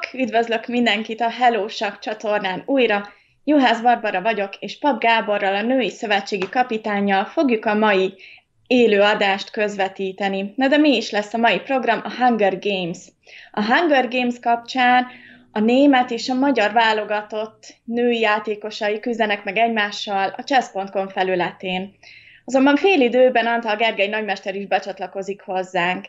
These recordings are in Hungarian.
Sziasztok! üdvözlök mindenkit a Hello Shack csatornán újra. Juhász Barbara vagyok, és Pap Gáborral, a női szövetségi kapitányjal fogjuk a mai élő adást közvetíteni. Na de mi is lesz a mai program? A Hunger Games. A Hunger Games kapcsán a német és a magyar válogatott női játékosai küzdenek meg egymással a chess.com felületén. Azonban fél időben Antal Gergely nagymester is becsatlakozik hozzánk.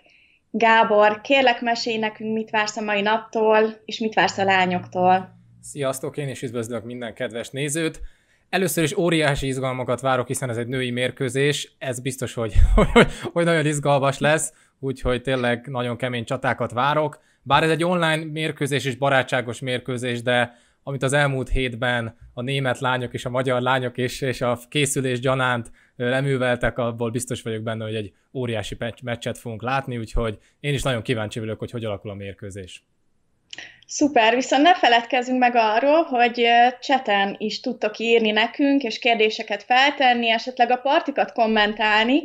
Gábor, kérlek mesélj nekünk, mit vársz a mai naptól, és mit vársz a lányoktól. Sziasztok, én is üdvözlök minden kedves nézőt. Először is óriási izgalmakat várok, hiszen ez egy női mérkőzés, ez biztos, hogy, hogy, hogy nagyon izgalmas lesz, úgyhogy tényleg nagyon kemény csatákat várok. Bár ez egy online mérkőzés és barátságos mérkőzés, de amit az elmúlt hétben a német lányok és a magyar lányok és, és a készülés gyanánt leműveltek, abból biztos vagyok benne, hogy egy óriási meccset fogunk látni, úgyhogy én is nagyon kíváncsi vagyok, hogy hogy alakul a mérkőzés. Szuper, viszont ne feledkezzünk meg arról, hogy cseten is tudtok írni nekünk, és kérdéseket feltenni, esetleg a partikat kommentálni,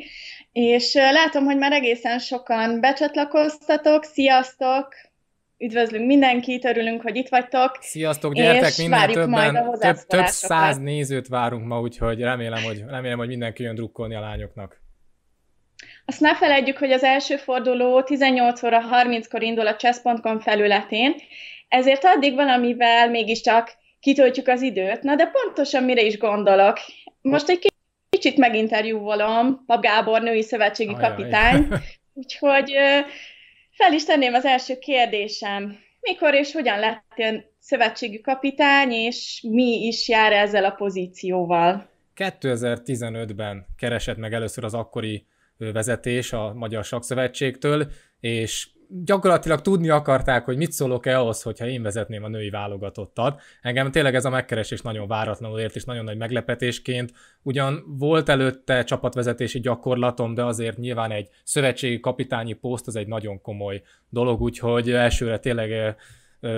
és látom, hogy már egészen sokan becsatlakoztatok. Sziasztok! Üdvözlünk mindenkit, örülünk, hogy itt vagytok. Sziasztok, gyertek minden többen, több, több száz nézőt várunk ma, úgyhogy remélem, hogy, remélem, hogy mindenki jön drukkolni a lányoknak. Azt ne felejtjük, hogy az első forduló 18 óra 30-kor indul a chess.com felületén, ezért addig valamivel mégiscsak kitöltjük az időt. Na de pontosan mire is gondolok? Most egy kicsit meginterjúvolom Pap Gábor női szövetségi Ajaj. kapitány, úgyhogy fel is tenném az első kérdésem. Mikor és hogyan lettél szövetségi kapitány, és mi is jár ezzel a pozícióval? 2015-ben keresett meg először az akkori vezetés a Magyar Sakszövetségtől, és gyakorlatilag tudni akarták, hogy mit szólok-e ahhoz, hogyha én vezetném a női válogatottat. Engem tényleg ez a megkeresés nagyon váratlanul ért, és nagyon nagy meglepetésként. Ugyan volt előtte csapatvezetési gyakorlatom, de azért nyilván egy szövetségi kapitányi poszt az egy nagyon komoly dolog, úgyhogy elsőre tényleg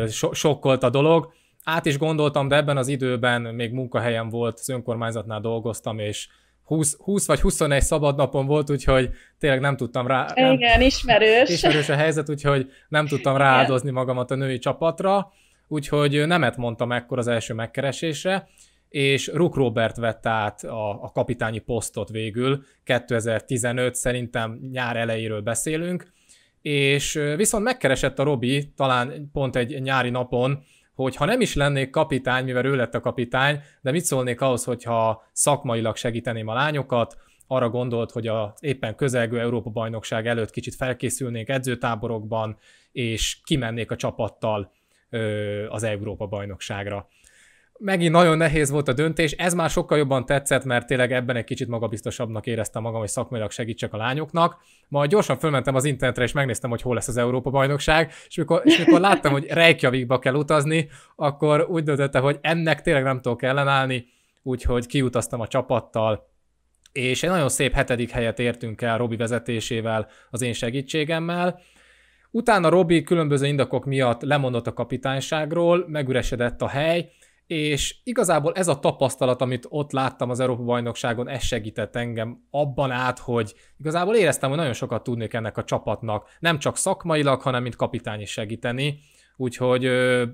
so- sokkolt a dolog. Át is gondoltam, de ebben az időben még munkahelyem volt, az önkormányzatnál dolgoztam, és 20, 20 vagy 21 szabad napon volt, úgyhogy tényleg nem tudtam rá... Nem, Igen, ismerős. Ismerős a helyzet, úgyhogy nem tudtam rááldozni magamat a női csapatra, úgyhogy nemet mondtam ekkor az első megkeresésre, és Ruk Robert vett át a, a kapitányi posztot végül, 2015, szerintem nyár elejéről beszélünk, és viszont megkeresett a Robi, talán pont egy nyári napon, hogy ha nem is lennék kapitány, mivel ő lett a kapitány, de mit szólnék ahhoz, hogyha szakmailag segíteném a lányokat, arra gondolt, hogy az éppen közelgő Európa-bajnokság előtt kicsit felkészülnék edzőtáborokban, és kimennék a csapattal az Európa-bajnokságra megint nagyon nehéz volt a döntés, ez már sokkal jobban tetszett, mert tényleg ebben egy kicsit magabiztosabbnak éreztem magam, hogy szakmailag segítsek a lányoknak. Majd gyorsan fölmentem az internetre, és megnéztem, hogy hol lesz az Európa-bajnokság, és mikor, és mikor láttam, hogy Reykjavikba kell utazni, akkor úgy döntöttem, hogy ennek tényleg nem tudok ellenállni, úgyhogy kiutaztam a csapattal, és egy nagyon szép hetedik helyet értünk el Robi vezetésével, az én segítségemmel. Utána Robi különböző indokok miatt lemondott a kapitányságról, megüresedett a hely, és igazából ez a tapasztalat, amit ott láttam az Európa-bajnokságon, ez segített engem abban át, hogy igazából éreztem, hogy nagyon sokat tudnék ennek a csapatnak, nem csak szakmailag, hanem mint kapitány is segíteni, úgyhogy ö,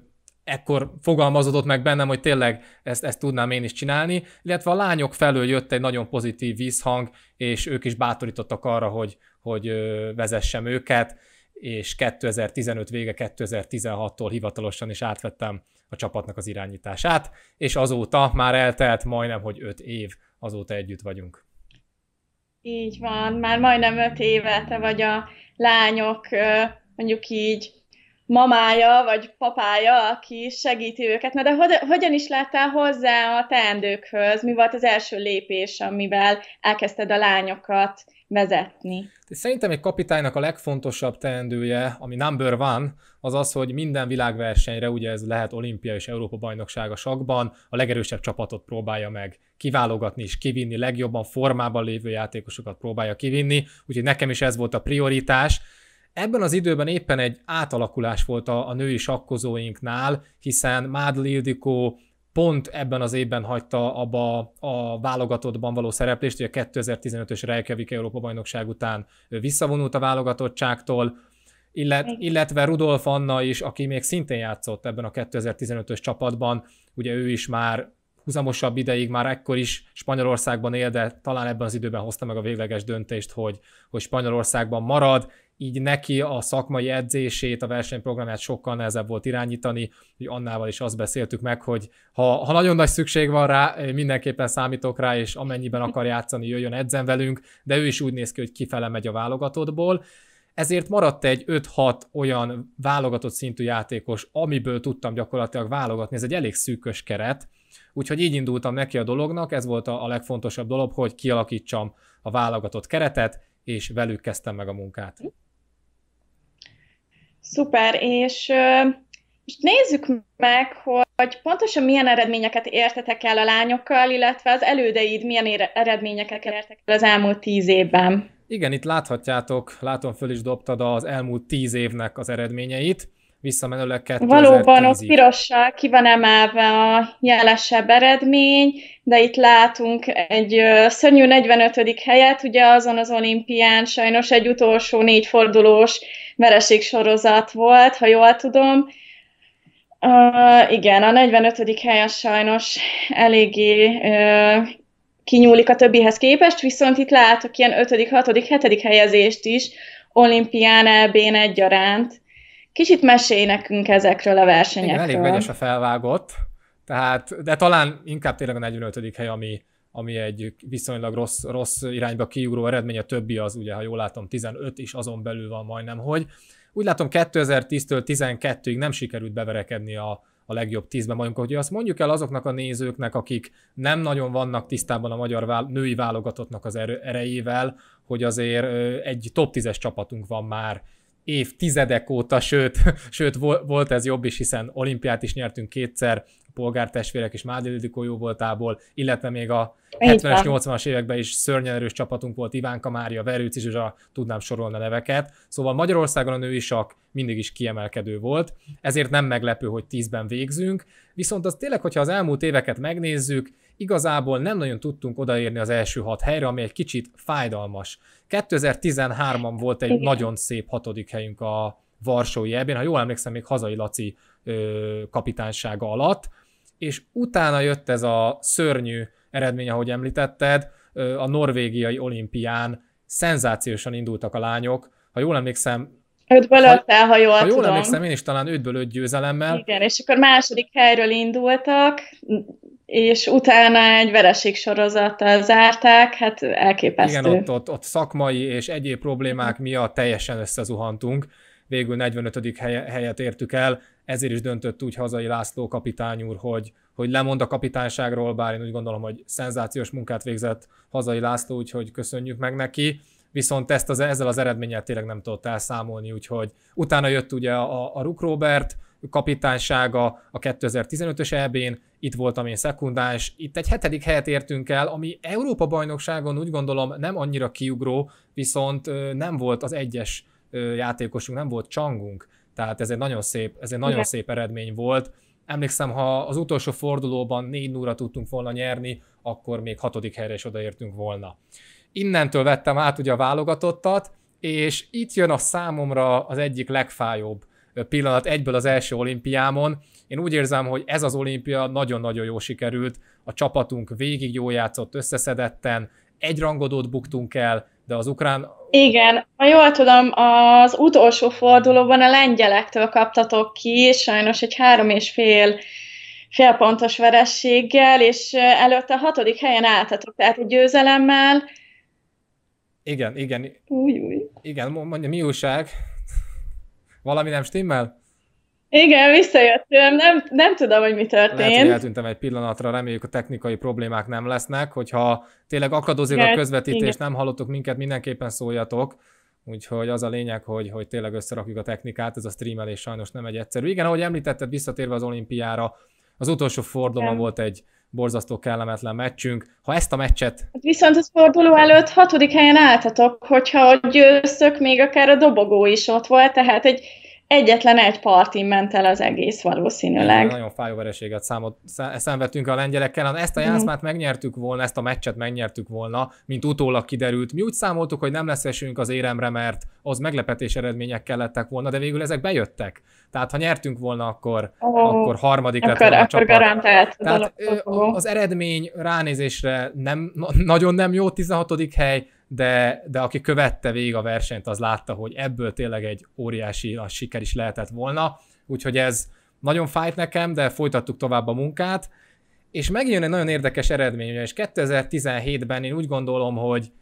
ekkor fogalmazódott meg bennem, hogy tényleg ezt, ezt tudnám én is csinálni, illetve a lányok felől jött egy nagyon pozitív vízhang, és ők is bátorítottak arra, hogy, hogy ö, vezessem őket, és 2015 vége 2016-tól hivatalosan is átvettem a csapatnak az irányítását, és azóta már eltelt majdnem, hogy öt év, azóta együtt vagyunk. Így van, már majdnem öt éve te vagy a lányok, mondjuk így, mamája vagy papája, aki segíti őket. Na de hogyan is láttál hozzá a teendőkhöz? Mi volt az első lépés, amivel elkezdted a lányokat vezetni. Szerintem egy kapitánynak a legfontosabb teendője, ami number van, az az, hogy minden világversenyre, ugye ez lehet olimpia és Európa bajnoksága sakban, a legerősebb csapatot próbálja meg kiválogatni és kivinni, legjobban formában lévő játékosokat próbálja kivinni, úgyhogy nekem is ez volt a prioritás. Ebben az időben éppen egy átalakulás volt a, a női sakkozóinknál, hiszen Mádli Ildikó, pont ebben az évben hagyta abba a válogatottban való szereplést, hogy a 2015-ös Reykjavik Európa-bajnokság után visszavonult a válogatottságtól, illet, illetve Rudolf Anna is, aki még szintén játszott ebben a 2015-ös csapatban, ugye ő is már húzamosabb ideig, már ekkor is Spanyolországban él, de talán ebben az időben hozta meg a végleges döntést, hogy, hogy Spanyolországban marad, így neki a szakmai edzését, a versenyprogramját sokkal nehezebb volt irányítani, hogy annával is azt beszéltük meg, hogy ha, ha nagyon nagy szükség van rá, mindenképpen számítok rá, és amennyiben akar játszani, jöjjön edzen velünk, de ő is úgy néz ki, hogy kifele megy a válogatottból ezért maradt egy 5-6 olyan válogatott szintű játékos, amiből tudtam gyakorlatilag válogatni, ez egy elég szűkös keret, úgyhogy így indultam neki a dolognak, ez volt a, legfontosabb dolog, hogy kialakítsam a válogatott keretet, és velük kezdtem meg a munkát. Szuper, és most nézzük meg, hogy pontosan milyen eredményeket értetek el a lányokkal, illetve az elődeid milyen eredményeket értek el az elmúlt tíz évben. Igen, itt láthatjátok, látom föl is dobtad az elmúlt tíz évnek az eredményeit visszamenőleg 2010-ig. Valóban ott pirossal ki van emelve a jelesebb eredmény, de itt látunk egy szörnyű 45. helyet, ugye azon az olimpián sajnos egy utolsó négyfordulós vereségsorozat volt, ha jól tudom, Uh, igen, a 45. helyen sajnos eléggé uh, kinyúlik a többihez képest, viszont itt látok ilyen 5., 6., 7. helyezést is olimpián elbén egyaránt. Kicsit mesélj nekünk ezekről a versenyekről. Igen, elég vegyes a felvágott, tehát, de talán inkább tényleg a 45. hely, ami, ami egy viszonylag rossz, rossz irányba kiugró eredmény, a többi az ugye, ha jól látom, 15 is azon belül van majdnem, hogy. Úgy látom 2010-től 12-ig nem sikerült beverekedni a, a legjobb tízben vagyunk. Hogy azt mondjuk el azoknak a nézőknek, akik nem nagyon vannak tisztában a magyar vál- női válogatottnak az erejével, hogy azért egy top 10-es csapatunk van már évtizedek óta, sőt, sőt volt ez jobb is, hiszen olimpiát is nyertünk kétszer, a polgártestvérek is Mádi Ildikó jó voltából, illetve még a 70-es, 80-as években is szörnyen erős csapatunk volt, Ivánka Mária, Verőci Zsuzsa, tudnám sorolni a neveket. Szóval Magyarországon a női sak mindig is kiemelkedő volt, ezért nem meglepő, hogy tízben végzünk, viszont az tényleg, hogyha az elmúlt éveket megnézzük, igazából nem nagyon tudtunk odaérni az első hat helyre, ami egy kicsit fájdalmas. 2013-ban volt egy Igen. nagyon szép hatodik helyünk a Varsói ebben, ha jól emlékszem, még Hazai Laci ö, kapitánsága alatt, és utána jött ez a szörnyű eredmény, ahogy említetted, ö, a norvégiai olimpián szenzációsan indultak a lányok, ha jól emlékszem, Ötből hát öttel, ha jól ha jól tudom. emlékszem, én is talán ötből öt győzelemmel. Igen, és akkor második helyről indultak, és utána egy vereség sorozattal zárták, hát elképesztő. Igen, ott, ott, ott szakmai és egyéb problémák miatt teljesen összezuhantunk. Végül 45. helyet értük el, ezért is döntött úgy hazai László kapitány úr, hogy, hogy lemond a kapitányságról, bár én úgy gondolom, hogy szenzációs munkát végzett hazai László, úgyhogy köszönjük meg neki viszont ezt az, ezzel az eredménnyel tényleg nem tudott elszámolni, úgyhogy utána jött ugye a, a Ruk Robert, kapitánysága a 2015-ös EB-n, itt voltam én szekundás, itt egy hetedik helyet értünk el, ami Európa bajnokságon úgy gondolom nem annyira kiugró, viszont nem volt az egyes játékosunk, nem volt csangunk, tehát ez egy nagyon szép, ez egy nagyon szép eredmény volt. Emlékszem, ha az utolsó fordulóban 4 0 tudtunk volna nyerni, akkor még hatodik helyre is odaértünk volna. Innentől vettem át ugye a válogatottat, és itt jön a számomra az egyik legfájóbb pillanat egyből az első olimpiámon. Én úgy érzem, hogy ez az olimpia nagyon-nagyon jó sikerült, a csapatunk végig jól játszott összeszedetten, egy rangodót buktunk el, de az ukrán... Igen, ha jól tudom, az utolsó fordulóban a lengyelektől kaptatok ki, sajnos egy három és fél félpontos verességgel, és előtte a hatodik helyen álltatok, tehát egy győzelemmel, igen, igen. Új, új. Igen, mondja, mi újság? Valami nem stimmel? Igen, visszajöttem, nem, nem tudom, hogy mi történt. Lehet, hogy eltűntem egy pillanatra, reméljük a technikai problémák nem lesznek, hogyha tényleg akadozik a közvetítés, igen. nem hallottuk minket, mindenképpen szóljatok. Úgyhogy az a lényeg, hogy, hogy tényleg összerakjuk a technikát, ez a streamelés sajnos nem egy egyszerű. Igen, ahogy említetted, visszatérve az olimpiára, az utolsó fordulóban volt egy, borzasztó kellemetlen meccsünk. Ha ezt a meccset... Hát viszont az forduló előtt hatodik helyen álltatok, hogyha győztök, még akár a dobogó is ott volt, tehát egy egyetlen egy partin ment el az egész valószínűleg. Igen, nagyon fájó vereséget számot, szenvedtünk a lengyelekkel. Ha ezt a mhm. játszmát mm. megnyertük volna, ezt a meccset megnyertük volna, mint utólag kiderült. Mi úgy számoltuk, hogy nem lesz esünk az éremre, mert az meglepetés eredmények kellettek volna, de végül ezek bejöttek. Tehát ha nyertünk volna, akkor, oh, akkor harmadik akkor, lett volna akkor a csapat. Garantált Tehát az eredmény ránézésre nem, nagyon nem jó, 16. hely, de, de aki követte végig a versenyt, az látta, hogy ebből tényleg egy óriási a siker is lehetett volna, úgyhogy ez nagyon fájt nekem, de folytattuk tovább a munkát, és megjön egy nagyon érdekes eredmény, és 2017-ben én úgy gondolom, hogy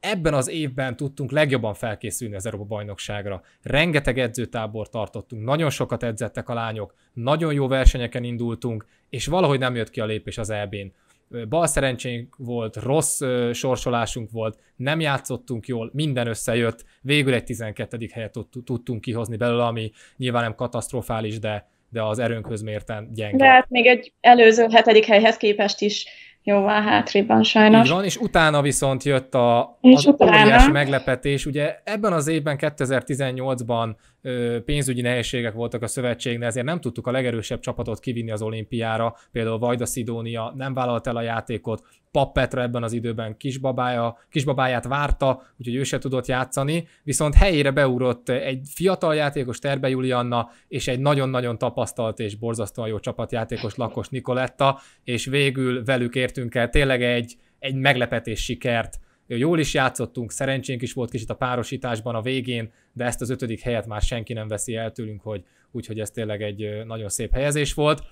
ebben az évben tudtunk legjobban felkészülni az Európa bajnokságra. Rengeteg edzőtábor tartottunk, nagyon sokat edzettek a lányok, nagyon jó versenyeken indultunk, és valahogy nem jött ki a lépés az EB-n bal szerencsénk volt, rossz sorsolásunk volt, nem játszottunk jól, minden összejött, végül egy 12. helyet tudtunk kihozni belőle, ami nyilván nem katasztrofális, de, de az erőnkhöz mérten gyenge. De hát még egy előző hetedik helyhez képest is jó? hátrébb van sajnos. Így van, és utána viszont jött a, és az utána. óriási meglepetés. Ugye ebben az évben, 2018-ban pénzügyi nehézségek voltak a szövetségnél, ezért nem tudtuk a legerősebb csapatot kivinni az olimpiára, például Vajda Szidónia nem vállalt el a játékot, Pappetra ebben az időben kisbabája, kisbabáját várta, úgyhogy ő se tudott játszani, viszont helyére beúrott egy fiatal játékos, Terbe Julianna, és egy nagyon-nagyon tapasztalt és borzasztóan jó csapatjátékos Lakos Nikoletta, és végül velük értünk el tényleg egy, egy meglepetés sikert, Jól is játszottunk, szerencsénk is volt kicsit a párosításban a végén, de ezt az ötödik helyet már senki nem veszi el tőlünk, hogy, úgyhogy ez tényleg egy nagyon szép helyezés volt.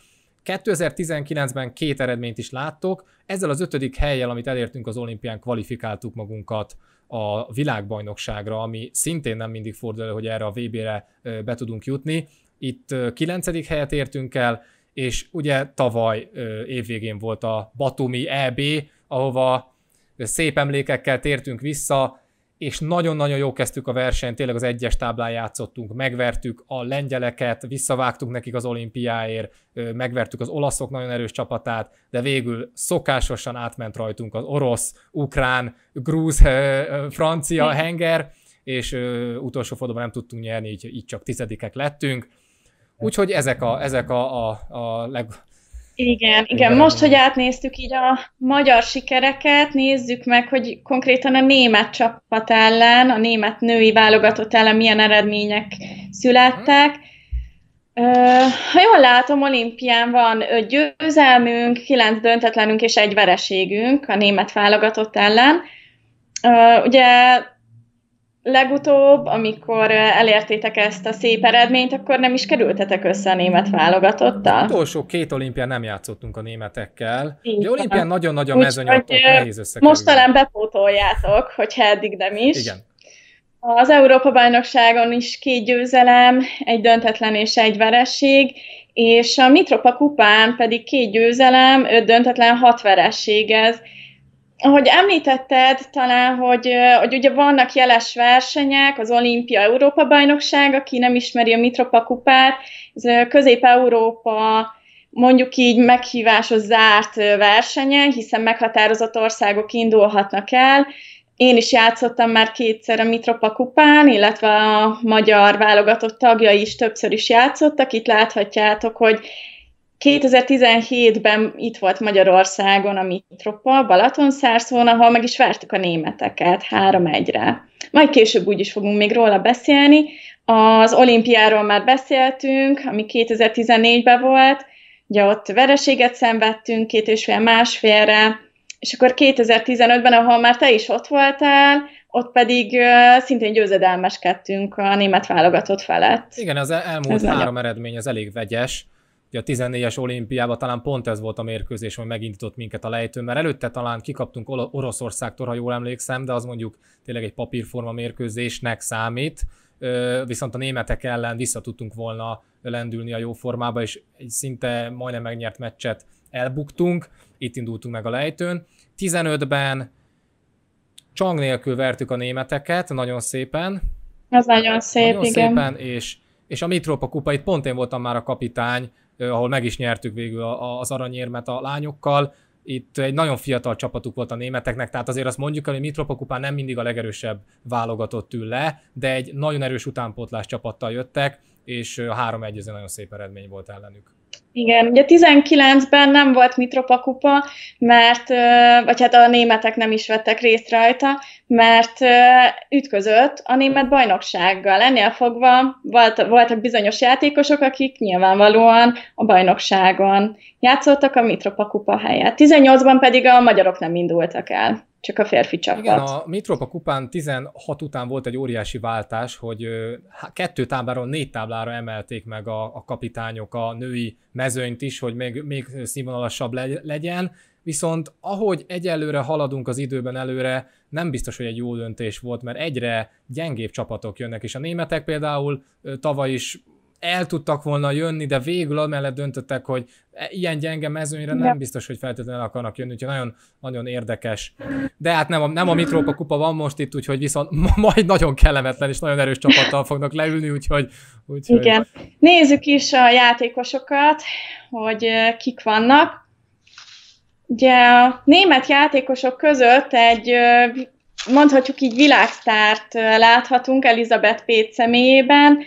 2019-ben két eredményt is láttok, ezzel az ötödik helyjel, amit elértünk az olimpián, kvalifikáltuk magunkat a világbajnokságra, ami szintén nem mindig fordul elő, hogy erre a VB-re be tudunk jutni. Itt kilencedik helyet értünk el, és ugye tavaly évvégén volt a Batumi EB, ahova szép emlékekkel tértünk vissza, és nagyon-nagyon jó kezdtük a versenyt, tényleg az egyes táblán játszottunk, megvertük a lengyeleket, visszavágtuk nekik az olimpiáért, megvertük az olaszok nagyon erős csapatát, de végül szokásosan átment rajtunk az orosz, ukrán, grúz, francia henger, és utolsó fordulóban nem tudtunk nyerni, így, így csak tizedikek lettünk. Úgyhogy ezek a, ezek a, a, a leg, igen, igen. Most, hogy átnéztük így a magyar sikereket, nézzük meg, hogy konkrétan a német csapat ellen, a német női válogatott ellen milyen eredmények születtek. Ha jól látom, olimpián van öt győzelmünk, kilenc döntetlenünk és egy vereségünk a német válogatott ellen. Ugye legutóbb, amikor eh, elértétek ezt a szép eredményt, akkor nem is kerültetek össze a német válogatottal? Utolsó két olimpián nem játszottunk a németekkel. Így a olimpián nagyon nagy a mezőny, eh, nehéz összekerülni. Most talán bepótoljátok, hogyha eddig nem is. Igen. Az Európa-bajnokságon is két győzelem, egy döntetlen és egy vereség, és a Mitropa kupán pedig két győzelem, öt döntetlen, hat vereség ez ahogy említetted talán, hogy, hogy ugye vannak jeles versenyek, az Olimpia Európa Bajnokság, aki nem ismeri a Mitropa kupát, ez Közép-Európa mondjuk így meghívásos zárt versenye, hiszen meghatározott országok indulhatnak el. Én is játszottam már kétszer a Mitropa kupán, illetve a magyar válogatott tagja is többször is játszottak. Itt láthatjátok, hogy 2017-ben itt volt Magyarországon a Mitropa, Balaton szárszón, ahol meg is vártuk a németeket 3-1-re. Majd később úgy is fogunk még róla beszélni. Az olimpiáról már beszéltünk, ami 2014-ben volt, ugye ott vereséget szenvedtünk két és fél másfélre, és akkor 2015-ben, ahol már te is ott voltál, ott pedig uh, szintén győzedelmeskedtünk a német válogatott felett. Igen, az elmúlt Ez három nagyon... eredmény az elég vegyes. Ugye a 14-es olimpiában talán pont ez volt a mérkőzés, hogy megindított minket a lejtőn, mert előtte talán kikaptunk Oroszországtól, ha jól emlékszem, de az mondjuk tényleg egy papírforma mérkőzésnek számít, viszont a németek ellen vissza tudtunk volna lendülni a jó formába, és egy szinte majdnem megnyert meccset elbuktunk, itt indultunk meg a lejtőn. 15-ben csang nélkül vertük a németeket, nagyon szépen. Ez nagyon szép, nagyon igen. Szépen, és, és a Mitropa itt pont én voltam már a kapitány, ahol meg is nyertük végül az aranyérmet a lányokkal. Itt egy nagyon fiatal csapatuk volt a németeknek, tehát azért azt mondjuk hogy Mitropa kupán nem mindig a legerősebb válogatott ül le, de egy nagyon erős utánpótlás csapattal jöttek, és a 3-1 nagyon szép eredmény volt ellenük. Igen, ugye 19-ben nem volt Mitropa kupa, mert, vagy hát a németek nem is vettek részt rajta, mert ütközött a német bajnoksággal. Ennél fogva volt, voltak bizonyos játékosok, akik nyilvánvalóan a bajnokságon játszottak a Mitropa kupa helyett. 18-ban pedig a magyarok nem indultak el csak a férfi csapat. Igen, a Mitropa kupán 16 után volt egy óriási váltás, hogy kettő tábláról négy táblára emelték meg a, a kapitányok a női mezőnyt is, hogy még, még színvonalasabb legyen, viszont ahogy egyelőre haladunk az időben előre, nem biztos, hogy egy jó döntés volt, mert egyre gyengébb csapatok jönnek, és a németek például tavaly is el tudtak volna jönni, de végül amellett döntöttek, hogy e, ilyen gyenge mezőnyre nem biztos, hogy feltétlenül akarnak jönni, úgyhogy nagyon, nagyon érdekes. De hát nem a, nem a Mitrópa kupa van most itt, úgyhogy viszont majd nagyon kellemetlen és nagyon erős csapattal fognak leülni, úgyhogy... úgyhogy... Igen. Nézzük is a játékosokat, hogy kik vannak. Ugye a német játékosok között egy mondhatjuk így világsztárt láthatunk Elizabeth Pét személyében,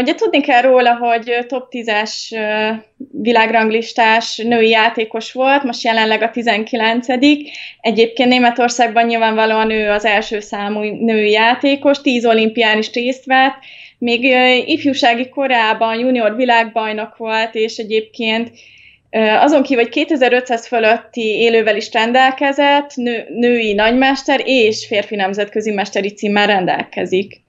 Ugye tudni kell róla, hogy top 10-es világranglistás női játékos volt, most jelenleg a 19 Egyébként Németországban nyilvánvalóan ő az első számú női játékos, 10 olimpián is részt vett, még ifjúsági korában junior világbajnok volt, és egyébként azon kívül, hogy 2500 fölötti élővel is rendelkezett, nő, női nagymester és férfi nemzetközi mesteri címmel rendelkezik.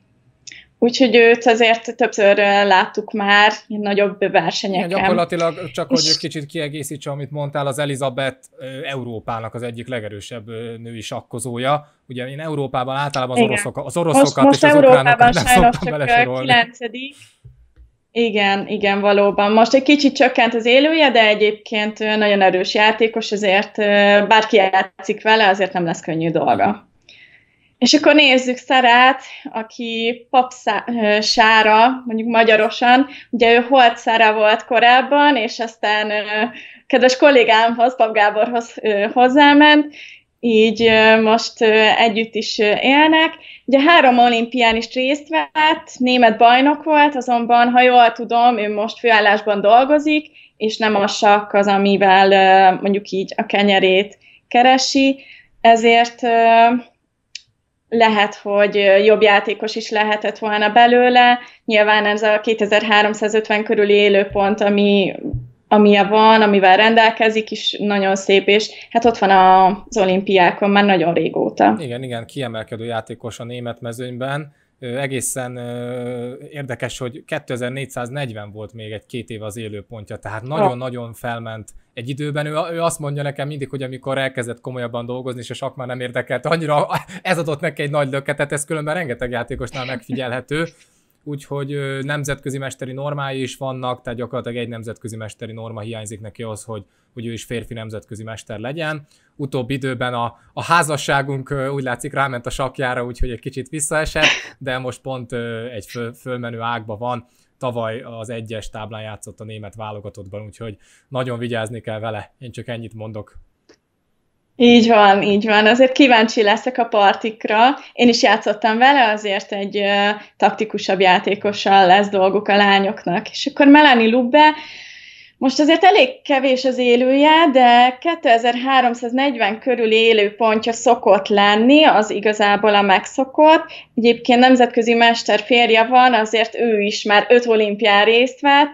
Úgyhogy őt azért többször eh, láttuk már nagyobb versenyeken. Ja, gyakorlatilag csak, hogy és... kicsit kiegészítse, amit mondtál, az Elizabeth eh, Európának az egyik legerősebb eh, női sakkozója. Ugye én Európában általában az, oroszok, az oroszokat most, és az Európában nem szoktam belesorolni. Igen, igen, valóban. Most egy kicsit csökkent az élője, de egyébként nagyon erős játékos, ezért bárki játszik vele, azért nem lesz könnyű dolga. És akkor nézzük Szerát, aki papsára, mondjuk magyarosan, ugye ő Holt Szára volt korábban, és aztán kedves kollégámhoz, Pap Gáborhoz hozzáment, így most együtt is élnek. Ugye három olimpián is részt vett, német bajnok volt, azonban, ha jól tudom, ő most főállásban dolgozik, és nem a sakk az, amivel mondjuk így a kenyerét keresi, ezért lehet, hogy jobb játékos is lehetett volna belőle. Nyilván ez a 2350 körüli élőpont, ami, ami van, amivel rendelkezik, is nagyon szép, és hát ott van az olimpiákon már nagyon régóta. Igen, igen, kiemelkedő játékos a német mezőnyben egészen érdekes, hogy 2440 volt még egy két év az élőpontja, tehát nagyon-nagyon felment egy időben. Ő, ő azt mondja nekem mindig, hogy amikor elkezdett komolyabban dolgozni, és a sak már nem érdekelt annyira, ez adott neki egy nagy löketet, ez különben rengeteg játékosnál megfigyelhető úgyhogy nemzetközi mesteri normái is vannak, tehát gyakorlatilag egy nemzetközi mesteri norma hiányzik neki az, hogy, hogy ő is férfi nemzetközi mester legyen. Utóbbi időben a, a házasságunk úgy látszik ráment a sakjára, úgyhogy egy kicsit visszaesett, de most pont egy föl, fölmenő ágba van, tavaly az egyes táblán játszott a német válogatottban, úgyhogy nagyon vigyázni kell vele. Én csak ennyit mondok így van, így van. Azért kíváncsi leszek a partikra. Én is játszottam vele, azért egy uh, taktikusabb játékossal lesz dolguk a lányoknak. És akkor Melanie Lubbe, most azért elég kevés az élője, de 2340 körül élő pontja szokott lenni, az igazából a megszokott. Egyébként nemzetközi mester férje van, azért ő is már öt olimpián részt vett.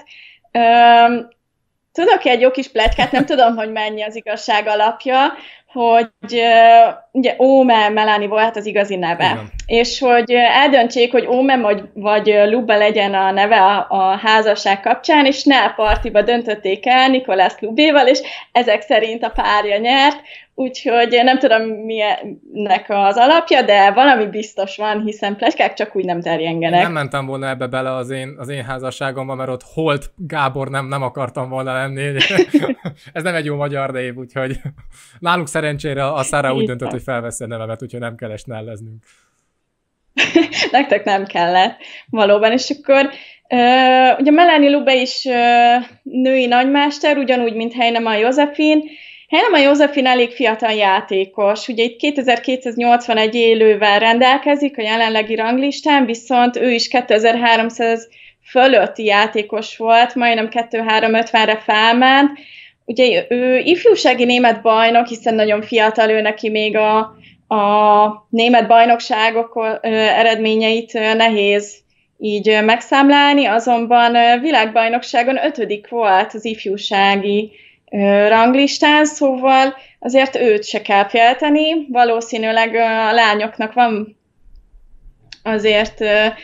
Tudok egy jó kis pletykát, nem tudom, hogy mennyi az igazság alapja, hogy ugye Óme Melani volt az igazi neve, Igen. és hogy eldöntsék, hogy Óme vagy, vagy Luba legyen a neve a, a házasság kapcsán, és ne partiba döntötték el Nikolász Lubéval, és ezek szerint a párja nyert, úgyhogy nem tudom milyennek az alapja, de valami biztos van, hiszen plegykák csak úgy nem terjengenek. Én nem mentem volna ebbe bele az én, az én házasságomban, mert ott Holt Gábor nem, nem akartam volna lenni. Ez nem egy jó magyar név, úgyhogy náluk szerencsére a Szára úgy döntött, hogy hogy felveszed nevemet, hogyha nem kell esnelleznünk. Nektek nem kellett, valóban. És akkor Uh, ugye Melanie Lube is uh, női nagymester, ugyanúgy, mint Heinemann Józefin. Heinemann Józefin elég fiatal játékos, ugye itt 2281 élővel rendelkezik a jelenlegi ranglistán, viszont ő is 2300 fölötti játékos volt, majdnem 2350-re felment, ugye ő ifjúsági német bajnok, hiszen nagyon fiatal ő neki még a, a német bajnokságok eredményeit nehéz így megszámlálni, azonban világbajnokságon ötödik volt az ifjúsági ranglistán, szóval azért őt se kell félteni. Valószínűleg a lányoknak van azért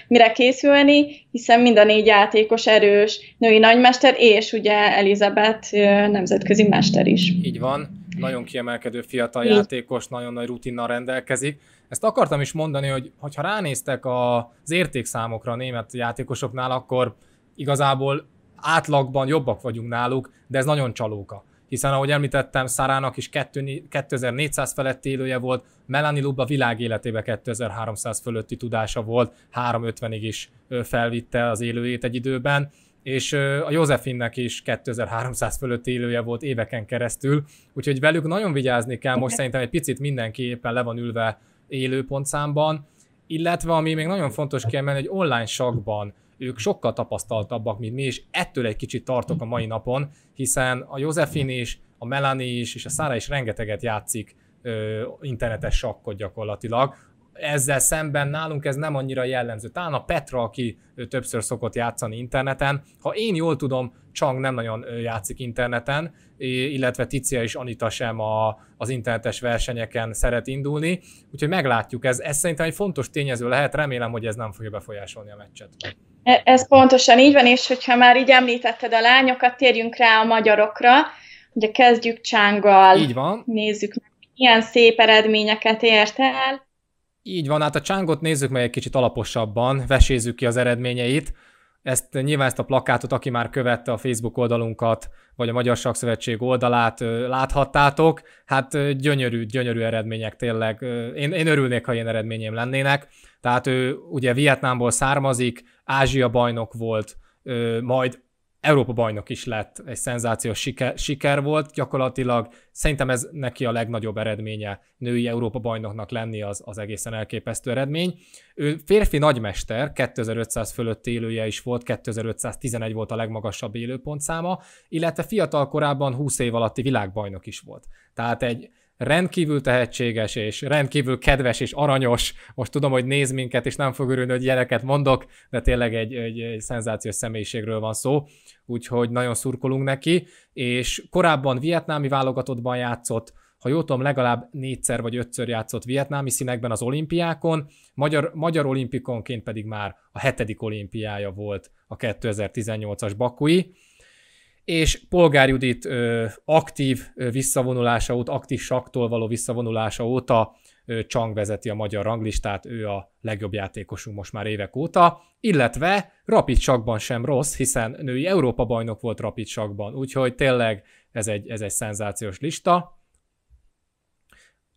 mire készülni, hiszen mind a négy játékos erős női nagymester, és ugye Elizabeth nemzetközi mester is. Így van, nagyon kiemelkedő fiatal Így. játékos, nagyon nagy rutinnal rendelkezik. Ezt akartam is mondani, hogy ha ránéztek az értékszámokra a német játékosoknál, akkor igazából átlagban jobbak vagyunk náluk, de ez nagyon csalóka hiszen ahogy említettem, Szárának is 2400 feletti élője volt, Melanie Lubba világ életébe 2300 fölötti tudása volt, 350-ig is felvitte az élőjét egy időben, és a Józsefinnek is 2300 fölött élője volt éveken keresztül, úgyhogy velük nagyon vigyázni kell, most szerintem egy picit mindenki éppen le van ülve élőpontszámban, illetve ami még nagyon fontos kiemelni, hogy online sakban ők sokkal tapasztaltabbak, mint mi, és ettől egy kicsit tartok a mai napon, hiszen a Józefin is, a Melanie is, és a Szára is rengeteget játszik ö, internetes sakkot gyakorlatilag, ezzel szemben nálunk ez nem annyira jellemző. Talán a Petra, aki többször szokott játszani interneten, ha én jól tudom, Csang nem nagyon játszik interneten, illetve Ticia és Anita sem a, az internetes versenyeken szeret indulni, úgyhogy meglátjuk, ez, ez szerintem egy fontos tényező lehet, remélem, hogy ez nem fogja befolyásolni a meccset. E, ez pontosan így van, és hogyha már így említetted a lányokat, térjünk rá a magyarokra. Ugye kezdjük Csánggal. Így van. Nézzük meg, milyen szép eredményeket ért el. Így van, hát a Csángot nézzük meg egy kicsit alaposabban, vesézzük ki az eredményeit. Ezt nyilván ezt a plakátot, aki már követte a Facebook oldalunkat, vagy a Magyar Szakszövetség oldalát, láthattátok. Hát gyönyörű, gyönyörű eredmények tényleg. Én, én örülnék, ha ilyen eredményem lennének. Tehát ő ugye Vietnámból származik, Ázsia bajnok volt, majd Európa bajnok is lett, egy szenzációs siker, siker volt, gyakorlatilag szerintem ez neki a legnagyobb eredménye női Európa bajnoknak lenni az, az egészen elképesztő eredmény. Ő férfi nagymester, 2500 fölött élője is volt, 2511 volt a legmagasabb élőpontszáma, illetve fiatal korában 20 év alatti világbajnok is volt. Tehát egy, rendkívül tehetséges és rendkívül kedves és aranyos, most tudom, hogy néz minket, és nem fog örülni, hogy ilyeneket mondok, de tényleg egy, egy, egy szenzációs személyiségről van szó, úgyhogy nagyon szurkolunk neki, és korábban vietnámi válogatottban játszott, ha jól tudom, legalább négyszer vagy ötször játszott vietnámi színekben az olimpiákon, magyar, magyar olimpikonként pedig már a hetedik olimpiája volt a 2018-as Bakui, és Polgár Judit ö, aktív ö, visszavonulása óta, aktív saktól való visszavonulása óta ö, Csang vezeti a magyar ranglistát, ő a legjobb játékosunk most már évek óta, illetve rapid sakban sem rossz, hiszen női Európa bajnok volt rapid sakban, úgyhogy tényleg ez egy, ez egy szenzációs lista.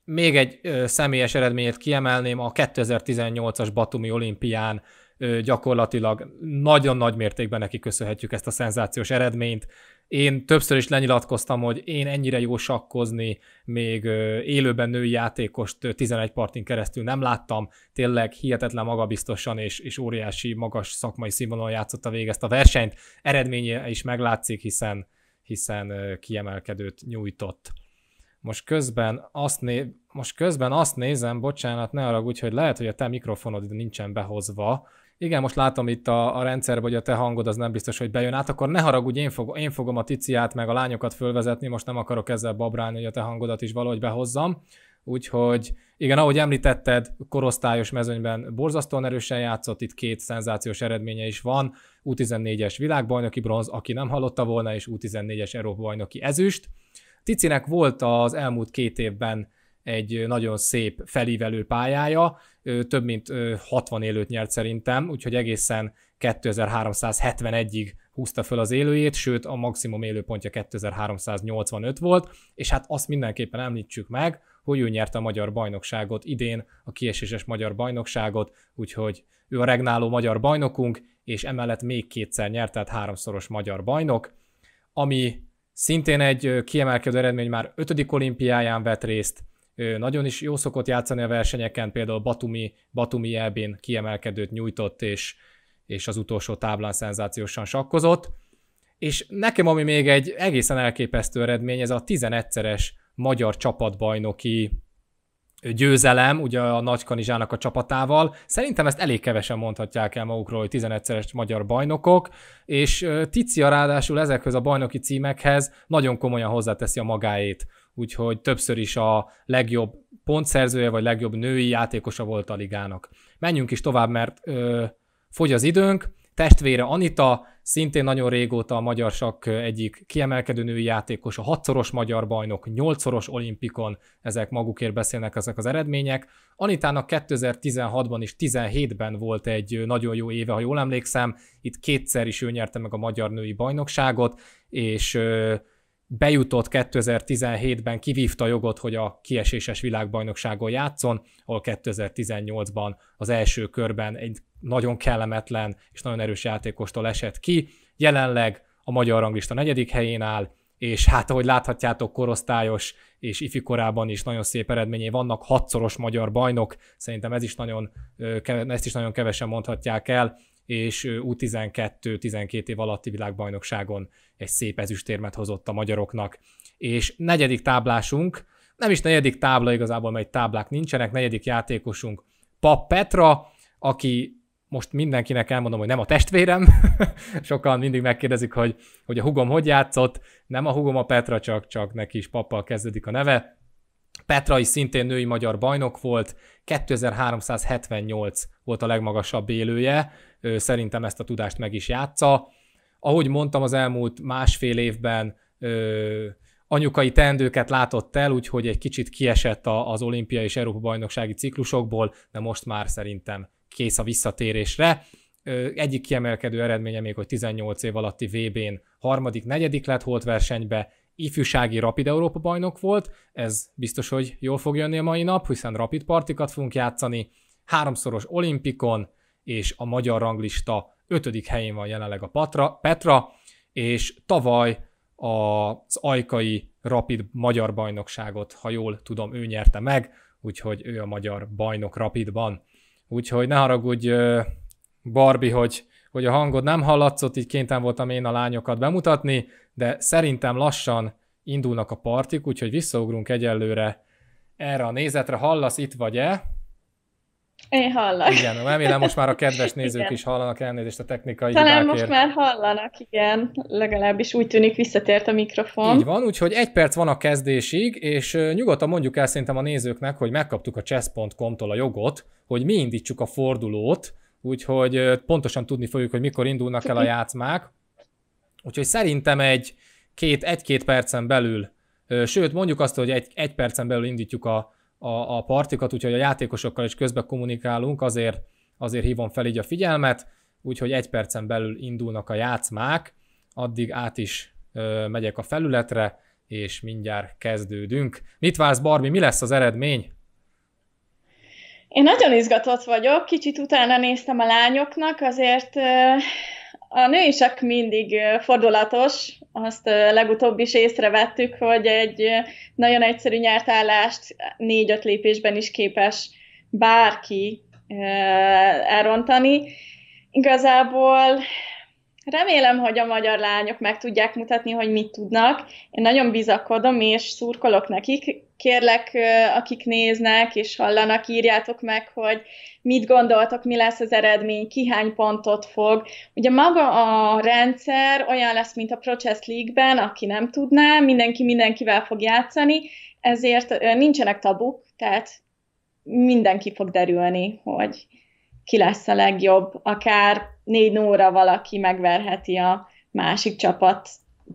Még egy ö, személyes eredményét kiemelném, a 2018-as Batumi olimpián gyakorlatilag nagyon nagy mértékben neki köszönhetjük ezt a szenzációs eredményt. Én többször is lenyilatkoztam, hogy én ennyire jó sakkozni még élőben női játékost 11 partin keresztül nem láttam. Tényleg hihetetlen magabiztosan és, és óriási magas szakmai színvonalon játszotta végig ezt a versenyt. Eredménye is meglátszik, hiszen, hiszen kiemelkedőt nyújtott. Most közben, azt né- most közben azt nézem, bocsánat, ne haragudj, hogy lehet, hogy a te mikrofonod nincsen behozva, igen, most látom itt a, a rendszer, hogy a te hangod az nem biztos, hogy bejön át, akkor ne haragudj, én, fog, én fogom a ticiát meg a lányokat fölvezetni, most nem akarok ezzel babrálni, hogy a te hangodat is valahogy behozzam. Úgyhogy igen, ahogy említetted, korosztályos mezőnyben borzasztóan erősen játszott, itt két szenzációs eredménye is van, U14-es világbajnoki bronz, aki nem hallotta volna, és U14-es Európa bajnoki ezüst. Ticinek volt az elmúlt két évben egy nagyon szép felívelő pályája, több mint 60 élőt nyert szerintem, úgyhogy egészen 2371-ig húzta föl az élőjét, sőt a maximum élőpontja 2385 volt, és hát azt mindenképpen említsük meg, hogy ő nyerte a magyar bajnokságot idén, a kieséses magyar bajnokságot, úgyhogy ő a regnáló magyar bajnokunk, és emellett még kétszer nyert, tehát háromszoros magyar bajnok, ami szintén egy kiemelkedő eredmény, már ötödik olimpiáján vett részt, nagyon is jó szokott játszani a versenyeken, például Batumi, Batumi elbén kiemelkedőt nyújtott, és, és az utolsó táblán szenzációsan sakkozott. És nekem ami még egy egészen elképesztő eredmény, ez a 11-szeres magyar csapatbajnoki győzelem, ugye a Nagykanizsának a csapatával. Szerintem ezt elég kevesen mondhatják el magukról, hogy 11-szeres magyar bajnokok, és Ticia ráadásul ezekhez a bajnoki címekhez nagyon komolyan hozzáteszi a magáét úgyhogy többször is a legjobb pontszerzője, vagy legjobb női játékosa volt a ligának. Menjünk is tovább, mert ö, fogy az időnk. Testvére Anita, szintén nagyon régóta a magyar sak egyik kiemelkedő női játékos, a hatszoros magyar bajnok, nyolcszoros olimpikon, ezek magukért beszélnek ezek az eredmények. Anitának 2016-ban és 17-ben volt egy nagyon jó éve, ha jól emlékszem, itt kétszer is ő nyerte meg a magyar női bajnokságot, és bejutott 2017-ben, kivívta jogot, hogy a kieséses világbajnokságon játszon, ahol 2018-ban az első körben egy nagyon kellemetlen és nagyon erős játékostól esett ki. Jelenleg a magyar ranglista negyedik helyén áll, és hát ahogy láthatjátok, korosztályos és ifikorában is nagyon szép eredményei vannak, hatszoros magyar bajnok, szerintem ez is nagyon, ezt is nagyon kevesen mondhatják el, és U12-12 év alatti világbajnokságon egy szép ezüstérmet hozott a magyaroknak. És negyedik táblásunk, nem is negyedik tábla igazából, mert táblák nincsenek, negyedik játékosunk Pap Petra, aki most mindenkinek elmondom, hogy nem a testvérem, sokan mindig megkérdezik, hogy, hogy a hugom hogy játszott, nem a hugom a Petra, csak, csak neki is pappal kezdődik a neve, Petrai szintén női magyar bajnok volt, 2378 volt a legmagasabb élője, szerintem ezt a tudást meg is játsza. Ahogy mondtam, az elmúlt másfél évben anyukai teendőket látott el, úgyhogy egy kicsit kiesett az olimpia és Európa bajnoksági ciklusokból, de most már szerintem kész a visszatérésre. Egyik kiemelkedő eredménye még, hogy 18 év alatti VB-n harmadik, negyedik lett holt versenybe, ifjúsági Rapid Európa bajnok volt, ez biztos, hogy jól fog jönni a mai nap, hiszen Rapid partikat fogunk játszani, háromszoros olimpikon, és a magyar ranglista ötödik helyén van jelenleg a Patra, Petra, és tavaly az ajkai Rapid magyar bajnokságot, ha jól tudom, ő nyerte meg, úgyhogy ő a magyar bajnok Rapidban. Úgyhogy ne haragudj, Barbie, hogy hogy a hangod nem hallatszott, így kénten voltam én a lányokat bemutatni, de szerintem lassan indulnak a partik, úgyhogy visszaugrunk egyelőre erre a nézetre. Hallasz itt vagy-e? Én hallak. Igen, remélem most már a kedves nézők igen. is hallanak elnézést a technikai Talán hibákért. most már hallanak, igen. Legalábbis úgy tűnik visszatért a mikrofon. Így van, úgyhogy egy perc van a kezdésig, és nyugodtan mondjuk el szerintem a nézőknek, hogy megkaptuk a chess.com-tól a jogot, hogy mi indítsuk a fordulót, úgyhogy pontosan tudni fogjuk, hogy mikor indulnak el a játszmák. Úgyhogy szerintem egy két, egy-két percen belül, sőt mondjuk azt, hogy egy, egy percen belül indítjuk a, a, a partikat, úgyhogy a játékosokkal is közbe kommunikálunk, azért, azért hívom fel így a figyelmet, úgyhogy egy percen belül indulnak a játszmák, addig át is ö, megyek a felületre, és mindjárt kezdődünk. Mit vársz, Barbi, mi lesz az eredmény? Én nagyon izgatott vagyok, kicsit utána néztem a lányoknak, azért a női csak mindig fordulatos, azt legutóbb is észrevettük, hogy egy nagyon egyszerű nyertállást négy-öt lépésben is képes bárki elrontani. Igazából remélem, hogy a magyar lányok meg tudják mutatni, hogy mit tudnak. Én nagyon bizakodom és szurkolok nekik, kérlek, akik néznek és hallanak, írjátok meg, hogy mit gondoltok, mi lesz az eredmény, ki hány pontot fog. Ugye maga a rendszer olyan lesz, mint a Process League-ben, aki nem tudná, mindenki mindenkivel fog játszani, ezért nincsenek tabuk, tehát mindenki fog derülni, hogy ki lesz a legjobb, akár négy óra valaki megverheti a másik csapat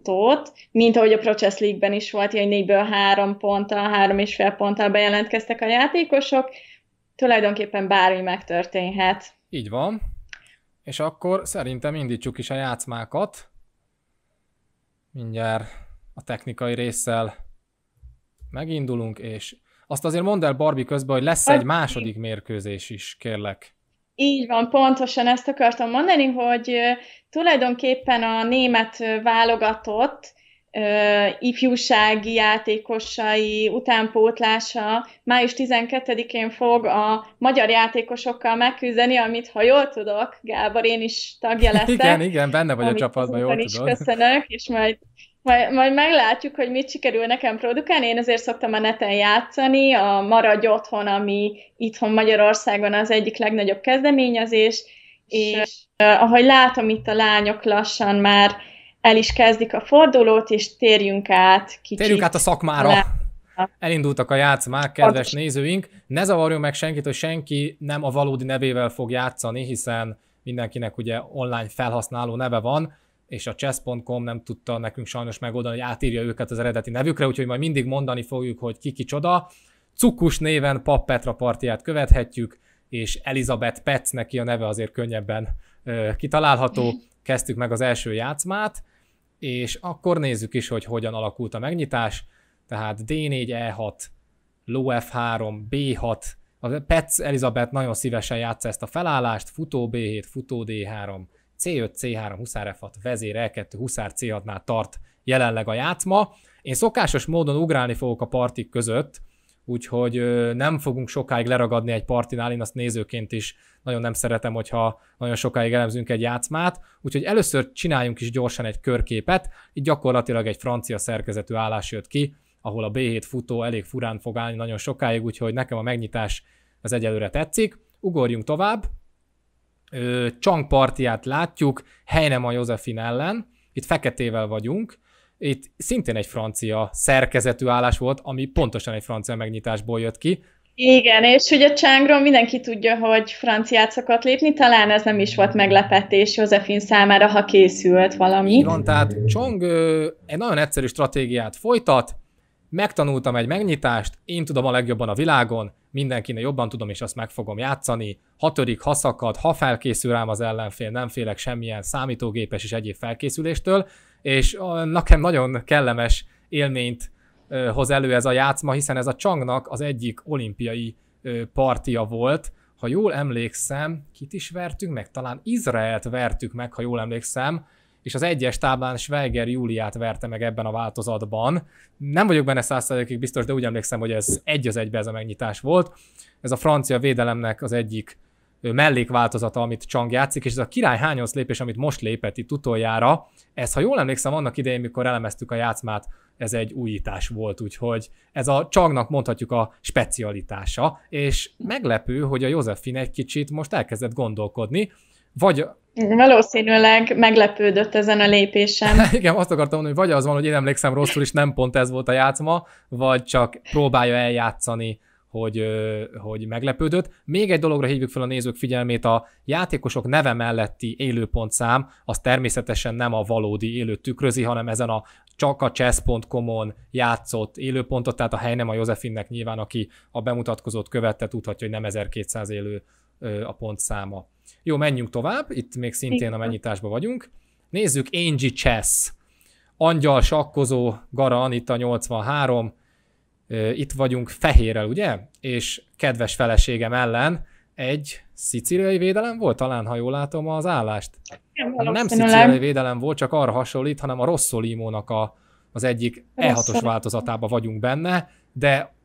pontot, mint ahogy a Process League-ben is volt, ilyen négyből három ponttal, három és fél ponttal bejelentkeztek a játékosok, tulajdonképpen bármi megtörténhet. Így van. És akkor szerintem indítsuk is a játszmákat. Mindjárt a technikai résszel megindulunk, és azt azért mondd el Barbie közben, hogy lesz egy második mérkőzés is, kérlek. Így van, pontosan ezt akartam mondani, hogy tulajdonképpen a német válogatott ifjúsági játékosai utánpótlása május 12-én fog a magyar játékosokkal megküzdeni, amit ha jól tudok, Gábor, én is tagja leszek. Igen, igen, benne vagy a csapatban, jól tudod. köszönök, és majd majd, majd meglátjuk, hogy mit sikerül nekem produkálni. Én azért szoktam a neten játszani. A Maradj Otthon, ami itthon Magyarországon az egyik legnagyobb kezdeményezés, és eh, ahogy látom, itt a lányok lassan már el is kezdik a fordulót, és térjünk át kicsit. Térjünk át a szakmára. Elindultak a játszmák, kedves nézőink. Ne zavarjon meg senkit, hogy senki nem a valódi nevével fog játszani, hiszen mindenkinek ugye online felhasználó neve van és a chess.com nem tudta nekünk sajnos megoldani, hogy átírja őket az eredeti nevükre, úgyhogy majd mindig mondani fogjuk, hogy ki kicsoda. Cukus néven Pap Petra partiát követhetjük, és Elizabeth Petz neki a neve azért könnyebben ö, kitalálható. Kezdtük meg az első játszmát, és akkor nézzük is, hogy hogyan alakult a megnyitás. Tehát D4, E6, Ló F3, B6, a Petz Elizabeth nagyon szívesen játsz ezt a felállást, futó B7, futó D3, C5, C3, Huszár F6, vezér E2, Huszár C6-nál tart jelenleg a játszma. Én szokásos módon ugrálni fogok a partik között, úgyhogy nem fogunk sokáig leragadni egy partinál, én azt nézőként is nagyon nem szeretem, hogyha nagyon sokáig elemzünk egy játszmát, úgyhogy először csináljunk is gyorsan egy körképet, így gyakorlatilag egy francia szerkezetű állás jött ki, ahol a B7 futó elég furán fog állni nagyon sokáig, úgyhogy nekem a megnyitás az egyelőre tetszik. Ugorjunk tovább, ö, csangpartiát látjuk helynem a Józefin ellen, itt feketével vagyunk, itt szintén egy francia szerkezetű állás volt, ami pontosan egy francia megnyitásból jött ki, igen, és ugye Csángról mindenki tudja, hogy franciát szokott lépni, talán ez nem is volt meglepetés Józefin számára, ha készült valami. Igen, tehát Csong egy nagyon egyszerű stratégiát folytat, megtanultam egy megnyitást, én tudom a legjobban a világon, mindenkinek jobban tudom, és azt meg fogom játszani. Hatodik, ha szakad, ha felkészül rám az ellenfél, nem félek semmilyen számítógépes és egyéb felkészüléstől, és nekem nagyon kellemes élményt hoz elő ez a játszma, hiszen ez a Csangnak az egyik olimpiai partia volt, ha jól emlékszem, kit is vertünk meg? Talán Izraelt vertük meg, ha jól emlékszem, és az egyes táblán Schweiger Júliát verte meg ebben a változatban. Nem vagyok benne százszerzékig biztos, de úgy emlékszem, hogy ez egy az egybe ez a megnyitás volt. Ez a francia védelemnek az egyik mellékváltozata, amit Csang játszik, és ez a király hányos lépés, amit most lépett itt utoljára, ez, ha jól emlékszem, annak idején, mikor elemeztük a játszmát, ez egy újítás volt, úgyhogy ez a Csangnak mondhatjuk a specialitása, és meglepő, hogy a Józefin egy kicsit most elkezdett gondolkodni, vagy... Valószínűleg meglepődött ezen a lépésen. Igen, azt akartam mondani, hogy vagy az van, hogy én emlékszem rosszul, és nem pont ez volt a játszma, vagy csak próbálja eljátszani hogy, hogy meglepődött. Még egy dologra hívjuk fel a nézők figyelmét, a játékosok neve melletti élőpontszám, az természetesen nem a valódi élő tükrözi, hanem ezen a csak a chess.com-on játszott élőpontot, tehát a hely nem a Josefinnek nyilván, aki a bemutatkozót követte, tudhatja, hogy nem 1200 élő a pontszáma. Jó, menjünk tovább, itt még szintén a mennyitásban vagyunk. Nézzük, Angie Chess, angyal sakkozó, garan itt a 83, itt vagyunk fehérrel, ugye? És kedves feleségem ellen egy szicíliai védelem volt, talán ha jól látom az állást. Nem, nem szicíliai védelem volt, csak arra hasonlít, hanem a Rossolimónak a, az egyik E6-os változatában vagyunk benne, de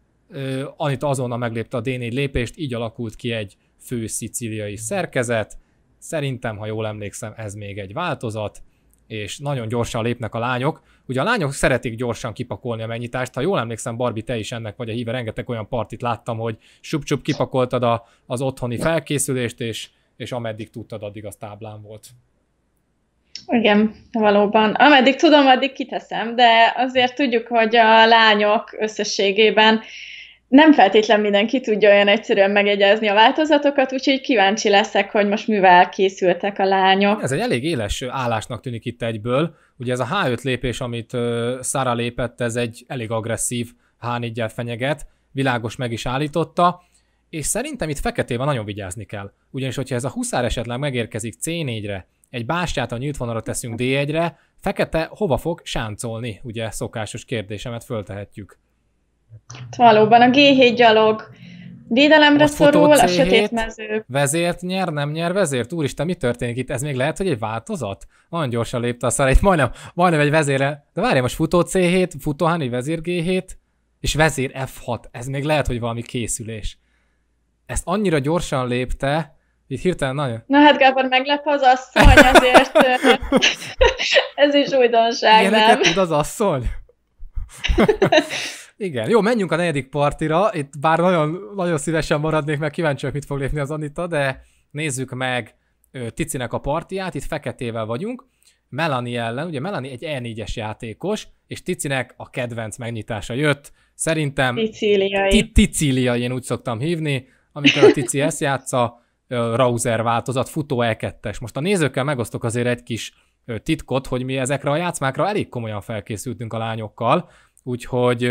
Anita azonnal meglépte a D4 lépést, így alakult ki egy fő szicíliai szerkezet. Szerintem, ha jól emlékszem, ez még egy változat, és nagyon gyorsan lépnek a lányok. Ugye a lányok szeretik gyorsan kipakolni a mennyitást, ha jól emlékszem, Barbi, te is ennek vagy a híve, rengeteg olyan partit láttam, hogy csup-csup kipakoltad a, az otthoni felkészülést, és, és ameddig tudtad, addig az táblán volt. Igen, valóban. Ameddig tudom, addig kiteszem, de azért tudjuk, hogy a lányok összességében nem feltétlen mindenki tudja olyan egyszerűen megegyezni a változatokat, úgyhogy kíváncsi leszek, hogy most mivel készültek a lányok. Ez egy elég éles állásnak tűnik itt egyből. Ugye ez a H5 lépés, amit Szára lépett, ez egy elég agresszív h 4 fenyeget, világos meg is állította, és szerintem itt feketében nagyon vigyázni kell. Ugyanis, hogyha ez a huszár esetleg megérkezik C4-re, egy bástyát a nyílt vonalra teszünk D1-re, fekete hova fog sáncolni? Ugye szokásos kérdésemet föltehetjük. Hát valóban a G7 gyalog védelemre a szorul, a sötét mező. Vezért nyer, nem nyer vezért? Úristen, mi történik itt? Ez még lehet, hogy egy változat? Nagyon gyorsan lépte a szar, egy majdnem, majdnem egy vezére. De várj, most futó C7, futó Hani vezér G7, és vezér F6. Ez még lehet, hogy valami készülés. Ezt annyira gyorsan lépte, így hirtelen nagyon... Na hát Gábor, meglep az asszony, azért ez is újdonság, Ilyeneket nem? tud az asszony? Igen, jó, menjünk a negyedik partira, itt bár nagyon, nagyon szívesen maradnék, mert kíváncsiak, mit fog lépni az Anita, de nézzük meg Ticinek a partiát, itt feketével vagyunk, Melanie ellen, ugye Melanie egy E4-es játékos, és Ticinek a kedvenc megnyitása jött, szerintem Ticíliai. én úgy szoktam hívni, amikor a Tici ezt játsza, Rauser változat, futó e 2 Most a nézőkkel megosztok azért egy kis titkot, hogy mi ezekre a játszmákra elég komolyan felkészültünk a lányokkal, Úgyhogy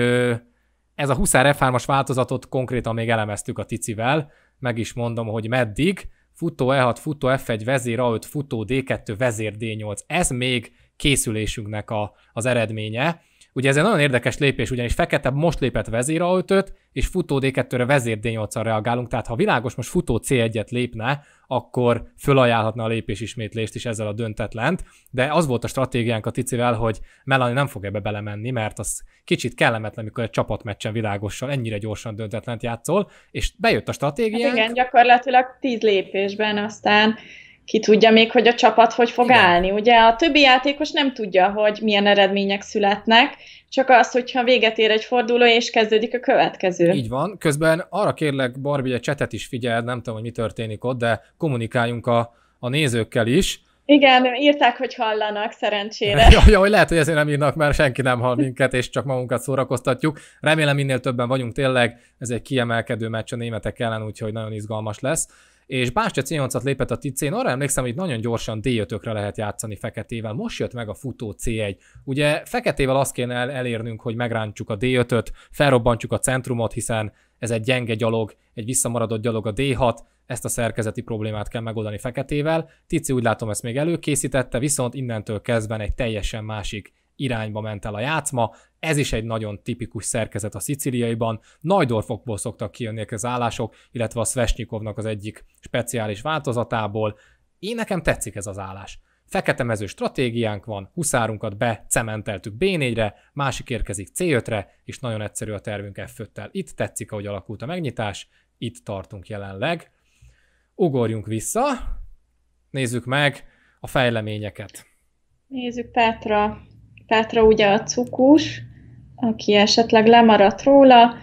ez a 20 f 3 változatot konkrétan még elemeztük a Ticivel, meg is mondom, hogy meddig, futó E6, futó F1, vezér A5, futó D2, vezér D8. Ez még készülésünknek a, az eredménye, Ugye ez egy nagyon érdekes lépés, ugyanis fekete most lépett vezéraöltőt, és futó D2-re vezér d 8 reagálunk, tehát ha világos most futó C1-et lépne, akkor fölajánlhatna a lépés ismétlést is ezzel a döntetlent, de az volt a stratégiánk a Ticivel, hogy Melani nem fog ebbe belemenni, mert az kicsit kellemetlen, mikor egy csapatmeccsen világossal ennyire gyorsan döntetlent játszol, és bejött a hát stratégiánk. Hát igen, gyakorlatilag tíz lépésben aztán ki tudja még, hogy a csapat hogy fog Igen. állni. Ugye a többi játékos nem tudja, hogy milyen eredmények születnek, csak az, hogyha véget ér egy forduló, és kezdődik a következő. Így van. Közben arra kérlek, barbi, a csetet is figyeld, nem tudom, hogy mi történik ott, de kommunikáljunk a, a nézőkkel is. Igen, írták, hogy hallanak, szerencsére. ja, ja, hogy lehet, hogy ezért nem írnak, mert senki nem hall minket, és csak magunkat szórakoztatjuk. Remélem minél többen vagyunk tényleg, ez egy kiemelkedő meccs a németek ellen, úgyhogy nagyon izgalmas lesz és Bástya C8-at lépett a Ticén, arra emlékszem, hogy nagyon gyorsan d 5 lehet játszani feketével, most jött meg a futó C1. Ugye feketével azt kéne el, elérnünk, hogy megrántjuk a D5-öt, felrobbantjuk a centrumot, hiszen ez egy gyenge gyalog, egy visszamaradott gyalog a D6, ezt a szerkezeti problémát kell megoldani feketével. Tici úgy látom ezt még előkészítette, viszont innentől kezdve egy teljesen másik irányba ment el a játszma, ez is egy nagyon tipikus szerkezet a Szicíliaiban. dorfokból szoktak kijönni az állások, illetve a Svesnyikovnak az egyik speciális változatából. Én nekem tetszik ez az állás. Fekete mező stratégiánk van, huszárunkat be cementeltük B4-re, másik érkezik C5-re, és nagyon egyszerű a tervünk f Itt tetszik, ahogy alakult a megnyitás, itt tartunk jelenleg. Ugorjunk vissza, nézzük meg a fejleményeket. Nézzük Petra. Pátra ugye a cukus, aki esetleg lemaradt róla.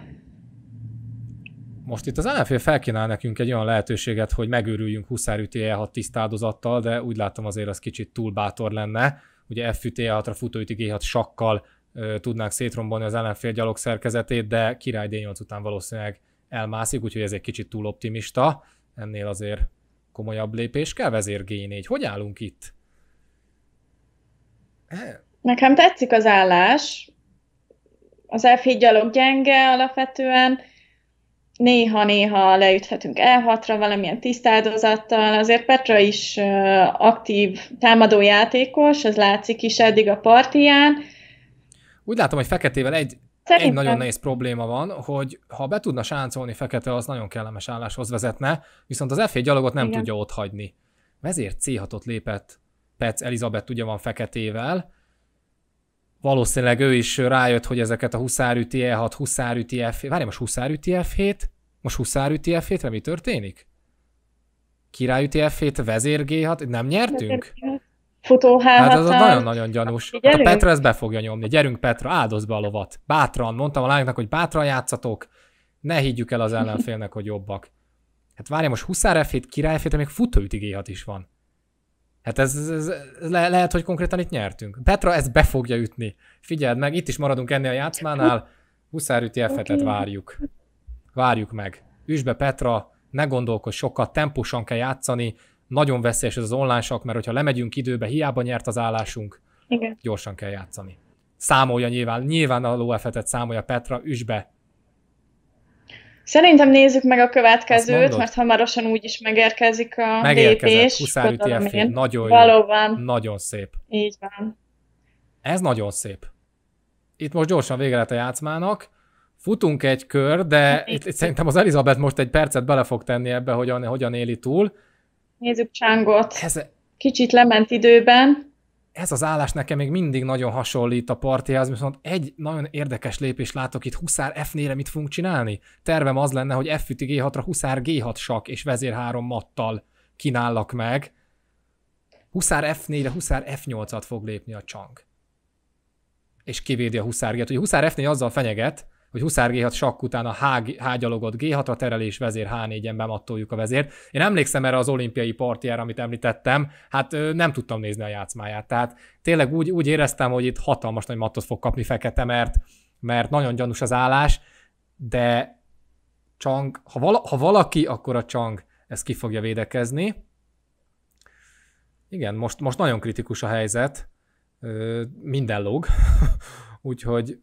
Most itt az ellenfél felkínál nekünk egy olyan lehetőséget, hogy megőrüljünk huszárüti E6 tisztáldozattal, de úgy látom azért az kicsit túl bátor lenne. Ugye F üt E6-ra futóüti G6 sakkal ö, tudnánk szétrombolni az ellenfél szerkezetét, de király D8 után valószínűleg elmászik, úgyhogy ez egy kicsit túl optimista. Ennél azért komolyabb lépés kell, vezér G4. Hogy állunk itt? Eh, Nekem tetszik az állás. Az f gyalog gyenge alapvetően. Néha-néha leüthetünk E6-ra valamilyen tisztáldozattal. Azért Petra is aktív támadó játékos, ez látszik is eddig a partiján. Úgy látom, hogy feketével egy, Szerintem. Egy nagyon nehéz probléma van, hogy ha be tudna sáncolni fekete, az nagyon kellemes álláshoz vezetne, viszont az f gyalogot nem Igen. tudja ott hagyni. ezért C6-ot lépett Petz Elizabeth ugye van feketével, valószínűleg ő is rájött, hogy ezeket a huszárüti E6, huszárüti F7, várj, most huszárüti F7? Most huszárüti F7-re mi történik? Királyüti F7, vezér G6, nem nyertünk? Futó H6. Hát ez az nagyon-nagyon gyanús. Hát a Petra ezt be fogja nyomni. Gyerünk Petra, áldoz be a lovat. Bátran, mondtam a lányoknak, hogy bátran játszatok, ne higgyük el az ellenfélnek, hogy jobbak. Hát várj, most huszár F7, király F7, még futóüti G6 is van. Hát ez, ez le, lehet, hogy konkrétan itt nyertünk. Petra ezt be fogja ütni. Figyeld meg, itt is maradunk ennél a játszmánál. Huszárüti effetet okay. várjuk. Várjuk meg. Üsd be Petra, ne gondolkodj sokat, tempósan kell játszani. Nagyon veszélyes ez az online sok mert hogyha lemegyünk időbe, hiába nyert az állásunk, Igen. gyorsan kell játszani. Számolja nyilván, nyilván a lóefetet számolja Petra, üsd be, Szerintem nézzük meg a következőt, mert hamarosan úgyis megérkezik a Megérkezett, lépés. Megérkezett, nagyon jó. Valóban. Nagyon szép. Így van. Ez nagyon szép. Itt most gyorsan vége lett a játszmának. Futunk egy kör, de itt, itt szerintem az Elizabeth most egy percet bele fog tenni ebbe, hogyan, hogyan éli túl. Nézzük Csángot. Ez... Kicsit lement időben ez az állás nekem még mindig nagyon hasonlít a partiához, viszont egy nagyon érdekes lépés látok itt, Huszár f re mit fogunk csinálni? Tervem az lenne, hogy f G6-ra Huszár G6 sak és vezér 3 mattal kínállak meg. Huszár F4-re Huszár F8-at fog lépni a csang. És kivédi a Huszár g Ugye Huszár F4 azzal fenyeget, hogy Huszár G6 sakk után a H, hágyalogott G6-ra terelés vezér H4-en bemattoljuk a vezért. Én emlékszem erre az olimpiai partiára, amit említettem, hát nem tudtam nézni a játszmáját. Tehát tényleg úgy, úgy éreztem, hogy itt hatalmas nagy mattot fog kapni fekete, mert, mert nagyon gyanús az állás, de Chang ha, vala, ha valaki, akkor a Chang ezt ki fogja védekezni. Igen, most, most nagyon kritikus a helyzet, Ö, minden lóg, úgyhogy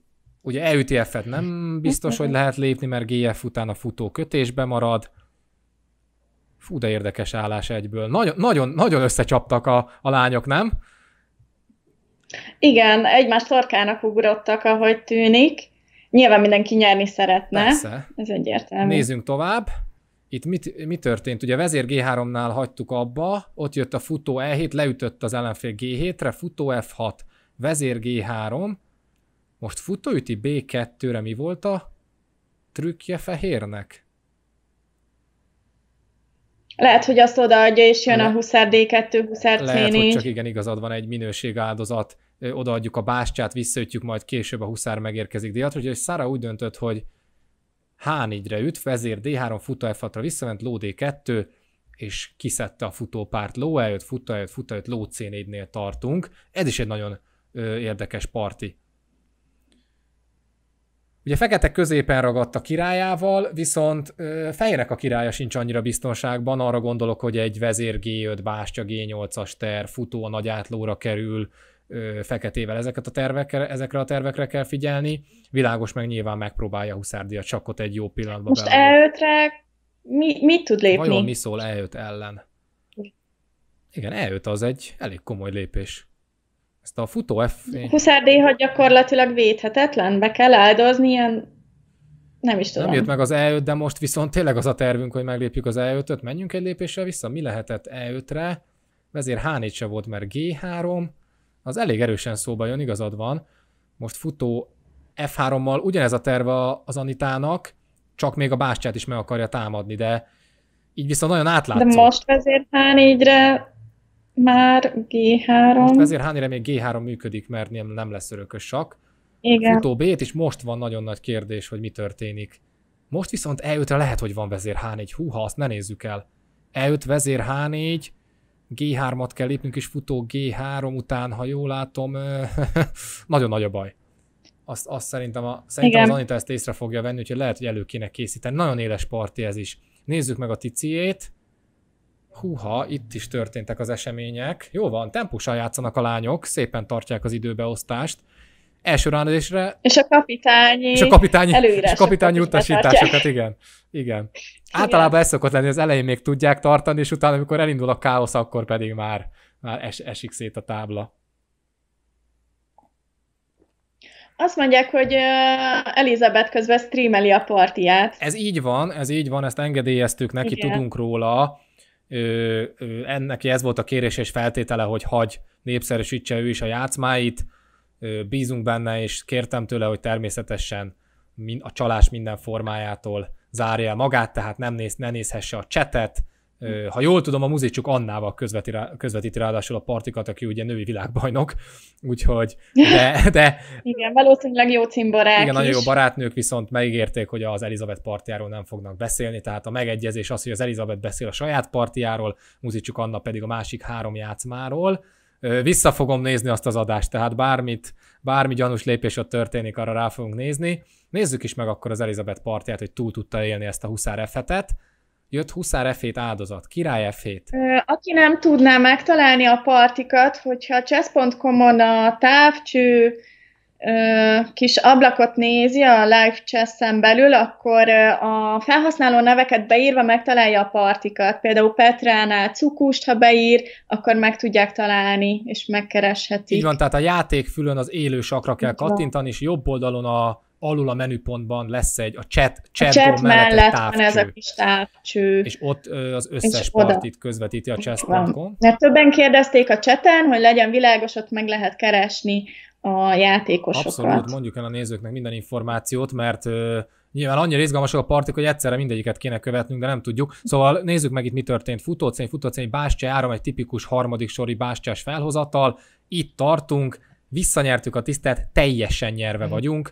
Ugye EUTF-et nem biztos, hogy lehet lépni, mert GF után a futó kötésbe marad. Fú, de érdekes állás egyből. Nagyon, nagyon, nagyon összecsaptak a, a lányok, nem? Igen, egymás torkának ugrottak, ahogy tűnik. Nyilván mindenki nyerni szeretne. Persze. Ez egyértelmű. Nézzünk tovább. Itt mit, mi történt? Ugye vezér G3-nál hagytuk abba, ott jött a futó E7, leütött az ellenfél G7-re, futó F6, vezér G3, most futóüti B2-re mi volt a trükkje fehérnek? Lehet, hogy azt odaadja, és jön Le- a huszár D2, huszár C4. Lehet, hogy csak igen, igazad van, egy minőség áldozat, odaadjuk a bástyát, visszaütjük, majd később a huszár megérkezik d hogy és Szára úgy döntött, hogy H4-re üt, vezér D3, futó f ra visszament, ló D2, és kiszedte a futópárt, ló eljött, futó eljött, futó eljött, ló C4-nél tartunk. Ez is egy nagyon ö, érdekes parti Ugye fekete középen ragadt a királyával, viszont ö, a királya sincs annyira biztonságban, arra gondolok, hogy egy vezér G5, bástya G8-as ter, futó a nagy átlóra kerül, ö, feketével ezeket a tervekre, ezekre a tervekre kell figyelni. Világos meg nyilván megpróbálja Huszárdia csakot egy jó pillanatban. Most belőle. e mi, mit tud lépni? Vajon mi szól E5 ellen? Igen, E5 az egy elég komoly lépés ezt a futó F... Huszárdéha gyakorlatilag védhetetlen, be kell áldozni ilyen nem is tudom. Nem jött meg az e de most viszont tényleg az a tervünk, hogy meglépjük az E5-öt, menjünk egy lépéssel vissza, mi lehetett E5-re, vezér H4 se volt, mert G3, az elég erősen szóba jön, igazad van, most futó F3-mal ugyanez a terve az Anitának, csak még a bástyát is meg akarja támadni, de így viszont nagyon átlátszó. De most vezér H4-re már G3. Most ezért hány még G3 működik, mert nem, nem lesz örökös sak. Igen. Futó b is most van nagyon nagy kérdés, hogy mi történik. Most viszont E5-re lehet, hogy van vezér H4. Húha, azt ne nézzük el. E5 vezér H4, G3-at kell lépnünk, és futó G3 után, ha jól látom, nagyon nagy a baj. Azt, azt szerintem, a, szerintem az Anita ezt észre fogja venni, úgyhogy lehet, hogy elő kéne készíteni. Nagyon éles parti ez is. Nézzük meg a ticiét húha, itt is történtek az események. Jó van, tempósan játszanak a lányok, szépen tartják az időbeosztást. Első ránézésre... És a kapitányi És a kapitányi, és a kapitányi utasításokat, igen. Igen. Általában ez szokott lenni, az elején még tudják tartani, és utána, amikor elindul a káosz, akkor pedig már, már es, esik szét a tábla. Azt mondják, hogy Elizabeth közben streameli a partiját. Ez így van, ez így van, ezt engedélyeztük, neki Igen. tudunk róla ő, ő, ennek ez volt a kérés és feltétele, hogy hagy népszerűsítse ő is a játszmáit, bízunk benne, és kértem tőle, hogy természetesen a csalás minden formájától zárja el magát, tehát nem néz, ne nézhesse a csetet, ha jól tudom, a csak Annával közveti rá, közvetíti ráadásul a partikat, aki ugye női világbajnok, úgyhogy de... de igen, valószínűleg jó címbarák Igen, is. nagyon jó barátnők, viszont megígérték, hogy az Elizabeth partiáról nem fognak beszélni, tehát a megegyezés az, hogy az Elizabeth beszél a saját partiáról, csak Anna pedig a másik három játszmáról. Vissza fogom nézni azt az adást, tehát bármit, bármi gyanús lépés ott történik, arra rá fogunk nézni. Nézzük is meg akkor az Elizabeth partját, hogy túl tudta élni ezt a 20 refetet jött Huszár f áldozat, Király f Aki nem tudná megtalálni a partikat, hogyha chess.com-on a távcső kis ablakot nézi a live chess belül, akkor a felhasználó neveket beírva megtalálja a partikat. Például Petránál cukust, ha beír, akkor meg tudják találni, és megkereshetik. Így van, tehát a játék fülön az élő sakra kell kattintani, és jobb oldalon a alul a menüpontban lesz egy, a chat, chat, a chat mellett, mellett távcső, van ez a kis távcső. És ott az összes partit közvetíti a chess.com. Mert többen kérdezték a chaten, hogy legyen világos, ott meg lehet keresni a játékosokat. Abszolút, mondjuk el a nézőknek minden információt, mert Nyilván annyira izgalmasak a partik, hogy egyszerre mindegyiket kéne követnünk, de nem tudjuk. Szóval nézzük meg itt, mi történt. Futócény, futócény, Bástya, áram egy tipikus harmadik sori Bástyás felhozattal. Itt tartunk, visszanyertük a tisztet, teljesen nyerve mm. vagyunk.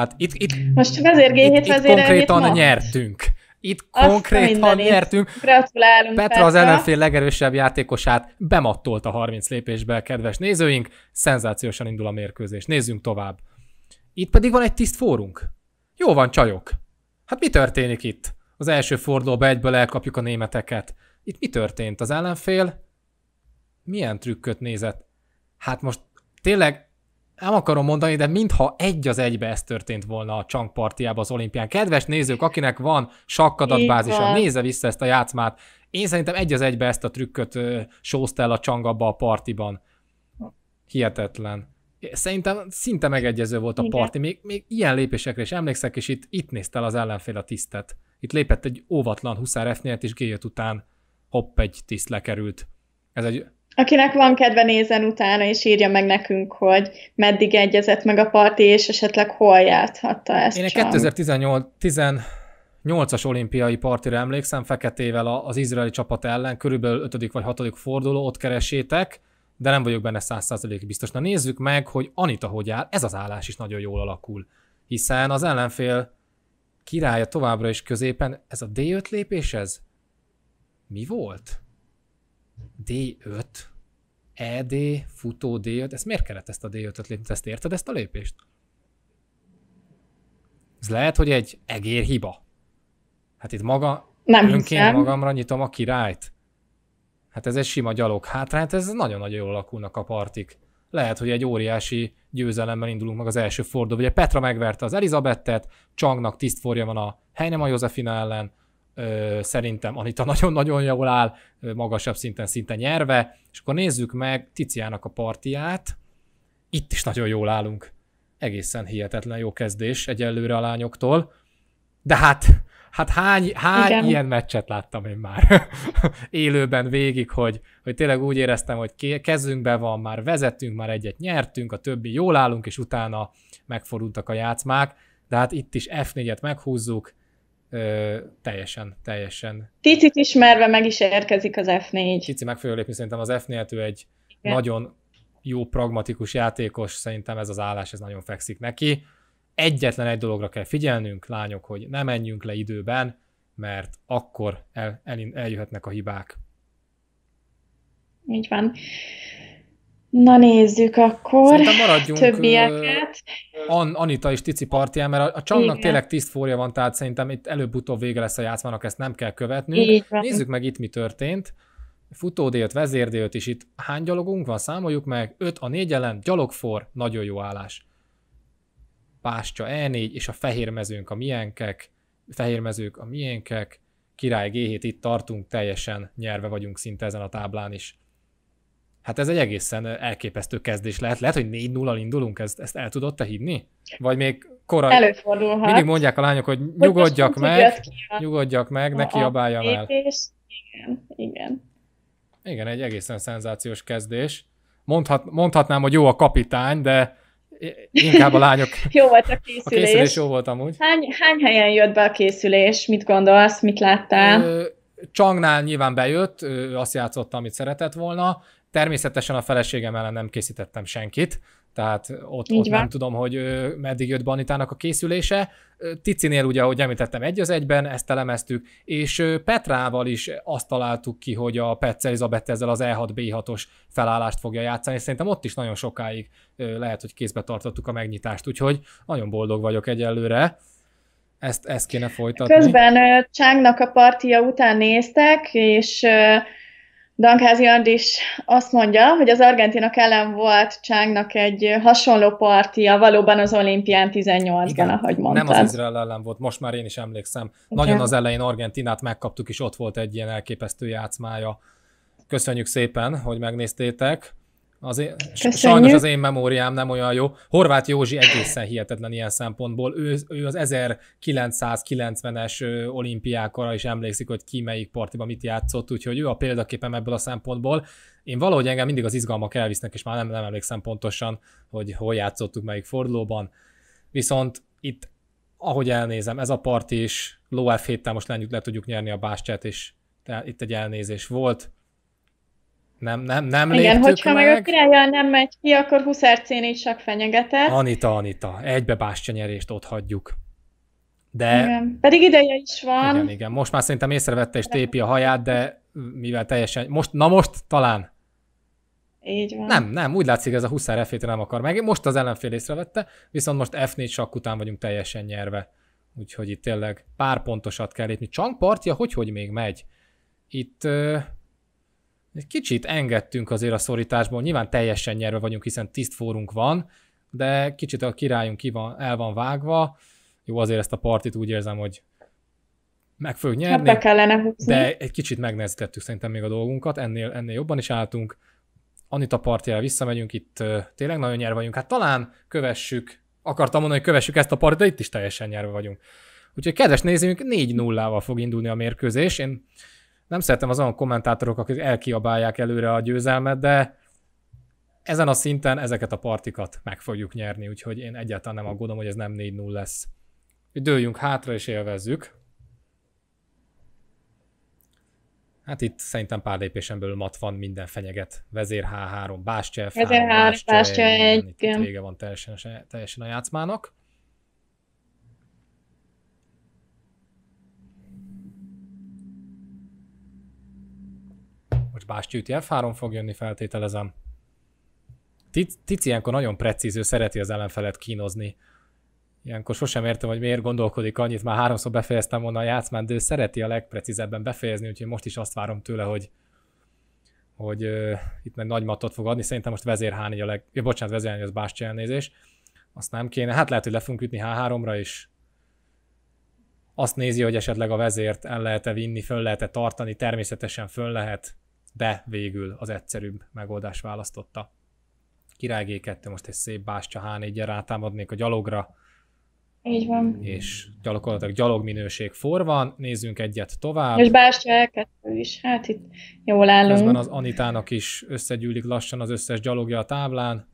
Tehát itt, itt, Most G7 itt, itt konkrétan ma? nyertünk. Itt Azt konkrétan nyertünk. Gratulálunk Petra, Petra az ellenfél legerősebb játékosát bemattolt a 30 lépésbe, kedves nézőink. Szenzációsan indul a mérkőzés. Nézzünk tovább. Itt pedig van egy tiszt fórunk. Jó van, csajok. Hát mi történik itt? Az első fordulóba egyből elkapjuk a németeket. Itt mi történt? Az ellenfél milyen trükköt nézett? Hát most tényleg nem akarom mondani, de mintha egy az egybe ez történt volna a Chang az olimpián. Kedves nézők, akinek van sakkadatbázisa, nézze vissza ezt a játszmát. Én szerintem egy az egybe ezt a trükköt sózta el a csang abba a partiban. Hihetetlen. Szerintem szinte megegyező volt a Igen. parti, még, még ilyen lépésekre is emlékszek, és itt, itt nézte el az ellenfél a tisztet. Itt lépett egy óvatlan huszár f és g után hopp, egy tiszt lekerült. Ez egy Akinek van kedve, nézen utána, és írja meg nekünk, hogy meddig egyezett meg a parti, és esetleg hol játhatta ezt. Én egy 2018 as olimpiai partira emlékszem, feketével az izraeli csapat ellen, körülbelül 5. vagy 6. forduló, ott keresétek, de nem vagyok benne 100 biztos. Na nézzük meg, hogy Anita hogy áll, ez az állás is nagyon jól alakul, hiszen az ellenfél királya továbbra is középen, ez a D5 lépés ez? Mi volt? D5, ED, futó D5, ez miért kellett ezt a D5-öt lépni? Ezt érted ezt a lépést? Ez lehet, hogy egy egér hiba. Hát itt maga, nem önként hiszem. magamra nyitom a királyt. Hát ez egy sima gyalog hátrány, hát ez nagyon-nagyon jól alakulnak a partik. Lehet, hogy egy óriási győzelemmel indulunk meg az első fordulóba. Ugye Petra megverte az Elizabettet, Csangnak tisztforja van a Heinemann Josefina ellen, szerintem Anita nagyon-nagyon jól áll, magasabb szinten szinte nyerve, és akkor nézzük meg Ticiának a partiát, itt is nagyon jól állunk. Egészen hihetetlen jó kezdés egyelőre a lányoktól, de hát, hát hány, hány Igen. ilyen meccset láttam én már élőben végig, hogy, hogy tényleg úgy éreztem, hogy kezünkben van, már vezetünk, már egyet nyertünk, a többi jól állunk, és utána megfordultak a játszmák, de hát itt is F4-et meghúzzuk, Ö, teljesen, teljesen. Ticit ismerve meg is érkezik az F4. Pici meg fog lépni, szerintem az F4 től egy Igen. nagyon jó, pragmatikus játékos, szerintem ez az állás, ez nagyon fekszik neki. Egyetlen egy dologra kell figyelnünk, lányok, hogy ne menjünk le időben, mert akkor el, el, eljöhetnek a hibák. Így van. Na nézzük akkor Szerintem maradjunk többieket. An, Anita és Tici partján, mert a, a csamnak Igen. tényleg tisztfória van, tehát szerintem itt előbb-utóbb vége lesz a játszmának, ezt nem kell követnünk. Nézzük meg itt, mi történt. Futódélt, vezérdélt is itt. Hány gyalogunk van? Számoljuk meg. 5 a 4 ellen, gyalogfor, nagyon jó állás. Pástya E4 és a fehér mezőnk a miénkek, fehér mezők a miénkek, király G7, itt tartunk, teljesen nyerve vagyunk szinte ezen a táblán is. Hát ez egy egészen elképesztő kezdés lehet. Lehet, hogy 4 0 indulunk, ezt, ezt el tudod te hinni? Vagy még korai... Előfordulhat. Mindig mondják a lányok, hogy nyugodjak hogy meg, nyugodjak meg, ne kiabáljam el. Igen, igen. Igen, egy egészen szenzációs kezdés. Mondhat, mondhatnám, hogy jó a kapitány, de inkább a lányok. jó volt a készülés. A készülés jó volt amúgy. Hány, hány helyen jött be a készülés? Mit gondolsz? Mit láttál? Ö, Csangnál nyilván bejött, ő azt játszotta, amit szeretett volna. Természetesen a feleségem ellen nem készítettem senkit, tehát ott, ott nem tudom, hogy meddig jött Banitának a készülése. Ticinél ugye, ahogy említettem, egy az egyben, ezt elemeztük, és Petrával is azt találtuk ki, hogy a Petz Elizabeth ezzel az E6-B6-os felállást fogja játszani, szerintem ott is nagyon sokáig lehet, hogy kézbe tartottuk a megnyitást, úgyhogy nagyon boldog vagyok egyelőre ezt, ezt kéne folytatni. Közben Csángnak a partia után néztek, és Dankázi Andi is azt mondja, hogy az argentinok ellen volt Csángnak egy hasonló partia valóban az olimpián 18-ban, Igen, ahogy mondtad. Nem az Izrael ellen volt, most már én is emlékszem. Igen. Nagyon az elején Argentinát megkaptuk, és ott volt egy ilyen elképesztő játszmája. Köszönjük szépen, hogy megnéztétek. Az én, sajnos az én memóriám nem olyan jó. Horváth Józsi egészen hihetetlen ilyen szempontból. Ő, ő az 1990-es olimpiákra is emlékszik, hogy ki melyik partiban mit játszott, úgyhogy ő a példaképem ebből a szempontból. Én valahogy engem mindig az izgalmak elvisznek, és már nem, nem emlékszem pontosan, hogy hol játszottuk, melyik fordulóban. Viszont itt, ahogy elnézem, ez a part is, Lóelf héttel most le tudjuk nyerni a bástyát, és itt egy elnézés volt nem, nem, nem Igen, hogyha meg. meg a királya nem megy ki, akkor Huszárcén is csak fenyegetett. Anita, Anita, egybe nyerést ott hagyjuk. De... Igen. Pedig ideje is van. Igen, igen. Most már szerintem észrevette és tépi a haját, de mivel teljesen... Most, na most talán. Így van. Nem, nem, úgy látszik ez a huszár f nem akar meg. Most az ellenfél észrevette, viszont most F4 sakk után vagyunk teljesen nyerve. Úgyhogy itt tényleg pár pontosat kell lépni. Csang partja hogy, hogy még megy? Itt Kicsit engedtünk azért a szorításból, nyilván teljesen nyerve vagyunk, hiszen tiszt fórunk van, de kicsit a királyunk ki van, el van vágva. Jó, azért ezt a partit úgy érzem, hogy meg fogjuk nyerni, hát kellene de egy kicsit megnehezítettük szerintem még a dolgunkat, ennél, ennél jobban is álltunk. Anita partjára visszamegyünk, itt tényleg nagyon nyerve vagyunk. Hát talán kövessük, akartam mondani, hogy kövessük ezt a partit, de itt is teljesen nyerve vagyunk. Úgyhogy kedves nézőink, 4-0-val fog indulni a mérkőzés. Én nem szeretem az olyan kommentátorok, akik elkiabálják előre a győzelmet, de ezen a szinten ezeket a partikat meg fogjuk nyerni, úgyhogy én egyáltalán nem aggódom, hogy ez nem 4-0 lesz. Dőljünk hátra és élvezzük. Hát itt szerintem pár lépésen belül mat van, minden fenyeget. Vezér H3, Bástyev, Vezér H3, Bástyev, Bástyev 1. Itt, itt vége van teljesen, teljesen a játszmának. most Bástyú F3 fog jönni, feltételezem. Tic ilyenkor nagyon precíző, szereti az ellenfelet kínozni. Ilyenkor sosem értem, hogy miért gondolkodik annyit, már háromszor befejeztem volna a játszmát, de ő szereti a legprecízebben befejezni, úgyhogy most is azt várom tőle, hogy, hogy uh, itt meg nagy matot fog adni. Szerintem most vezérhány a leg... Ja, bocsánat, vezérhány az Bástya elnézés. Azt nem kéne. Hát lehet, hogy le fogunk ütni H3-ra is. Azt nézi, hogy esetleg a vezért el lehet-e vinni, föl lehet-e tartani, természetesen föl lehet de végül az egyszerűbb megoldást választotta. Király G2 most egy szép bástya H4-je rátámadnék a gyalogra. Így van. És gyakorlatilag gyalog minőség for van, nézzünk egyet tovább. És bástya l is, hát itt jól állunk. Közben az Anitának is összegyűlik lassan az összes gyalogja a táblán.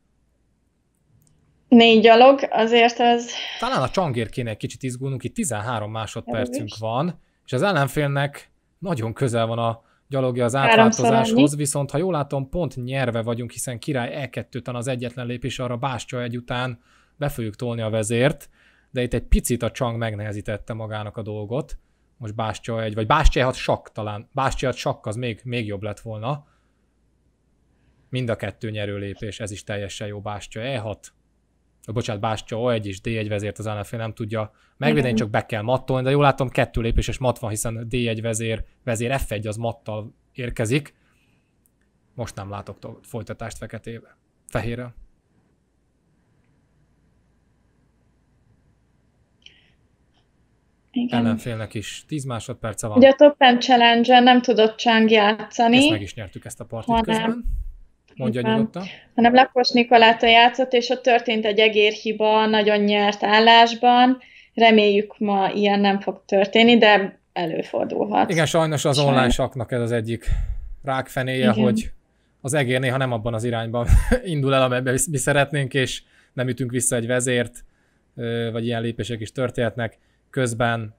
Négy gyalog, azért az... Talán a csangér kéne egy kicsit izgulnunk, itt 13 másodpercünk van, és az ellenfélnek nagyon közel van a gyalogja az átváltozáshoz, viszont ha jól látom, pont nyerve vagyunk, hiszen király E2 az egyetlen lépés, arra bástya egy után be fogjuk tolni a vezért, de itt egy picit a Csang megnehezítette magának a dolgot. Most bástya egy, vagy bástya hat sakk talán. Bástya hat sakk az még, még jobb lett volna. Mind a kettő nyerő lépés, ez is teljesen jó bástya. E6, bocsánat, Bástya O1 és D1 vezért az ellenfél nem tudja megvédeni, Igen. csak be kell mattolni, de jól látom, kettő lépés és mat van, hiszen D1 vezér, vezér F1 az mattal érkezik. Most nem látok folytatást feketébe, fehérre. Igen. ellenfélnek is. 10 másodperce van. Ugye a Top Ten challenge nem tudott Chang játszani. Ezt meg is nyertük ezt a partit hanem, közben. Mondja Igen. nyugodtan. Hanem Lapos Nikoláta játszott, és ott történt egy egérhiba nagyon nyert állásban. Reméljük ma ilyen nem fog történni, de előfordulhat. Igen, sajnos az online saknak ez az egyik rákfenéje, Igen. hogy az egér néha nem abban az irányban indul el, amelyben mi szeretnénk, és nem ütünk vissza egy vezért, vagy ilyen lépések is történhetnek. Közben,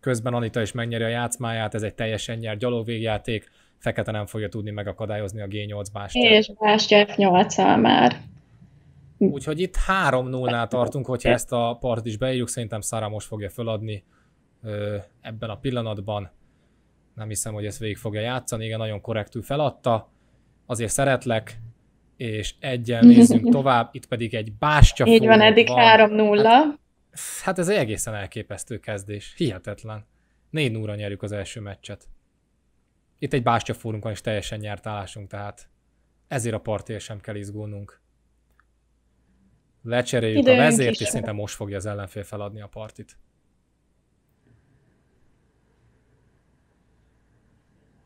közben Anita is megnyeri a játszmáját, ez egy teljesen nyert gyalogvégjáték fekete nem fogja tudni megakadályozni a G8 bástyát. És bástya f 8 már. Úgyhogy itt 3-0-nál tartunk, hogyha ezt a part is beírjuk, szerintem Szára most fogja föladni ebben a pillanatban. Nem hiszem, hogy ezt végig fogja játszani, igen, nagyon korrektül feladta. Azért szeretlek, és egyen nézzünk tovább, itt pedig egy bástya. Így van, eddig 3-0. Hát, hát ez egy egészen elképesztő kezdés, hihetetlen. 4 0 nyerjük az első meccset itt egy bástya van, és teljesen nyert állásunk, tehát ezért a partért sem kell izgulnunk. Lecseréljük Időnk a vezért, és szinte most fogja az ellenfél feladni a partit.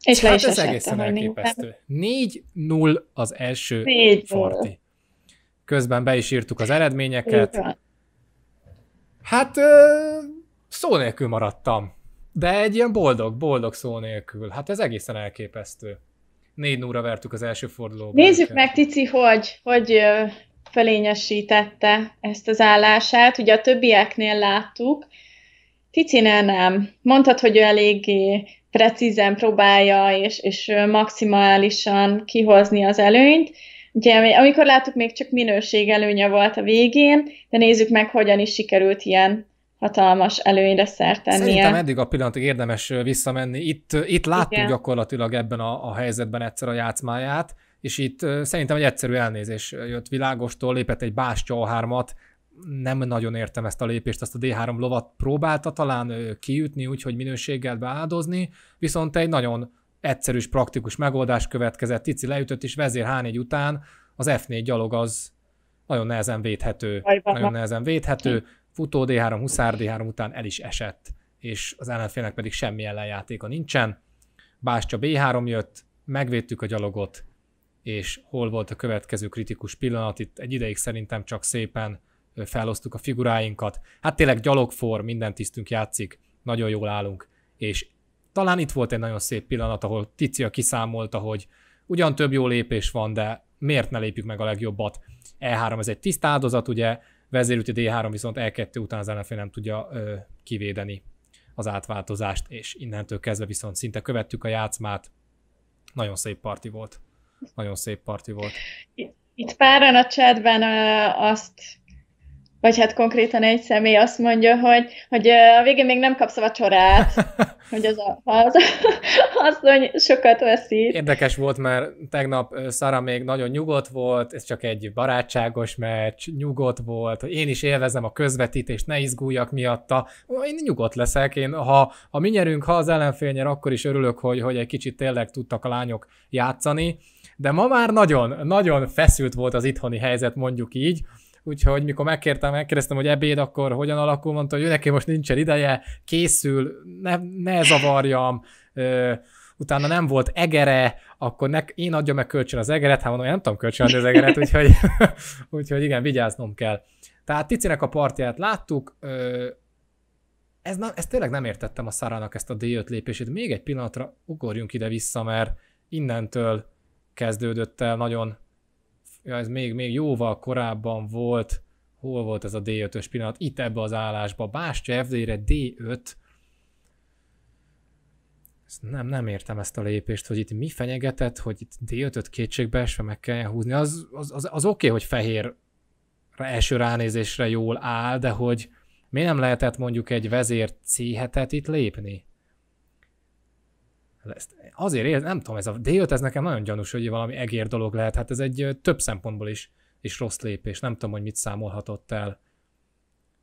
És hát le is ez egészen elképesztő. 4-0 az első 4 parti. Közben be is írtuk az eredményeket. Hát szó nélkül maradtam. De egy ilyen boldog, boldog szó nélkül. Hát ez egészen elképesztő. Négy núra vertük az első fordulóban. Nézzük őket. meg, Tici, hogy, hogy felényesítette ezt az állását. Ugye a többieknél láttuk, Ticinél nem. Mondtad, hogy ő eléggé precízen próbálja és, és maximálisan kihozni az előnyt. Ugye, amikor láttuk, még csak minőség előnye volt a végén, de nézzük meg, hogyan is sikerült ilyen hatalmas előnyre szert tennie. Szerintem eddig a pillanatig érdemes visszamenni. Itt, itt láttuk Igen. gyakorlatilag ebben a, a helyzetben egyszer a játszmáját, és itt szerintem egy egyszerű elnézés jött világostól, lépett egy bástya a hármat, nem nagyon értem ezt a lépést, azt a D3 lovat próbálta talán kiütni, úgyhogy minőséggel beáldozni, viszont egy nagyon egyszerű és praktikus megoldás következett, Tici leütött, és vezér H4 után az F4 gyalog az nagyon nehezen védhető. Nagyon nehezen védhető futó D3, huszár D3 után el is esett, és az ellenfélnek pedig semmi ellenjátéka nincsen. Bástya B3 jött, megvédtük a gyalogot, és hol volt a következő kritikus pillanat, itt egy ideig szerintem csak szépen felosztuk a figuráinkat. Hát tényleg gyalogfor, minden tisztünk játszik, nagyon jól állunk, és talán itt volt egy nagyon szép pillanat, ahol Ticia kiszámolta, hogy ugyan több jó lépés van, de miért ne lépjük meg a legjobbat. E3 ez egy tiszt áldozat, ugye vezérülti D3 viszont E2 után az ellenfél nem tudja ö, kivédeni az átváltozást, és innentől kezdve viszont szinte követtük a játszmát. Nagyon szép parti volt. Nagyon szép parti volt. Itt páran a chatben azt vagy hát konkrétan egy személy azt mondja, hogy, hogy a végén még nem kapsz a vacsorát, hogy az, a, az hogy sokat veszít. Érdekes volt, mert tegnap Szara még nagyon nyugodt volt, ez csak egy barátságos meccs, nyugodt volt, én is élvezem a közvetítést, ne izguljak miatta, én nyugodt leszek, én ha, ha mi nyerünk, ha az ellenfél nyer, akkor is örülök, hogy, hogy egy kicsit tényleg tudtak a lányok játszani, de ma már nagyon, nagyon feszült volt az itthoni helyzet, mondjuk így, úgyhogy mikor megkértem, megkérdeztem, hogy ebéd, akkor hogyan alakul, mondta, hogy ő neki most nincsen ideje, készül, ne, ne zavarjam, ö, utána nem volt egere, akkor ne, én adjam meg kölcsön az egeret, hát mondom, nem tudom kölcsönadni az egeret, úgyhogy, úgyhogy igen, vigyáznom kell. Tehát Ticinek a partját láttuk, ö, ez, nem, ez tényleg nem értettem a Szárának ezt a D5 lépését. Még egy pillanatra ugorjunk ide-vissza, mert innentől kezdődött el nagyon ja, ez még, még jóval korábban volt, hol volt ez a D5-ös pillanat, itt ebbe az állásba, Bástya FD-re D5, nem, nem értem ezt a lépést, hogy itt mi fenyegetett, hogy itt D5-öt kétségbe esve meg kelljen húzni, az, az, az, az oké, okay, hogy fehér első ránézésre jól áll, de hogy miért nem lehetett mondjuk egy vezér c itt lépni? Ezt azért érzem, nem tudom, ez a D5, ez nekem nagyon gyanús, hogy valami egér dolog lehet. Hát ez egy több szempontból is, is rossz lépés. Nem tudom, hogy mit számolhatott el.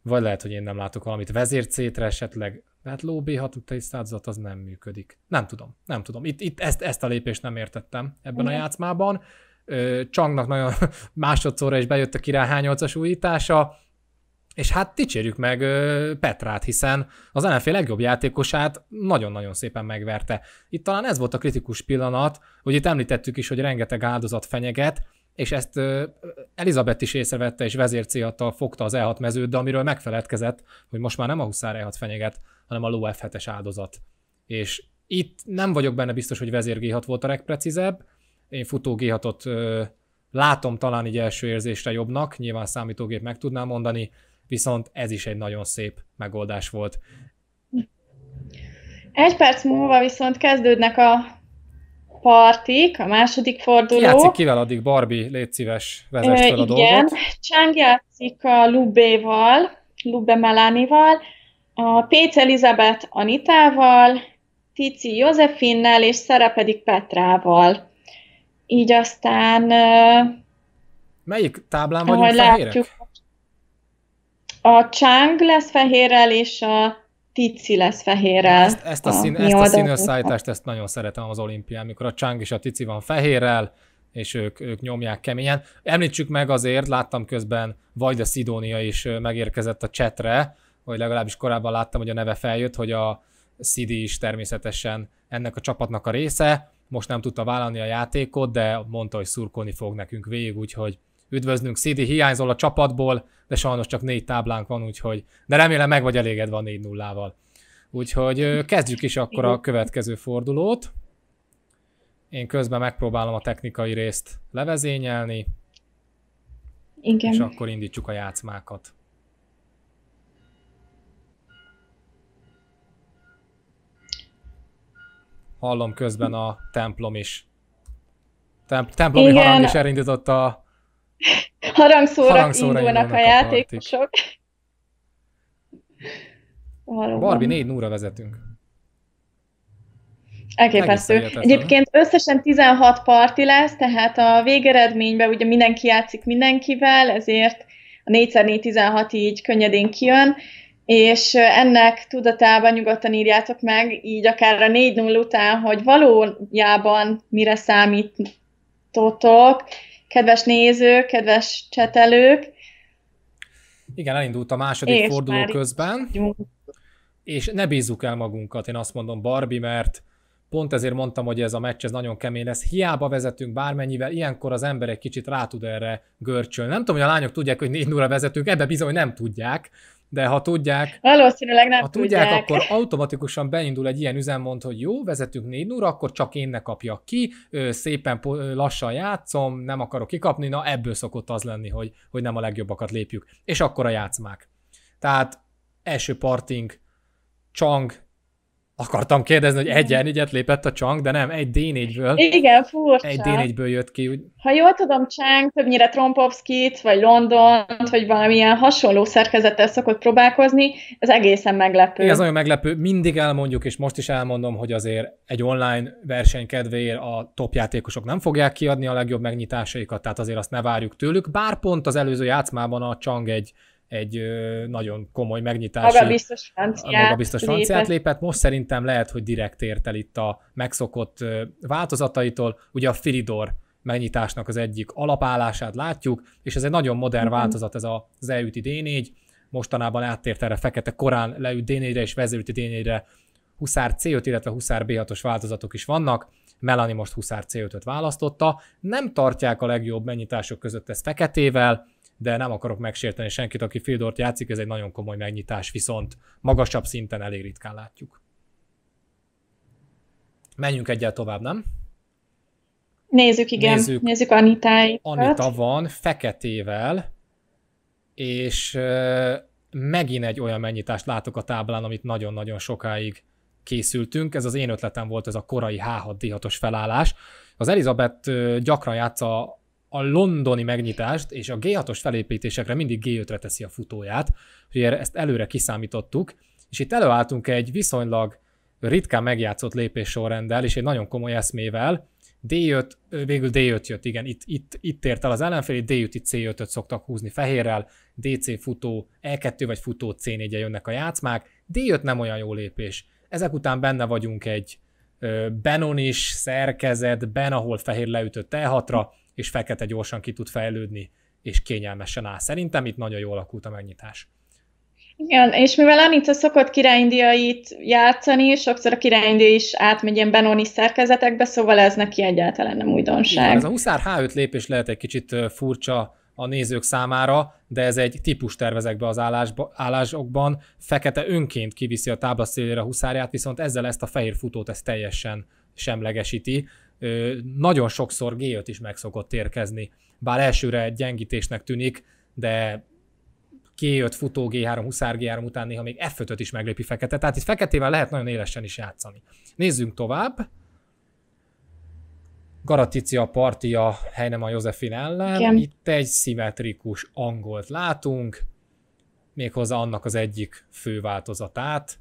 Vagy lehet, hogy én nem látok valamit. Vezércétre esetleg, hát ló B6 áldozat az nem működik. Nem tudom, nem tudom. Itt, itt ezt, ezt a lépést nem értettem ebben Igen. a játszmában. Csangnak nagyon másodszorra is bejött a király 8-as újítása és hát dicsérjük meg Petrát, hiszen az ellenfél legjobb játékosát nagyon-nagyon szépen megverte. Itt talán ez volt a kritikus pillanat, hogy itt említettük is, hogy rengeteg áldozat fenyeget, és ezt Elizabeth is észrevette, és vezércélattal fogta az E6 mezőt, de amiről megfeledkezett, hogy most már nem a Huszár E6 fenyeget, hanem a Ló F7-es áldozat. És itt nem vagyok benne biztos, hogy vezér G6 volt a legprecízebb. Én futó G6-ot látom talán így első érzésre jobbnak, nyilván számítógép meg tudná mondani, viszont ez is egy nagyon szép megoldás volt. Egy perc múlva viszont kezdődnek a partik, a második forduló. Ki játszik kivel addig? Barbie, légy szíves, vezess fel a dolgot. Igen, Csang játszik a Lubéval, Lube Melánival, a Péc Elizabeth Anitával, Tici Józsefinnel, és Szere pedig Petrával. Így aztán... Melyik táblán vagyunk fehérek? Látjuk, a Chang lesz fehérrel, és a Tici lesz fehérrel. Ezt, ezt a, ah, szín, a, ezt a színösszállítást, ezt nagyon szeretem az olimpián, mikor a Chang és a Tici van fehérrel, és ők, ők nyomják keményen. Említsük meg azért, láttam közben Vajda Szidónia is megérkezett a csetre, vagy legalábbis korábban láttam, hogy a neve feljött, hogy a Szidi is természetesen ennek a csapatnak a része. Most nem tudta vállalni a játékot, de mondta, hogy szurkolni fog nekünk végig, úgyhogy üdvözlünk, Szidi hiányzol a csapatból, de sajnos csak négy táblánk van, úgyhogy, de remélem meg vagy elégedve a 4 0 val Úgyhogy kezdjük is akkor a következő fordulót. Én közben megpróbálom a technikai részt levezényelni. Igen. És akkor indítsuk a játszmákat. Hallom közben a templom is. Tem- templomi Igen. harang is elindította a harangszóra, harangszóra indulnak, indulnak a, a játékosok. Valóban. Barbie 4 0 vezetünk. Elképesztő. Egyébként összesen 16 parti lesz, tehát a végeredményben ugye mindenki játszik mindenkivel, ezért a 4x4-16 így könnyedén kijön, és ennek tudatában nyugodtan írjátok meg, így akár a 4-0 után, hogy valójában mire számítotok, kedves nézők, kedves csetelők. Igen, elindult a második és forduló közben, és ne bízzuk el magunkat, én azt mondom, Barbie, mert pont ezért mondtam, hogy ez a meccs ez nagyon kemény lesz. Hiába vezetünk bármennyivel, ilyenkor az ember egy kicsit rá tud erre görcsölni. Nem tudom, hogy a lányok tudják, hogy 4 0 vezetünk, ebbe bizony nem tudják, de ha tudják, Valószínűleg nem ha tudják, tudják, akkor automatikusan beindul egy ilyen üzemmond, hogy jó, vezetünk négy óra, akkor csak én ne kapjak ki, szépen lassan játszom, nem akarok kikapni, na ebből szokott az lenni, hogy, hogy nem a legjobbakat lépjük. És akkor a játszmák. Tehát első parting, Chang akartam kérdezni, hogy egyen egyet lépett a Csang, de nem, egy D4-ből. Igen, furcsa. Egy D4-ből jött ki. Úgy... Ha jól tudom, Csang többnyire Trompovskit, vagy Londont, vagy valamilyen hasonló szerkezettel szokott próbálkozni, ez egészen meglepő. Igen, ez nagyon meglepő. Mindig elmondjuk, és most is elmondom, hogy azért egy online verseny kedvéért a top játékosok nem fogják kiadni a legjobb megnyitásaikat, tehát azért azt ne várjuk tőlük, bár pont az előző játszmában a Csang egy egy nagyon komoly megnyitási... Magabiztos franciát, biztos franciát lépett. lépett. Most szerintem lehet, hogy direkt ért el itt a megszokott változataitól. Ugye a Firidor megnyitásnak az egyik alapállását látjuk, és ez egy nagyon modern mm-hmm. változat, ez az elüti D4, mostanában áttért erre fekete korán leült D4-re és vezérüti D4-re Huszár C5, illetve Huszár B6-os változatok is vannak. Melanie most Huszár C5-öt választotta. Nem tartják a legjobb mennyitások között ezt feketével, de nem akarok megsérteni senkit, aki Fildort játszik, ez egy nagyon komoly megnyitás, viszont magasabb szinten elég ritkán látjuk. Menjünk egyel tovább, nem? Nézzük, igen. Nézzük, Nézzük Anitáit. Anita van feketével, és megint egy olyan mennyitást látok a táblán, amit nagyon-nagyon sokáig készültünk. Ez az én ötletem volt, ez a korai H6D6-os felállás. Az Elizabeth gyakran játsza a londoni megnyitást és a G6-os felépítésekre mindig G5-re teszi a futóját, hogy ezt előre kiszámítottuk, és itt előálltunk egy viszonylag ritkán megjátszott lépéssorrenddel és egy nagyon komoly eszmével, D5, végül D5 jött, igen, itt, itt, itt ért el az ellenfél, D5, C5-öt szoktak húzni fehérrel, DC futó, E2 vagy futó c 4 jönnek a játszmák, D5 nem olyan jó lépés. Ezek után benne vagyunk egy Benon is Ben, ahol fehér leütött E6-ra, és fekete gyorsan ki tud fejlődni, és kényelmesen áll. Szerintem itt nagyon jól alakult a megnyitás. Igen, és mivel Anita szokott királyindiait játszani, sokszor a királyindia is átmegy ilyen Benoni szerkezetekbe, szóval ez neki egyáltalán nem újdonság. Igen, ez a huszár H5 lépés lehet egy kicsit furcsa a nézők számára, de ez egy típus tervezekbe az állásba, állásokban. Fekete önként kiviszi a tábla szélére a huszárját, viszont ezzel ezt a fehér futót ezt teljesen semlegesíti nagyon sokszor G5 is meg szokott érkezni, bár elsőre gyengítésnek tűnik, de G5 futó, G3, huszár G3 után néha még f 5 is meglépi fekete, tehát itt feketével lehet nagyon élesen is játszani. Nézzünk tovább. Garaticia partia a Josefin ellen. Igen. Itt egy szimmetrikus angolt látunk, méghozzá annak az egyik fő változatát.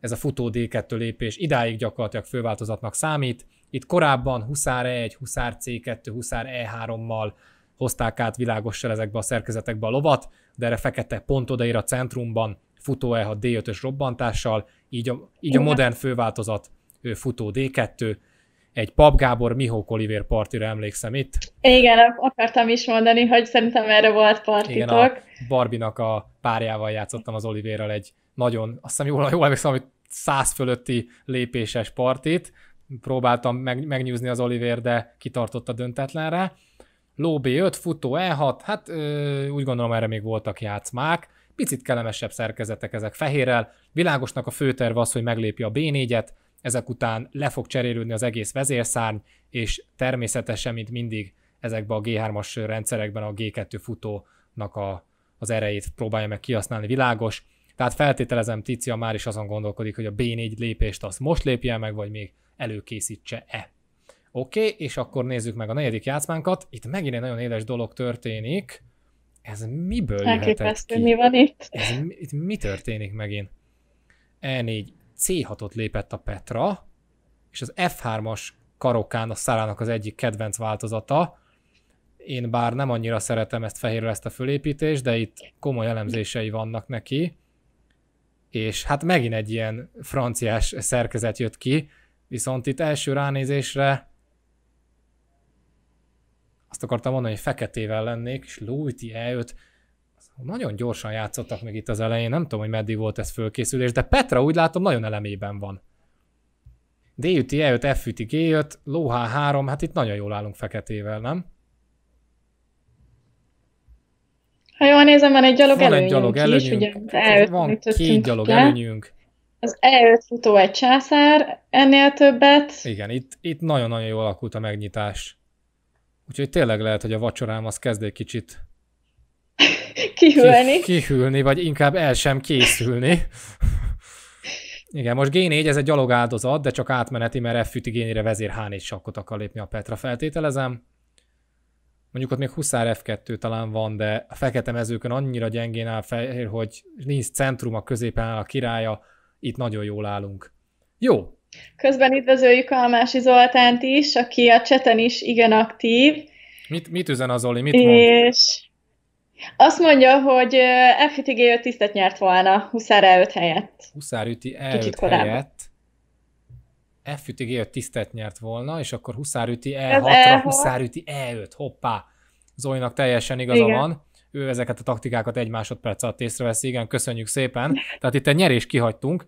Ez a futó D2 lépés idáig gyakorlatilag főváltozatnak számít, itt korábban Huszár E1, Huszár C2, Huszár E3-mal hozták át világossal ezekbe a szerkezetekbe a lovat, de erre fekete pont odaír a centrumban futó E6 D5-ös robbantással, így a, így a modern főváltozat futó D2, egy Pap Gábor Mihók Oliver partira emlékszem itt. Igen, akartam is mondani, hogy szerintem erre volt partitok. Igen, a Barbinak a párjával játszottam az Oliverrel egy nagyon, azt hiszem jól, jól emlékszem, hogy száz fölötti lépéses partit, próbáltam meg, megnyúzni az Oliver, de kitartott a döntetlenre. Ló B5, futó E6, hát ö, úgy gondolom erre még voltak játszmák. Picit kellemesebb szerkezetek ezek fehérrel. Világosnak a főterv az, hogy meglépje a B4-et, ezek után le fog cserélődni az egész vezérszárny, és természetesen, mint mindig, ezekben a G3-as rendszerekben a G2 futónak a, az erejét próbálja meg kihasználni világos. Tehát feltételezem, Ticia már is azon gondolkodik, hogy a B4 lépést azt most lépje meg, vagy még előkészítse-e. Oké, okay, és akkor nézzük meg a negyedik játszmánkat. Itt megint egy nagyon éles dolog történik. Ez miből jöhetett ki? mi van itt. Ez, itt mi történik megint? E4 C6-ot lépett a Petra, és az F3-as karokán a Szárának az egyik kedvenc változata. Én bár nem annyira szeretem ezt fehérre ezt a fölépítést, de itt komoly elemzései vannak neki. És hát megint egy ilyen franciás szerkezet jött ki, Viszont itt első ránézésre azt akartam mondani, hogy feketével lennék, és Lújti eljött. Nagyon gyorsan játszottak még itt az elején, nem tudom, hogy meddig volt ez fölkészülés, de Petra úgy látom nagyon elemében van. d üti E5, f üti G5, h 3, hát itt nagyon jól állunk feketével, nem? Ha jól nézem, van egy gyalog van előnyünk egy gyalog előnyünk, is, ugye? Van két gyalog előnyünk. Az E5 futó egy császár, ennél többet. Igen, itt, itt nagyon-nagyon jól alakult a megnyitás. Úgyhogy tényleg lehet, hogy a vacsorám az kezd egy kicsit kihűlni. kihűlni, vagy inkább el sem készülni. Igen, most G4 ez egy áldozat, de csak átmeneti, mert f G4-re vezér h sakkot akar lépni a Petra, feltételezem. Mondjuk ott még Huszár F2 talán van, de a fekete mezőkön annyira gyengén áll fehér, hogy nincs centrum, a középen áll a királya, itt nagyon jól állunk. Jó. Közben üdvözöljük a Hamási Zoltánt is, aki a cseten is igen aktív. Mit, mit üzen az Oli? Mit mond? És azt mondja, hogy FITG 5 tisztet nyert volna Huszár E5 helyett. Huszár üti E5 helyett. FITG 5 tisztet nyert volna, és akkor Huszár üti E6-ra, e E6. Huszár üti E5, hoppá. Zolinak teljesen igaza Igen. van ő ezeket a taktikákat egy másodperc alatt észreveszi, igen, köszönjük szépen. Tehát itt egy nyerés kihagytunk.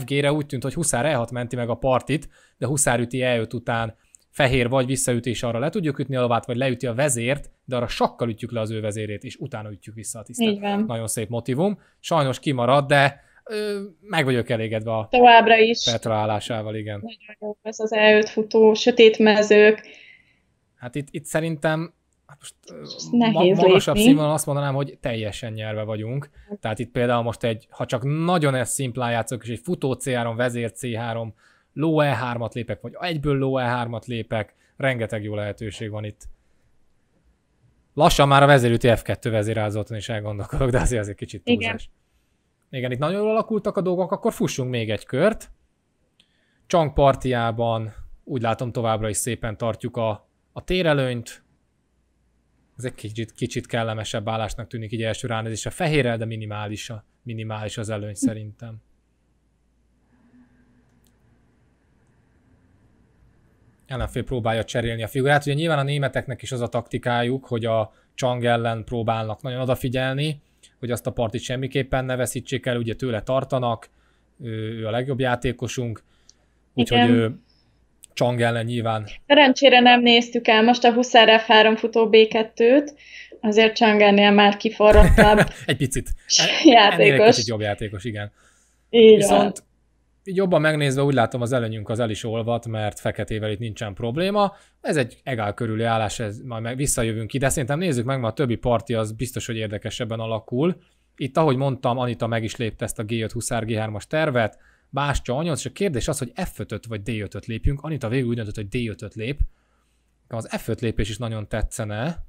FG-re úgy tűnt, hogy Huszár E6 menti meg a partit, de Huszár üti E5 után fehér vagy visszaütés arra le tudjuk ütni a lovát, vagy leüti a vezért, de arra sokkal ütjük le az ő vezérét, és utána ütjük vissza a Igen Nagyon szép motivum. Sajnos kimarad, de ö, meg vagyok elégedve a Továbbra is. Petra állásával, igen. Nagyon jó ez az E5 futó, sötét mezők. Hát itt, itt szerintem hát most Nehéz ma- magasabb lépni. színvonalon azt mondanám, hogy teljesen nyerve vagyunk. Tehát itt például most egy, ha csak nagyon ezt szimplán játszok, és egy futó C3, vezér C3, ló E3-at lépek, vagy egyből ló E3-at lépek, rengeteg jó lehetőség van itt. Lassan már a vezérüti F2 vezérázóton is elgondolkodok, de azért az egy kicsit túlzás. Igen. Igen, itt nagyon jól alakultak a dolgok, akkor fussunk még egy kört. Csang partiában úgy látom továbbra is szépen tartjuk a, a térelőnyt, ez egy kicsit, kicsit kellemesebb állásnak tűnik így első ránézés. A fehérrel, de minimális, a, minimális az előny szerintem. ellenfél próbálja cserélni a figurát. Ugye nyilván a németeknek is az a taktikájuk, hogy a Chang ellen próbálnak nagyon odafigyelni, hogy azt a partit semmiképpen ne veszítsék el, ugye tőle tartanak, ő, ő a legjobb játékosunk, úgyhogy ő, Csang ellen nyilván. Szerencsére nem néztük el most a 20 F3 futó B2-t, azért ennél már kiforrottabb Egy picit. E- játékos. egy picit jobb játékos, igen. Így Viszont van. jobban megnézve úgy látom az előnyünk az el is olvat, mert feketével itt nincsen probléma. Ez egy egál körüli állás, ez majd meg visszajövünk ki, de szerintem nézzük meg, mert a többi parti az biztos, hogy érdekesebben alakul. Itt, ahogy mondtam, Anita meg is lépte ezt a G5 20 G3-as tervet, Bástya anyag, és a kérdés az, hogy f 5 vagy D5-öt lépjünk. Anita végül úgy döntött, hogy D5-öt lép. Az F5 lépés is nagyon tetszene.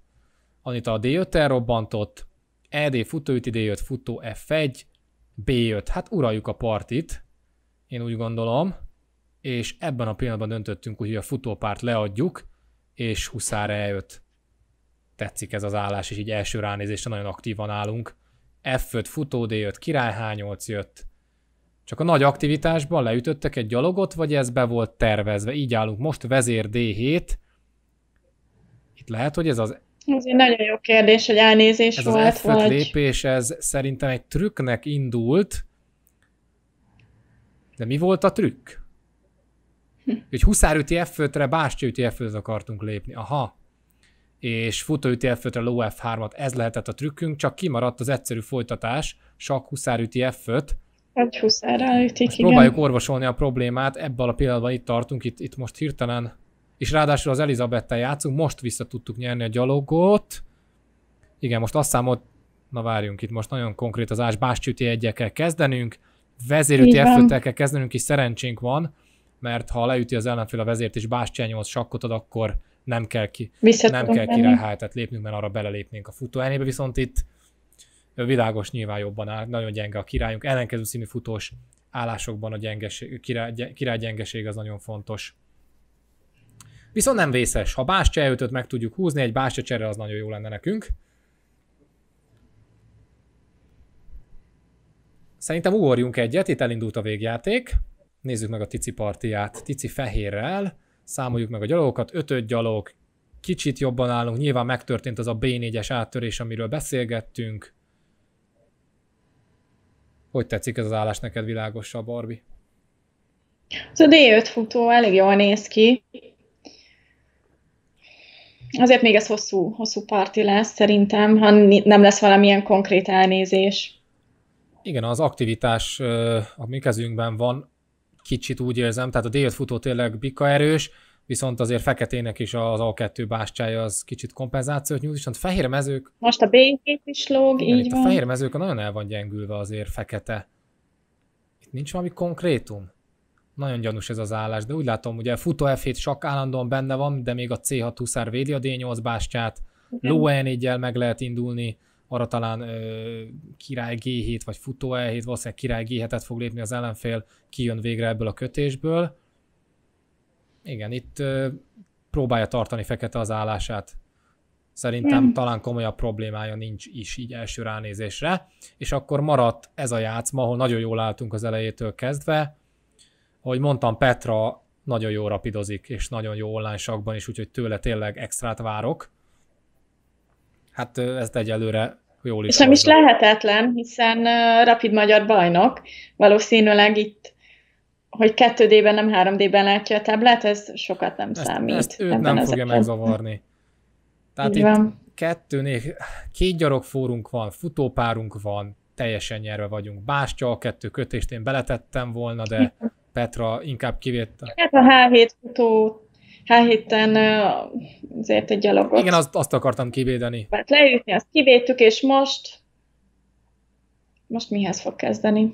Anita a D5-tel robbantott, ED futóüti D5, futó F1, B5. Hát uraljuk a partit, én úgy gondolom. És ebben a pillanatban döntöttünk, hogy a futópárt leadjuk, és huszár E5. Tetszik ez az állás, és így első ránézésre nagyon aktívan állunk. F5 futó D5, király H8 jött, csak a nagy aktivitásban leütöttek egy gyalogot, vagy ez be volt tervezve? Így állunk most, vezér D7. Itt lehet, hogy ez az... Ez egy nagyon jó kérdés, hogy elnézés ez volt, az vagy... lépés, ez szerintem egy trükknek indult. De mi volt a trükk? Hm. Hogy huszárüti f re bástyaüti f akartunk lépni. Aha. És futóüti f re low F3-at, ez lehetett a trükkünk, csak kimaradt az egyszerű folytatás, sak huszárüti F5, egy hát huszár ütik, igen. Próbáljuk orvosolni a problémát, ebből a pillanatban itt tartunk, itt, itt most hirtelen, és ráadásul az Elizabeth-tel játszunk, most vissza tudtuk nyerni a gyalogot. Igen, most azt számolt, na várjunk, itt most nagyon konkrét az ás bástyüti egyekkel kezdenünk, vezérüti f kell kezdenünk, és szerencsénk van, mert ha leüti az ellenfél a vezért és bástyán 8 sakkot ad, akkor nem kell ki, nem kell királyhájtát lépnünk, mert arra belelépnénk a futó viszont itt világos nyilván jobban áll, nagyon gyenge a királyunk, ellenkező színű futós állásokban a gyengeség, király, király gyengeség az nagyon fontos. Viszont nem vészes, ha bástya elütött meg tudjuk húzni, egy bástya csere az nagyon jó lenne nekünk. Szerintem ugorjunk egyet, itt elindult a végjáték. Nézzük meg a Tici partiát. Tici fehérrel, számoljuk meg a gyalogokat, Ötöt gyalog, kicsit jobban állunk, nyilván megtörtént az a B4-es áttörés, amiről beszélgettünk. Hogy tetszik ez az állás neked világosabb, Barbi? Ez a D5 futó elég jól néz ki. Azért még ez hosszú, hosszú parti lesz szerintem, ha nem lesz valamilyen konkrét elnézés. Igen, az aktivitás a mi kezünkben van, kicsit úgy érzem, tehát a D5 futó tényleg bika erős, viszont azért feketének is az A2 bástyája az kicsit kompenzációt nyújt, viszont fehér mezők... Most a b is lóg, igen, így itt van. A fehér mezők nagyon el van gyengülve azért fekete. Itt nincs valami konkrétum? Nagyon gyanús ez az állás, de úgy látom, ugye futó F7 állandóan benne van, de még a C6 huszár védi a D8 bástyát, ló e meg lehet indulni, arra talán ö, király G7 vagy futó E7, valószínűleg király G7-et fog lépni az ellenfél, kijön végre ebből a kötésből igen, itt próbálja tartani Fekete az állását. Szerintem Nem. talán komolyabb problémája nincs is így első ránézésre. És akkor maradt ez a játszma, ahol nagyon jól álltunk az elejétől kezdve. Ahogy mondtam, Petra nagyon jól rapidozik, és nagyon jó online sakban is, úgyhogy tőle tényleg extrát várok. Hát ezt egyelőre jól is És nem is lehetetlen, hiszen rapid magyar bajnok, valószínűleg itt hogy 2D-ben, nem 3D-ben látja a táblát, ez sokat nem ezt, számít. Ezt őt nem fogja megzavarni. Tehát Így itt van. kettőnél, két gyarokfórunk van, futópárunk van, teljesen nyerve vagyunk. Bástya a kettő kötést én beletettem volna, de Petra inkább kivét. Hát a H7 futó, H7-en azért egy gyalogot. Igen, azt, azt akartam kivédeni. Mert leütni, azt kivédtük, és most most mihez fog kezdeni?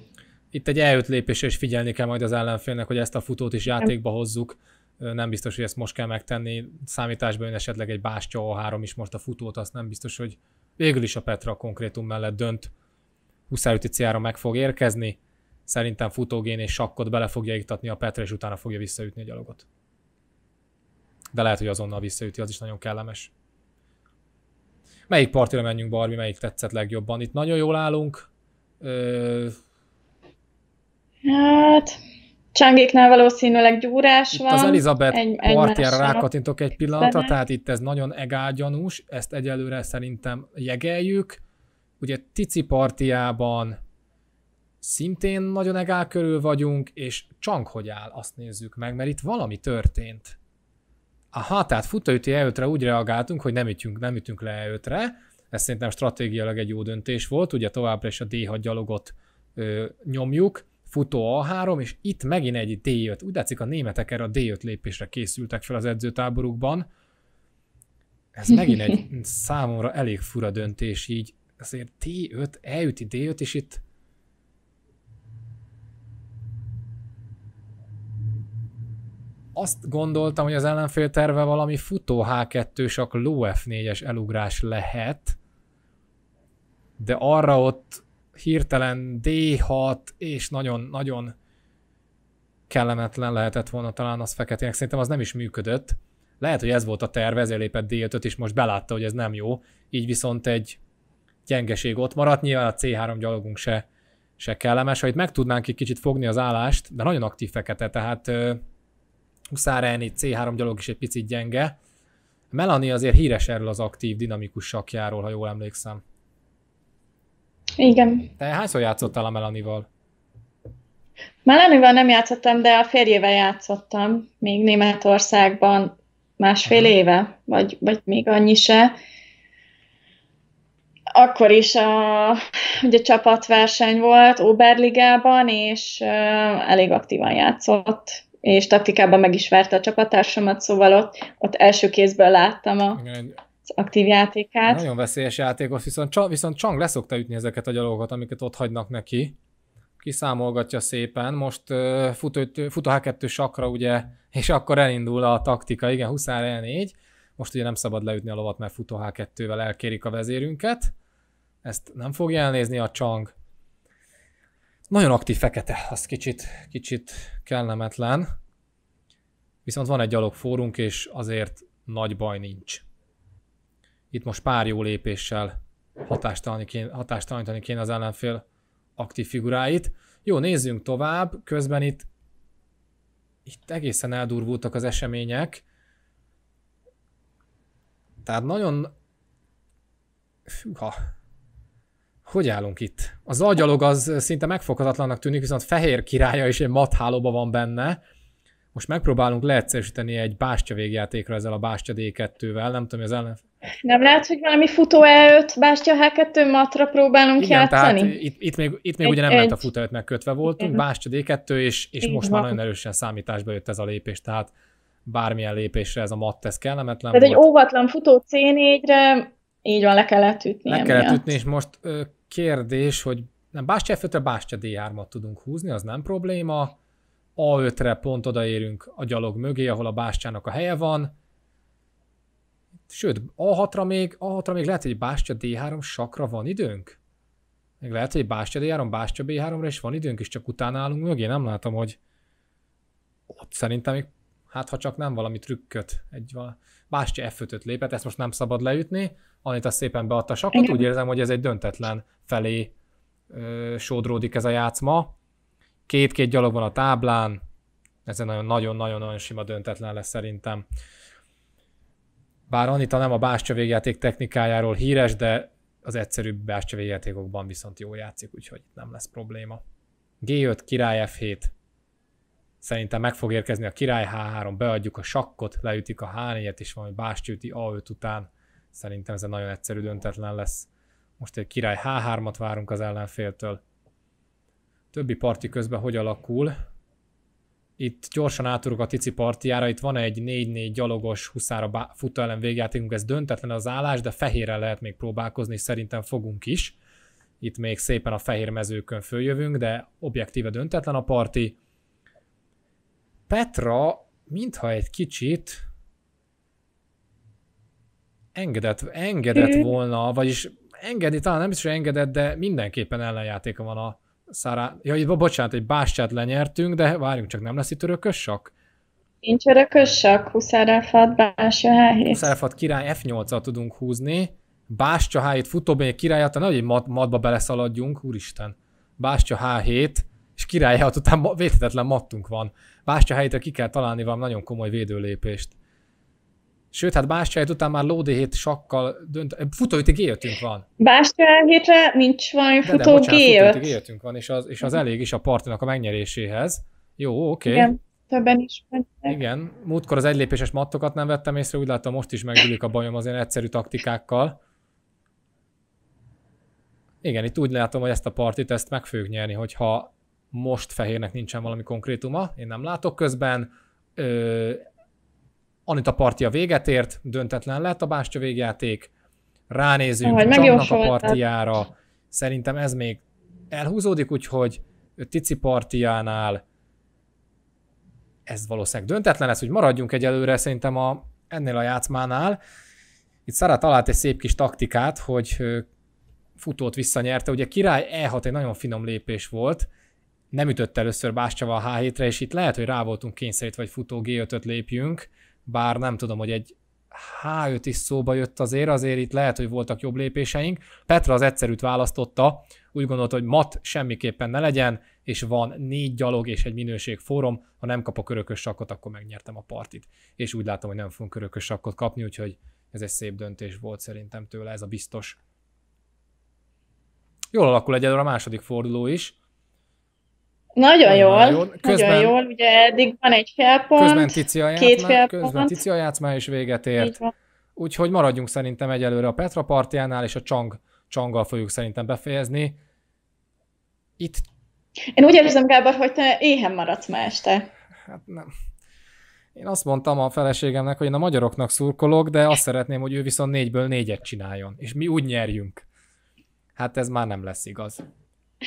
itt egy eljött lépés, és figyelni kell majd az ellenfélnek, hogy ezt a futót is játékba hozzuk. Nem biztos, hogy ezt most kell megtenni. Számításban jön esetleg egy Bástya a három is most a futót, azt nem biztos, hogy végül is a Petra a konkrétum mellett dönt. 25 ciára meg fog érkezni. Szerintem futógén és sakkot bele fogja iktatni a Petra, és utána fogja visszaütni a gyalogot. De lehet, hogy azonnal visszaüti, az is nagyon kellemes. Melyik partira menjünk, Barbi, melyik tetszett legjobban? Itt nagyon jól állunk. Ö- Hát, Csangéknál valószínűleg gyúrás itt van. az Elizabeth egy, partjára rákatintok egy pillanatra, tehát itt ez nagyon egágyanús, ezt egyelőre szerintem jegeljük. Ugye Tici partiában szintén nagyon egál körül vagyunk, és Csang hogy áll, azt nézzük meg, mert itt valami történt. Aha, tehát futóüti e úgy reagáltunk, hogy nem ütünk, nem ütünk le e ez szerintem stratégiailag egy jó döntés volt, ugye továbbra is a D6 gyalogot ö, nyomjuk, futó A3, és itt megint egy D5. Úgy látszik, a németek erre a D5 lépésre készültek fel az edzőtáborukban. Ez megint egy számomra elég fura döntés így. Azért D5, elüti D5, és itt azt gondoltam, hogy az ellenfél terve valami futó H2 csak ló F4-es elugrás lehet, de arra ott hirtelen D6, és nagyon-nagyon kellemetlen lehetett volna talán az feketének. Szerintem az nem is működött. Lehet, hogy ez volt a terve, ezért lépett D5-öt, és most belátta, hogy ez nem jó. Így viszont egy gyengeség ott maradt. Nyilván a C3 gyalogunk se, se kellemes. Ha itt meg tudnánk egy kicsit fogni az állást, de nagyon aktív fekete, tehát Huszár C3 gyalog is egy picit gyenge. Melanie azért híres erről az aktív, dinamikus sakjáról, ha jól emlékszem. Igen. Te hányszor játszottál a Melanival? Melanival nem játszottam, de a férjével játszottam, még Németországban másfél uh-huh. éve, vagy, vagy még annyi se. Akkor is a, ugye csapatverseny volt Oberligában, és uh, elég aktívan játszott, és taktikában meg is verte a csapattársamat, szóval ott, ott első kézből láttam a, Igen, aktív játékát. Nagyon veszélyes játékos, viszont, viszont Csang leszokta ütni ezeket a gyalogokat, amiket ott hagynak neki. Kiszámolgatja szépen, most uh, fut, a H2 sakra, ugye, és akkor elindul a taktika, igen, huszár 4 most ugye nem szabad leütni a lovat, mert futó H2-vel elkérik a vezérünket. Ezt nem fogja elnézni a Csang. Nagyon aktív fekete, az kicsit, kicsit kellemetlen. Viszont van egy gyalog fórunk, és azért nagy baj nincs. Itt most pár jó lépéssel hatástalanítani kéne, kéne az ellenfél aktív figuráit. Jó, nézzünk tovább. Közben itt, itt egészen eldurvultak az események. Tehát nagyon... Fűha. Hogy állunk itt? Az agyalog az szinte megfoghatatlannak tűnik, viszont fehér királya is egy mathálóba van benne. Most megpróbálunk leegyszerűsíteni egy bástya végjátékra ezzel a bástya D2-vel, nem tudom, az ellen... Nem lehet, hogy valami futó E5, bástya H2 matra próbálunk Igen, játszani? Tehát itt, itt még, itt még egy, ugye nem egy... ment a futó 5 e megkötve voltunk, Igen. bástya D2, és, és Így most van. már nagyon erősen számításba jött ez a lépés, tehát bármilyen lépésre ez a matt, ez kellemetlen Tehát egy óvatlan futó C4-re így van, le kellett ütni. Le kellett ütni, és most kérdés, hogy nem Bástya f 5 re bástya D3-at tudunk húzni, az nem probléma. A5-re pont odaérünk a gyalog mögé, ahol a bástyának a helye van. Sőt, A6-ra még, A6-ra még lehet, hogy bástya D3 sakra van időnk? Még lehet, hogy bástya D3, bástya B3-ra is van időnk, és csak utána állunk mögé. Nem látom, hogy ott szerintem még, hát ha csak nem valami trükköt, egy val... bástya f 5 lépett, ezt most nem szabad leütni. Anita szépen beadta a sakot, úgy érzem, hogy ez egy döntetlen felé ö, sodródik ez a játszma. Két-két gyalog van a táblán, ez egy nagyon-nagyon-nagyon sima döntetlen lesz szerintem. Bár Anita nem a bástya végjáték technikájáról híres, de az egyszerűbb bástya végjátékokban viszont jó játszik, úgyhogy nem lesz probléma. G5, király F7. Szerintem meg fog érkezni a király H3, beadjuk a sakkot, leütik a H4-et, és valami üti A5 után. Szerintem ez egy nagyon egyszerű döntetlen lesz. Most egy király H3-at várunk az ellenféltől többi parti közben hogy alakul. Itt gyorsan áturok a Tici partiára, itt van egy 4-4 gyalogos huszára futó ellen végjátékunk, ez döntetlen az állás, de fehérre lehet még próbálkozni, és szerintem fogunk is. Itt még szépen a fehér mezőkön följövünk, de objektíve döntetlen a parti. Petra mintha egy kicsit engedett, engedett hm. volna, vagyis engedi, talán nem is, hogy engedett, de mindenképpen ellenjátéka van a, Szárán... Ja, bocsánat, egy bástyát lenyertünk, de várjunk csak, nem lesz itt örökös sok? Nincs örökös sok, huszárelfat, bástya, h 7 Huszárelfat király, f 8 at tudunk húzni. Bástya H7, futóbény királyat, hát nehogy egy mat, matba beleszaladjunk, úristen. Bástya H7, és királyát, után védhetetlen mattunk van. Bástya helyére ki kell találni valami nagyon komoly védőlépést. Sőt, hát Bástya után már Lódi hét sakkal dönt. Futóüti g van. Bástya hétre nincs valami futó de, de, g van, és az, és az elég is a partinak a megnyeréséhez. Jó, oké. Okay. Igen, többen is mentek. Igen, múltkor az egylépéses mattokat nem vettem észre, úgy látom most is meggyűlik a bajom az ilyen egyszerű taktikákkal. Igen, itt úgy látom, hogy ezt a partit ezt meg fogjuk nyerni, hogyha most fehérnek nincsen valami konkrétuma, én nem látok közben. Ö, Anita partia véget ért, döntetlen lett a Bástya végjáték, ránézünk ah, a partiára, szerintem ez még elhúzódik, úgyhogy Tici partiánál ez valószínűleg döntetlen lesz, hogy maradjunk egyelőre szerintem a, ennél a játszmánál. Itt Szara talált egy szép kis taktikát, hogy futót visszanyerte. Ugye király E6 egy nagyon finom lépés volt, nem ütött először Báscsava a H7-re, és itt lehet, hogy rá voltunk kényszerítve, hogy futó G5-öt lépjünk, bár nem tudom, hogy egy H5 is szóba jött azért, azért itt lehet, hogy voltak jobb lépéseink. Petra az egyszerűt választotta, úgy gondolta, hogy mat semmiképpen ne legyen, és van négy gyalog és egy minőség fórum, ha nem kapok körökös sakkot, akkor megnyertem a partit. És úgy látom, hogy nem fogunk körökös sakkot kapni, úgyhogy ez egy szép döntés volt szerintem tőle, ez a biztos. Jól alakul egyedül a második forduló is. Nagyon jól, nagyon közben, nagyon jól, ugye eddig van egy félpont, közben tici a két félpont. Közben tici a játszmá is véget ért. Úgyhogy maradjunk szerintem egyelőre a Petra partjánál, és a Csang, Csanggal fogjuk szerintem befejezni. Itt... Én úgy érzem, Gábor, hogy te éhen maradsz ma este. Hát nem. Én azt mondtam a feleségemnek, hogy én a magyaroknak szurkolok, de azt szeretném, hogy ő viszont négyből négyet csináljon, és mi úgy nyerjünk. Hát ez már nem lesz igaz.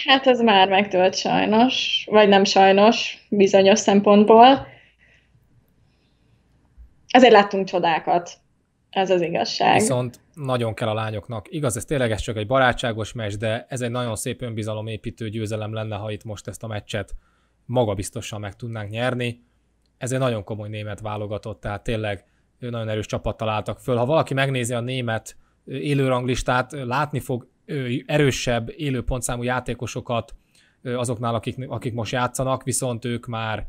Hát az már megtölt sajnos, vagy nem sajnos, bizonyos szempontból. Azért láttunk csodákat, ez az igazság. Viszont nagyon kell a lányoknak. Igaz, ez tényleg ez csak egy barátságos meccs, de ez egy nagyon szép önbizalomépítő győzelem lenne, ha itt most ezt a meccset magabiztosan meg tudnánk nyerni. Ez egy nagyon komoly német válogatott, tehát tényleg nagyon erős csapat találtak föl. Ha valaki megnézi a német élőranglistát, látni fog erősebb élő pontszámú játékosokat azoknál, akik, akik most játszanak, viszont ők már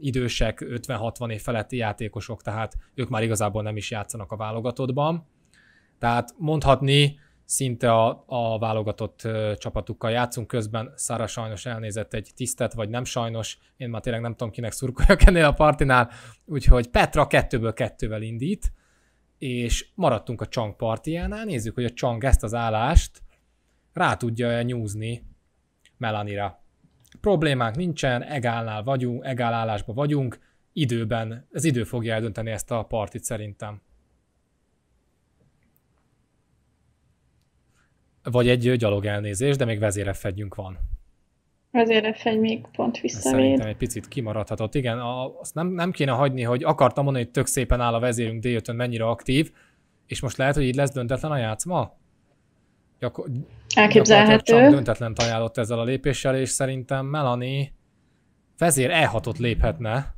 idősek, 50-60 év feletti játékosok, tehát ők már igazából nem is játszanak a válogatottban. Tehát mondhatni, szinte a, a válogatott csapatukkal játszunk, közben Szára sajnos elnézett egy tisztet, vagy nem sajnos, én már tényleg nem tudom kinek szurkoljak ennél a partinál, úgyhogy Petra kettőből kettővel indít, és maradtunk a csang partijánál, nézzük, hogy a csang ezt az állást rá tudja e nyúzni Melanira. Problémánk nincsen, egálnál vagyunk, egál állásban vagyunk, időben, az idő fogja eldönteni ezt a partit szerintem. Vagy egy gyalog elnézés, de még vezérefedjünk van. Azért a fegy még pont vissza. Szerintem egy picit kimaradhatott. Igen, a, azt nem, nem kéne hagyni, hogy akartam mondani, hogy tök szépen áll a vezérünk d mennyire aktív, és most lehet, hogy így lesz döntetlen a játszma? Gyakor- Elképzelhető. Csak döntetlen ajánlott ezzel a lépéssel, és szerintem Melanie vezér e léphetne,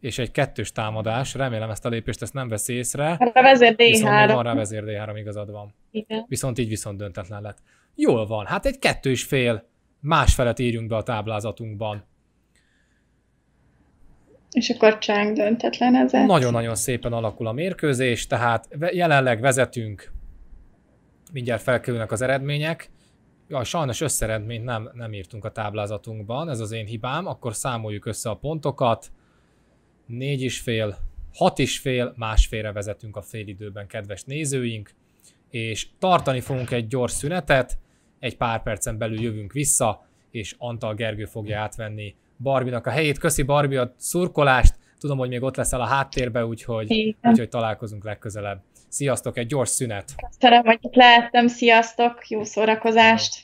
és egy kettős támadás, remélem ezt a lépést ezt nem vesz észre. Hát a vezér D3. Viszont van rá vezér D3, igazad van. Igen. Viszont így viszont döntetlen lett. Jól van, hát egy kettős fél Más felet írjunk be a táblázatunkban. És akkor csánk döntetlen ez? Nagyon-nagyon szépen alakul a mérkőzés, tehát jelenleg vezetünk, mindjárt felkerülnek az eredmények. Ja, sajnos összeredményt nem, nem írtunk a táblázatunkban, ez az én hibám, akkor számoljuk össze a pontokat. Négy is fél, hat is fél, másfélre vezetünk a félidőben, kedves nézőink, és tartani fogunk egy gyors szünetet, egy pár percen belül jövünk vissza, és Antal Gergő fogja átvenni Barbinak a helyét. Köszi Barbi a szurkolást, tudom, hogy még ott leszel a háttérbe, úgyhogy, Igen. úgyhogy találkozunk legközelebb. Sziasztok, egy gyors szünet! Köszönöm, hogy itt lehettem, sziasztok, jó szórakozást!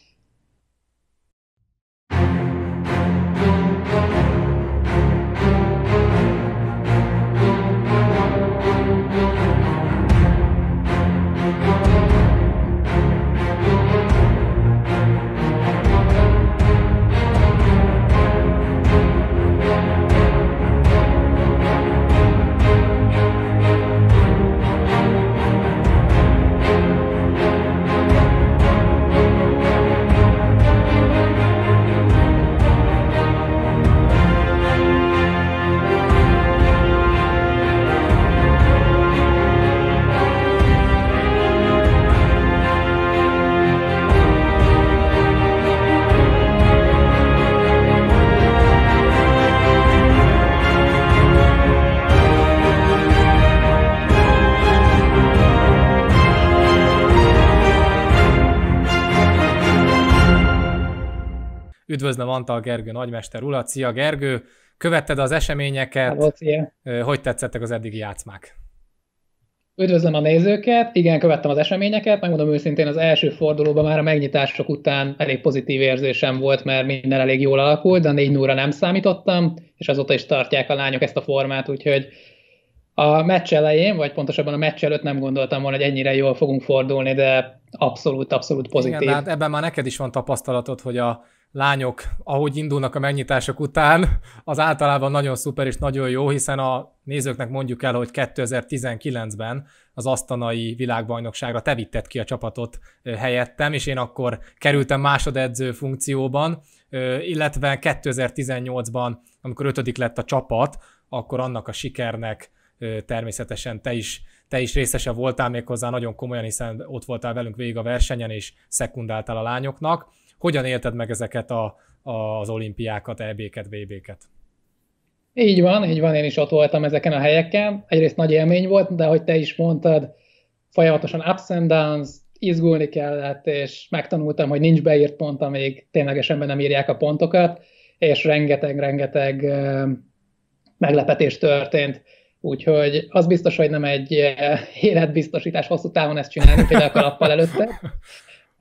Üdvözlöm Antal Gergő, nagymester urat. Szia Gergő! Követted az eseményeket. Hello, szia. Hogy tetszettek az eddigi játszmák? Üdvözlöm a nézőket, igen, követtem az eseményeket, megmondom őszintén, az első fordulóban már a megnyitások után elég pozitív érzésem volt, mert minden elég jól alakult, de a 4 0 nem számítottam, és azóta is tartják a lányok ezt a formát, úgyhogy a meccs elején, vagy pontosabban a meccs előtt nem gondoltam volna, hogy ennyire jól fogunk fordulni, de abszolút, abszolút pozitív. Igen, hát ebben már neked is van tapasztalatod, hogy a lányok, ahogy indulnak a megnyitások után, az általában nagyon szuper és nagyon jó, hiszen a nézőknek mondjuk el, hogy 2019-ben az asztanai világbajnokságra te vitted ki a csapatot helyettem, és én akkor kerültem másodedző funkcióban, illetve 2018-ban, amikor ötödik lett a csapat, akkor annak a sikernek természetesen te is, te is részese voltál még hozzá nagyon komolyan, hiszen ott voltál velünk végig a versenyen, és szekundáltál a lányoknak. Hogyan élted meg ezeket a, a, az olimpiákat, EB-ket, VB-ket? Így van, így van, én is ott voltam ezeken a helyeken. Egyrészt nagy élmény volt, de ahogy te is mondtad, folyamatosan ups and downs, izgulni kellett, és megtanultam, hogy nincs beírt pont, amíg ténylegesen be nem írják a pontokat, és rengeteg-rengeteg meglepetés történt Úgyhogy az biztos, hogy nem egy eh, életbiztosítás hosszú távon ezt csinálni, például kalappal előtte.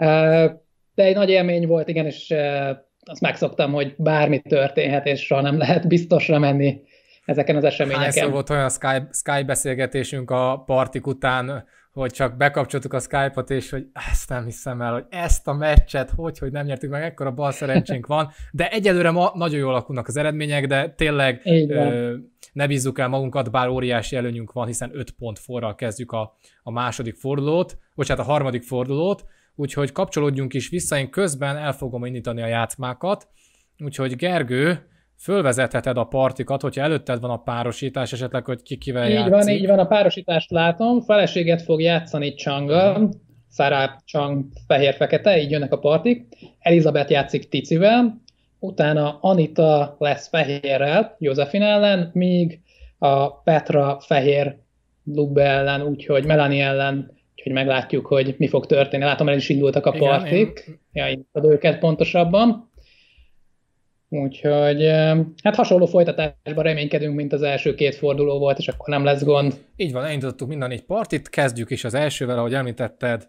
Eh, de egy nagy élmény volt, igen, és eh, azt megszoktam, hogy bármi történhet, és soha nem lehet biztosra menni ezeken az eseményeken. Hányszor volt olyan Skype Sky beszélgetésünk a partik után, hogy csak bekapcsoltuk a Skype-ot, és hogy ezt nem hiszem el, hogy ezt a meccset, hogy, hogy nem nyertük meg, ekkora bal szerencsénk van, de egyelőre ma nagyon jól alakulnak az eredmények, de tényleg ö, ne bízzuk el magunkat, bár óriási előnyünk van, hiszen 5 pont forral kezdjük a, a második fordulót, vagy hát a harmadik fordulót, úgyhogy kapcsolódjunk is vissza, én közben el fogom indítani a játszmákat, úgyhogy Gergő, fölvezetheted a partikat, hogyha előtted van a párosítás, esetleg, hogy ki kivel így játszik. Van, így van, a párosítást látom, feleséget fog játszani Csanga, uh mhm. csang fehér-fekete, így jönnek a partik, Elizabeth játszik Ticivel, utána Anita lesz fehérrel, Józefin ellen, míg a Petra fehér Lube ellen, úgyhogy Melanie ellen, úgyhogy meglátjuk, hogy mi fog történni. Látom, el is indultak a partik, Igen, ja, őket pontosabban. Úgyhogy hát hasonló folytatásban reménykedünk, mint az első két forduló volt, és akkor nem lesz gond. Így van, elindítottuk mind a négy partit, kezdjük is az elsővel, ahogy említetted,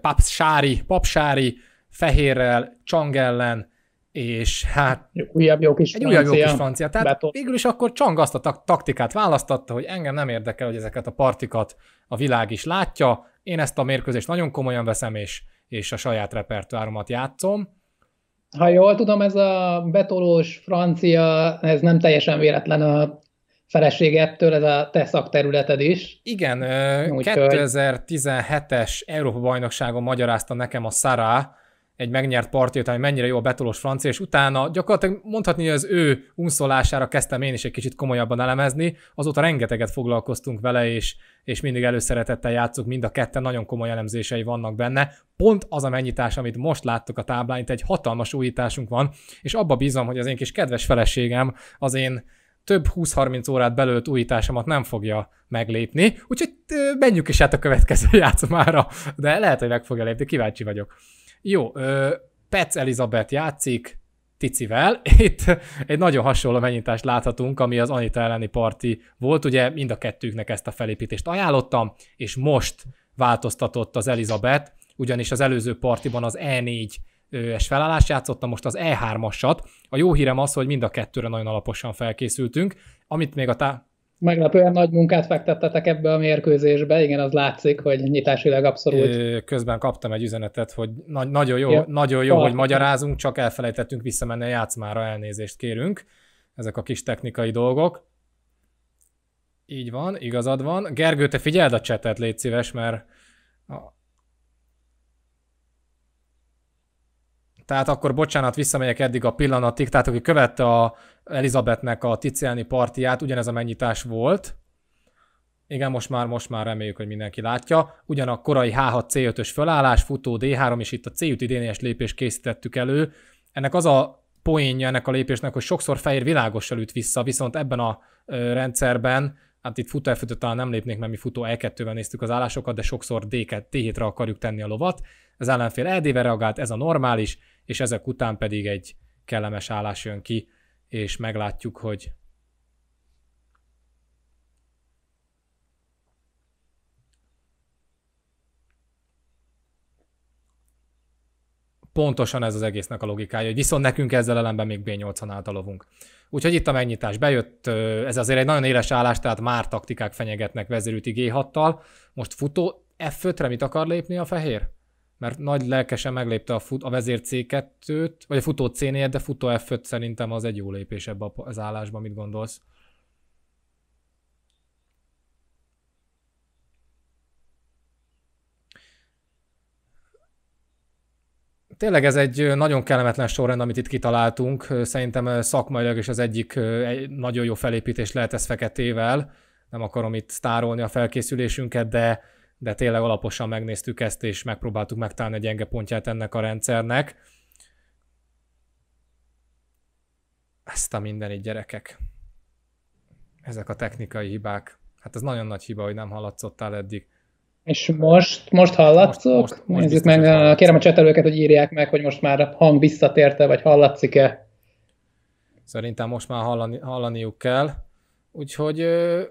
Papsári, Papsári, Fehérrel, Csang ellen, és hát... Újabb jó kis egy francia. Újabb jó kis francia. Tehát Beton. végül is akkor Csang azt a taktikát választatta, hogy engem nem érdekel, hogy ezeket a partikat a világ is látja, én ezt a mérkőzést nagyon komolyan veszem, és, és a saját repertoáromat játszom ha jól tudom, ez a betolós francia, ez nem teljesen véletlen a feleségettől, ez a te szakterületed is. Igen, Úgy 2017-es Európa-bajnokságon magyarázta nekem a Sarah, egy megnyert parti után, hogy mennyire jó a betolós francia, és utána gyakorlatilag mondhatni, hogy az ő unszolására kezdtem én is egy kicsit komolyabban elemezni, azóta rengeteget foglalkoztunk vele, és, és mindig előszeretettel játszunk, mind a ketten nagyon komoly elemzései vannak benne. Pont az a mennyitás, amit most láttok a táblán, itt egy hatalmas újításunk van, és abba bízom, hogy az én kis kedves feleségem az én több 20-30 órát belőtt újításomat nem fogja meglépni, úgyhogy menjünk is át a következő játszmára, de lehet, hogy meg fogja lépni, kíváncsi vagyok. Jó, ö, Elizabeth játszik Ticivel. Itt egy nagyon hasonló mennyitást láthatunk, ami az Anita elleni parti volt. Ugye mind a kettőknek ezt a felépítést ajánlottam, és most változtatott az Elizabeth, ugyanis az előző partiban az E4 es felállást játszottam, most az E3-asat. A jó hírem az, hogy mind a kettőre nagyon alaposan felkészültünk, amit még a tá- Meglepően nagy munkát fektettetek ebbe a mérkőzésbe, igen, az látszik, hogy nyitásilag abszolút. Közben kaptam egy üzenetet, hogy na- nagyon jó, ja. nagyon jó hogy magyarázunk, csak elfelejtettünk visszamenni a játszmára, elnézést kérünk. Ezek a kis technikai dolgok. Így van, igazad van. Gergő, te figyeld a csetet, légy szíves, mert a... Tehát akkor bocsánat, visszamegyek eddig a pillanatig. Tehát aki követte a Elizabethnek a Ticelni partiját, ugyanez a mennyitás volt. Igen, most már, most már reméljük, hogy mindenki látja. Ugyan a korai H6 C5-ös fölállás, futó D3, és itt a C5 DNS lépést készítettük elő. Ennek az a poénja ennek a lépésnek, hogy sokszor fehér világossal üt vissza, viszont ebben a rendszerben, hát itt futó f talán nem lépnék, mert mi futó E2-vel néztük az állásokat, de sokszor D7-re akarjuk tenni a lovat. Az ellenfél ed reagált, ez a normális, és ezek után pedig egy kellemes állás jön ki és meglátjuk, hogy pontosan ez az egésznek a logikája, hogy viszont nekünk ezzel ellenben még B8-an általovunk. Úgyhogy itt a megnyitás bejött, ez azért egy nagyon éles állás, tehát már taktikák fenyegetnek vezérülti G6-tal. Most futó F5-re mit akar lépni a fehér? mert nagy lelkesen meglépte a, fut, a vezér C2-t, vagy a futó c de futó f szerintem az egy jó lépés ebbe az állásba, mit gondolsz? Tényleg ez egy nagyon kellemetlen sorrend, amit itt kitaláltunk. Szerintem szakmailag is az egyik egy nagyon jó felépítés lehet ez feketével. Nem akarom itt tárolni a felkészülésünket, de de tényleg alaposan megnéztük ezt, és megpróbáltuk megtalálni a gyenge pontját ennek a rendszernek. Ezt a mindenit gyerekek. Ezek a technikai hibák. Hát ez nagyon nagy hiba, hogy nem hallatszottál eddig. És most, most hallatszok? Most, most, most meg, hallatszok. kérem a csetelőket, hogy írják meg, hogy most már a hang visszatérte, vagy hallatszik-e. Szerintem most már hallani, hallaniuk kell. Úgyhogy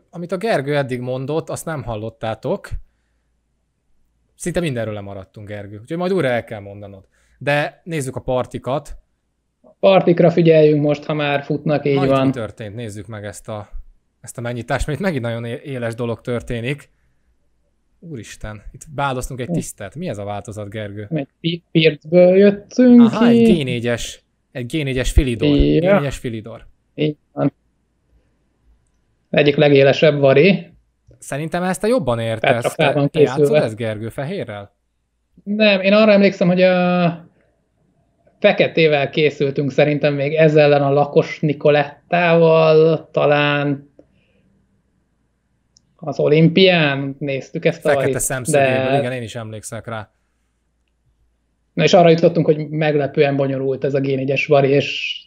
amit a Gergő eddig mondott, azt nem hallottátok. Szinte mindenről lemaradtunk, Gergő. Úgyhogy majd újra el kell mondanod. De nézzük a partikat. A partikra figyeljünk most, ha már futnak, így majd van. Mi történt? Nézzük meg ezt a, ezt a mennyitást, mert itt megint nagyon éles dolog történik. Úristen, itt választunk egy tisztet. Mi ez a változat, Gergő? Egy Pircből jöttünk. Aha, egy G4-es, egy G4-es Filidor. Ja. G4-es Filidor. Így Egyik legélesebb varé, Szerintem ezt te jobban értesz. Te, te játszod ezt Gergő fehérrel? Nem, én arra emlékszem, hogy a feketével készültünk szerintem még ezzel ellen a lakos Nikolettával, talán az olimpián néztük ezt Fekete a Fekete szemszögéből, de... igen, én is emlékszek rá. Na és arra jutottunk, hogy meglepően bonyolult ez a g 4 vari, és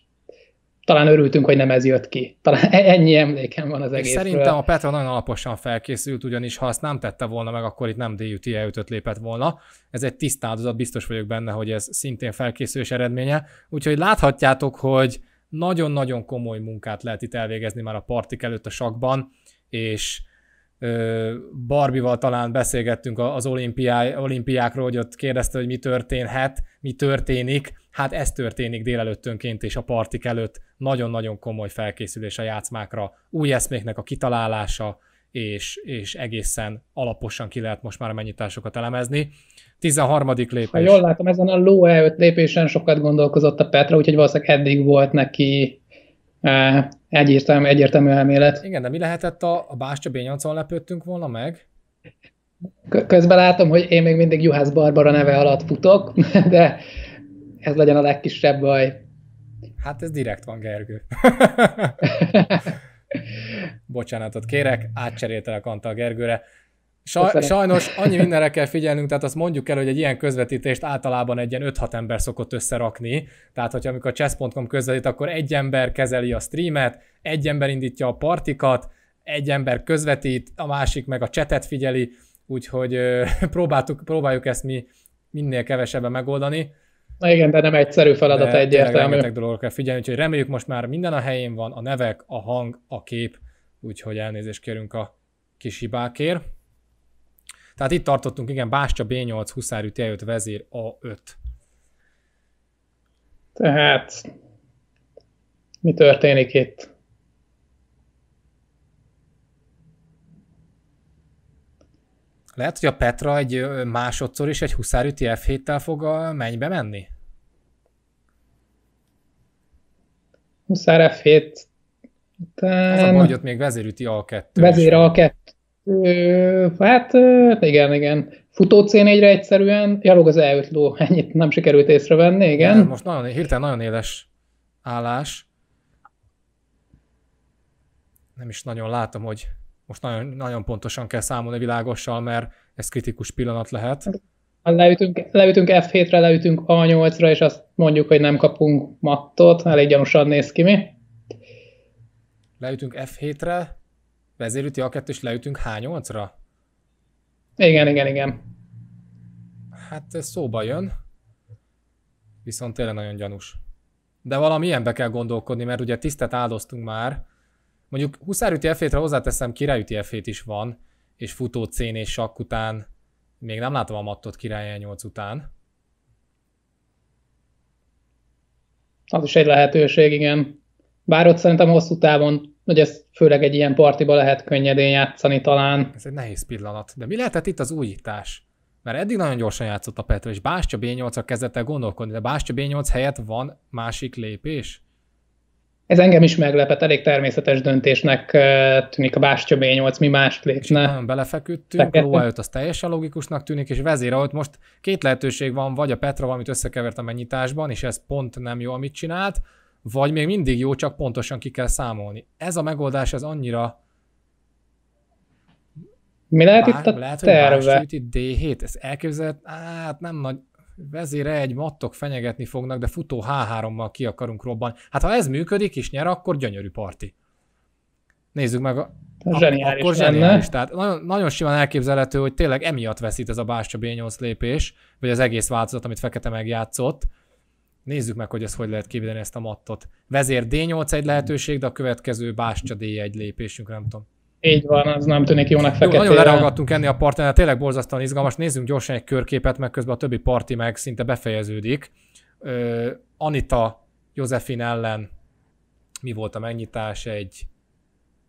talán örültünk, hogy nem ez jött ki. Talán e- ennyi emlékem van az egész. Szerintem a Petra nagyon alaposan felkészült, ugyanis ha azt nem tette volna meg, akkor itt nem DUT elütött lépett volna. Ez egy tisztáldozat, biztos vagyok benne, hogy ez szintén felkészülés eredménye. Úgyhogy láthatjátok, hogy nagyon-nagyon komoly munkát lehet itt elvégezni már a partik előtt a sakban, és Barbival talán beszélgettünk az olimpiáj, olimpiákról, hogy ott kérdezte, hogy mi történhet, mi történik. Hát ez történik délelőttönként és a partik előtt. Nagyon-nagyon komoly felkészülés a játszmákra, új eszméknek a kitalálása, és, és egészen alaposan ki lehet most már a mennyitásokat elemezni. 13. lépés. Ha jól látom, ezen a ló előtt lépésen sokat gondolkozott a Petra, úgyhogy valószínűleg eddig volt neki Egyértelmű, egyértelmű elmélet. Igen, de mi lehetett a, a Bástya Bényancon lepődtünk volna meg? Közben látom, hogy én még mindig Juhász Barbara neve alatt futok, de ez legyen a legkisebb baj. Hát ez direkt van, Gergő. Bocsánatot kérek, átcseréltelek Antal Gergőre. Saj, sajnos annyi mindenre kell figyelnünk, tehát azt mondjuk el, hogy egy ilyen közvetítést általában egy ilyen 5-6 ember szokott összerakni. Tehát, hogyha amikor chess.com közvetít, akkor egy ember kezeli a streamet, egy ember indítja a partikat, egy ember közvetít, a másik meg a csetet figyeli, úgyhogy próbáltuk, próbáljuk ezt mi minél kevesebben megoldani. Na igen, de nem egyszerű feladat de egyértelmű. Rengeteg dologra kell figyelni, úgyhogy reméljük most már minden a helyén van, a nevek, a hang, a kép, úgyhogy elnézést kérünk a kis hibákért. Tehát itt tartottunk, igen, Bástya B8, Huszárű T5, vezér A5. Tehát mi történik itt? Lehet, hogy a Petra egy másodszor is egy huszárüti f 7 tel fog a mennybe menni? Huszár F7 után... Az a baj, hogy ott még vezérüti A2. Vezér A2 Hát, hát igen, igen. Futó C4-re egyszerűen jalog az e ló, ennyit nem sikerült észrevenni, igen. De most nagyon, hirtelen nagyon éles állás. Nem is nagyon látom, hogy most nagyon, nagyon pontosan kell számolni világossal, mert ez kritikus pillanat lehet. Leütünk, leütünk F7-re, leütünk A8-ra, és azt mondjuk, hogy nem kapunk mattot. Elég gyanúsan néz ki mi. Leütünk F7-re, vezérüti a kettős leütünk H8-ra? Igen, igen, igen. Hát ez szóba jön, viszont tényleg nagyon gyanús. De valami ilyenbe kell gondolkodni, mert ugye tisztet áldoztunk már. Mondjuk huszárüti f hozzáteszem, királyüti f is van, és futó c és sakk után még nem látom a mattot király 8 után. Az is egy lehetőség, igen. Bár ott szerintem hosszú távon hogy ez főleg egy ilyen partiba lehet könnyedén játszani talán. Ez egy nehéz pillanat. De mi lehetett itt az újítás? Mert eddig nagyon gyorsan játszott a Petro, és Bástya B8-a kezdett el gondolkodni, de Bástya B8 helyett van másik lépés? Ez engem is meglepett, elég természetes döntésnek eh, tűnik a Bástya B8, mi mást lépne. És nagyon belefeküdtünk, Lóa 5 az teljesen logikusnak tűnik, és vezére 5 most két lehetőség van, vagy a Petra valamit összekevert a mennyitásban, és ez pont nem jó, amit csinált, vagy még mindig jó, csak pontosan ki kell számolni. Ez a megoldás, ez annyira mi lehet itt a lehet, terve? Hogy D7, ez elképzelhet, hát nem nagy, vezére egy mattok fenyegetni fognak, de futó H3-mal ki akarunk robban. Hát ha ez működik és nyer, akkor gyönyörű parti. Nézzük meg, a, zseniális akkor zseniális. Lenne. Tehát nagyon, nagyon simán elképzelhető, hogy tényleg emiatt veszít ez a Bástya B8 lépés, vagy az egész változat, amit Fekete megjátszott, Nézzük meg, hogy ezt hogy lehet kivédeni ezt a mattot. Vezér D8 egy lehetőség, de a következő bástya D1 lépésünk, nem tudom. Így van, az nem tűnik jónak feketére. Jó, nagyon leragadtunk enni a partnál, tényleg borzasztóan izgalmas. Nézzünk gyorsan egy körképet, meg közben a többi parti meg szinte befejeződik. Anita Józefin ellen mi volt a megnyitás? Egy,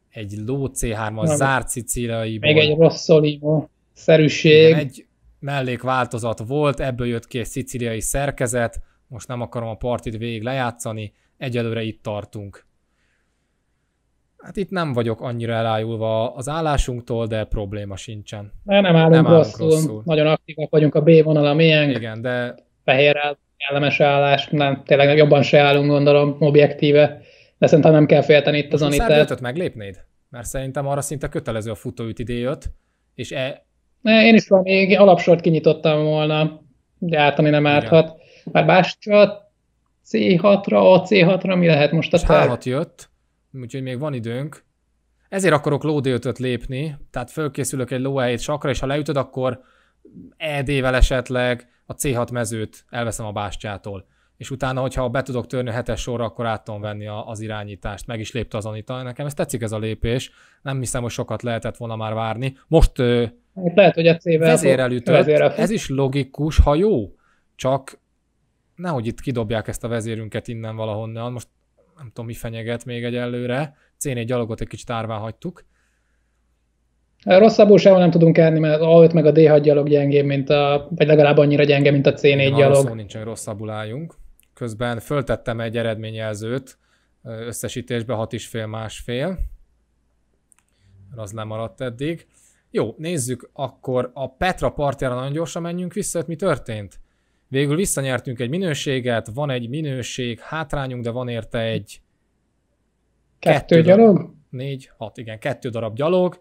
egy ló C3-as zárt szicíliaiból. Még egy rossz olívó szerűség. Igen, egy mellékváltozat volt, ebből jött ki egy szicíliai szerkezet, most nem akarom a partit végig lejátszani, egyelőre itt tartunk. Hát itt nem vagyok annyira elájulva az állásunktól, de probléma sincsen. Nem, nem állunk, nem állunk rosszul. rosszul. Nagyon aktívak vagyunk, a B vonal a miénk. Igen, de... Fehér áll, kellemes állás, nem, tényleg jobban se állunk, gondolom, objektíve. De szerintem nem kell félteni itt az Anitát. A meglépnéd? Mert szerintem arra szinte kötelező a futóüt idéjött, és e... Én is valami alapsort kinyitottam volna, de ártani nem árthat. Igen. Már Báscsa C6-ra, AC6-ra mi lehet most a terv? H6 jött, úgyhogy még van időnk. Ezért akarok ló d lépni, tehát fölkészülök egy low e sakra, és ha leütöd, akkor ED-vel esetleg a C6 mezőt elveszem a bástyától. És utána, hogyha be tudok törni a hetes sorra, akkor át tudom venni a, az irányítást. Meg is lépte az Anita. Nekem ez tetszik ez a lépés. Nem hiszem, hogy sokat lehetett volna már várni. Most hát lehet, hogy a C-vel Ez is logikus, ha jó. Csak nehogy itt kidobják ezt a vezérünket innen valahonnan, most nem tudom, mi fenyeget még egyelőre. C4 gyalogot egy kicsit árván hagytuk. Rosszabbul sehol nem tudunk elni, mert az A5 meg a D6 gyalog gyengébb, mint a, vagy legalább annyira gyenge, mint a C4 Én gyalog. Szó nincsen, rosszabbul álljunk. Közben föltettem egy eredményjelzőt összesítésbe 6,5 másfél. Az nem maradt eddig. Jó, nézzük, akkor a Petra partjára nagyon gyorsan menjünk vissza, hogy mi történt. Végül visszanyertünk egy minőséget, van egy minőség, hátrányunk, de van érte egy... Kettő, kettő gyalog? Darab, négy, hat, igen, kettő darab gyalog.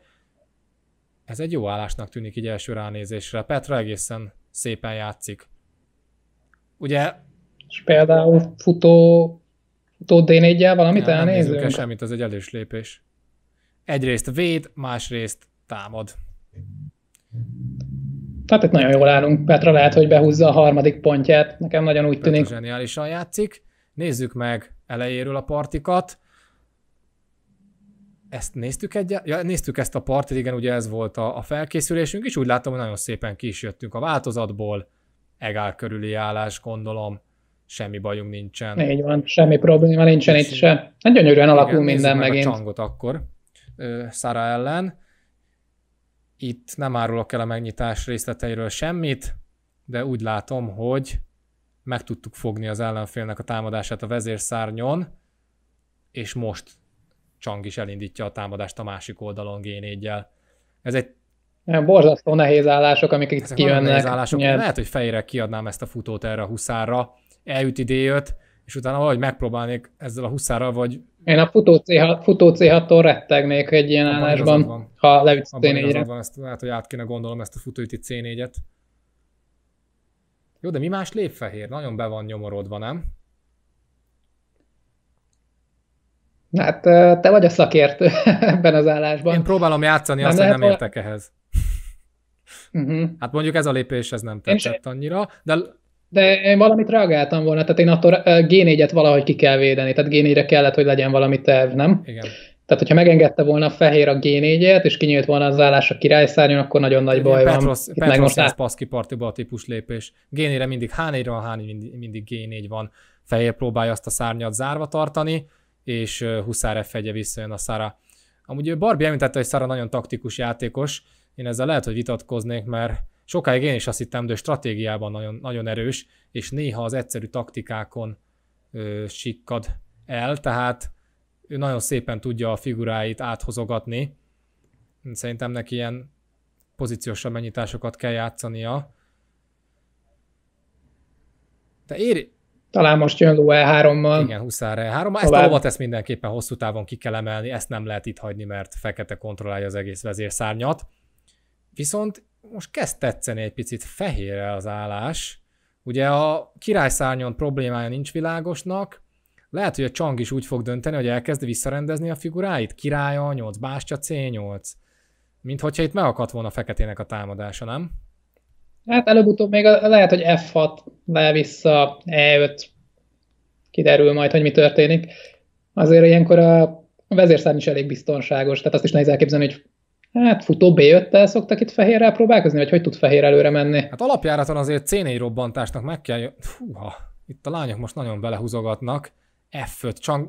Ez egy jó állásnak tűnik így első ránézésre. Petra egészen szépen játszik. Ugye... És például futó, futó D4-jel valamit nem, elnézünk? Nem semmit, ez egy elős lépés. Egyrészt véd, másrészt támad. Hát itt nagyon jól állunk. Petra lehet, hogy behúzza a harmadik pontját. Nekem nagyon úgy Petra tűnik. zseniálisan játszik. Nézzük meg elejéről a partikat. Ezt néztük, egy, ja, néztük ezt a partit, igen, ugye ez volt a, a felkészülésünk, és úgy látom, hogy nagyon szépen jöttünk a változatból. Egál körüli állás, gondolom semmi bajunk nincsen. Így van, semmi probléma nincsen itt se. Nagyon hát gyönyörűen alakul igen, minden meg megint. A csangot akkor Szára ellen. Itt nem árulok el a megnyitás részleteiről semmit, de úgy látom, hogy meg tudtuk fogni az ellenfélnek a támadását a vezérszárnyon, és most Csang is elindítja a támadást a másik oldalon g Ez egy Borzasztó nehéz állások, amik itt Ezek kijönnek. Nehéz állások. Nyert. Lehet, hogy fejre kiadnám ezt a futót erre a huszára, elüt idéjött, és utána valahogy megpróbálnék ezzel a huszárral, vagy én a futó, c tól rettegnék egy ilyen abban állásban, ha leütsz C4-re. Van, ezt, lehet, hogy át kéne gondolom ezt a futóüti C4-et. Jó, de mi más lépfehér? Nagyon be van nyomorodva, nem? Hát te vagy a szakértő ebben az állásban. Én próbálom játszani nem azt, hogy nem értek a... ehhez. Uh-huh. Hát mondjuk ez a lépés, ez nem tetszett annyira, de de én valamit reagáltam volna, tehát én attól G4-et valahogy ki kell védeni, tehát g kellett, hogy legyen valami terv, nem? Igen. Tehát, hogyha megengedte volna a fehér a G4-et, és kinyílt volna az állás a királyszárnyon, akkor nagyon nagy baj Petros, van. Petrosz Petros meg most át... Paszki partiba a típus lépés. g mindig h 4 van, h mindig, G4 van. Fehér próbálja azt a szárnyat zárva tartani, és Huszár f visszajön a Szára. Amúgy Barbie említette, hogy Szára nagyon taktikus játékos. Én ezzel lehet, hogy vitatkoznék, mert Sokáig én is azt hittem, de stratégiában nagyon, nagyon erős, és néha az egyszerű taktikákon ö, sikkad el, tehát ő nagyon szépen tudja a figuráit áthozogatni. Szerintem neki ilyen pozíciós mennyitásokat kell játszania. De éri... Talán most jön Lue 3-mal. Igen, Huszár 3 e Ezt a lovat ezt mindenképpen hosszú távon ki kell emelni, ezt nem lehet itt hagyni, mert fekete kontrollálja az egész vezérszárnyat. Viszont most kezd tetszeni egy picit fehérre az állás. Ugye a királyszárnyon problémája nincs világosnak, lehet, hogy a Csang is úgy fog dönteni, hogy elkezd visszarendezni a figuráit. a 8 bástya, C8. Mint hogyha itt megakadt volna a feketének a támadása, nem? Hát előbb-utóbb még lehet, hogy F6 le vissza, E5. Kiderül majd, hogy mi történik. Azért ilyenkor a vezérszárny is elég biztonságos, tehát azt is nehéz elképzelni, hogy Hát futó b 5 szoktak itt fehérrel próbálkozni, vagy hogy tud fehér előre menni? Hát alapjáraton azért C4 robbantásnak meg kell... Fúha, itt a lányok most nagyon belehúzogatnak. F5, csak...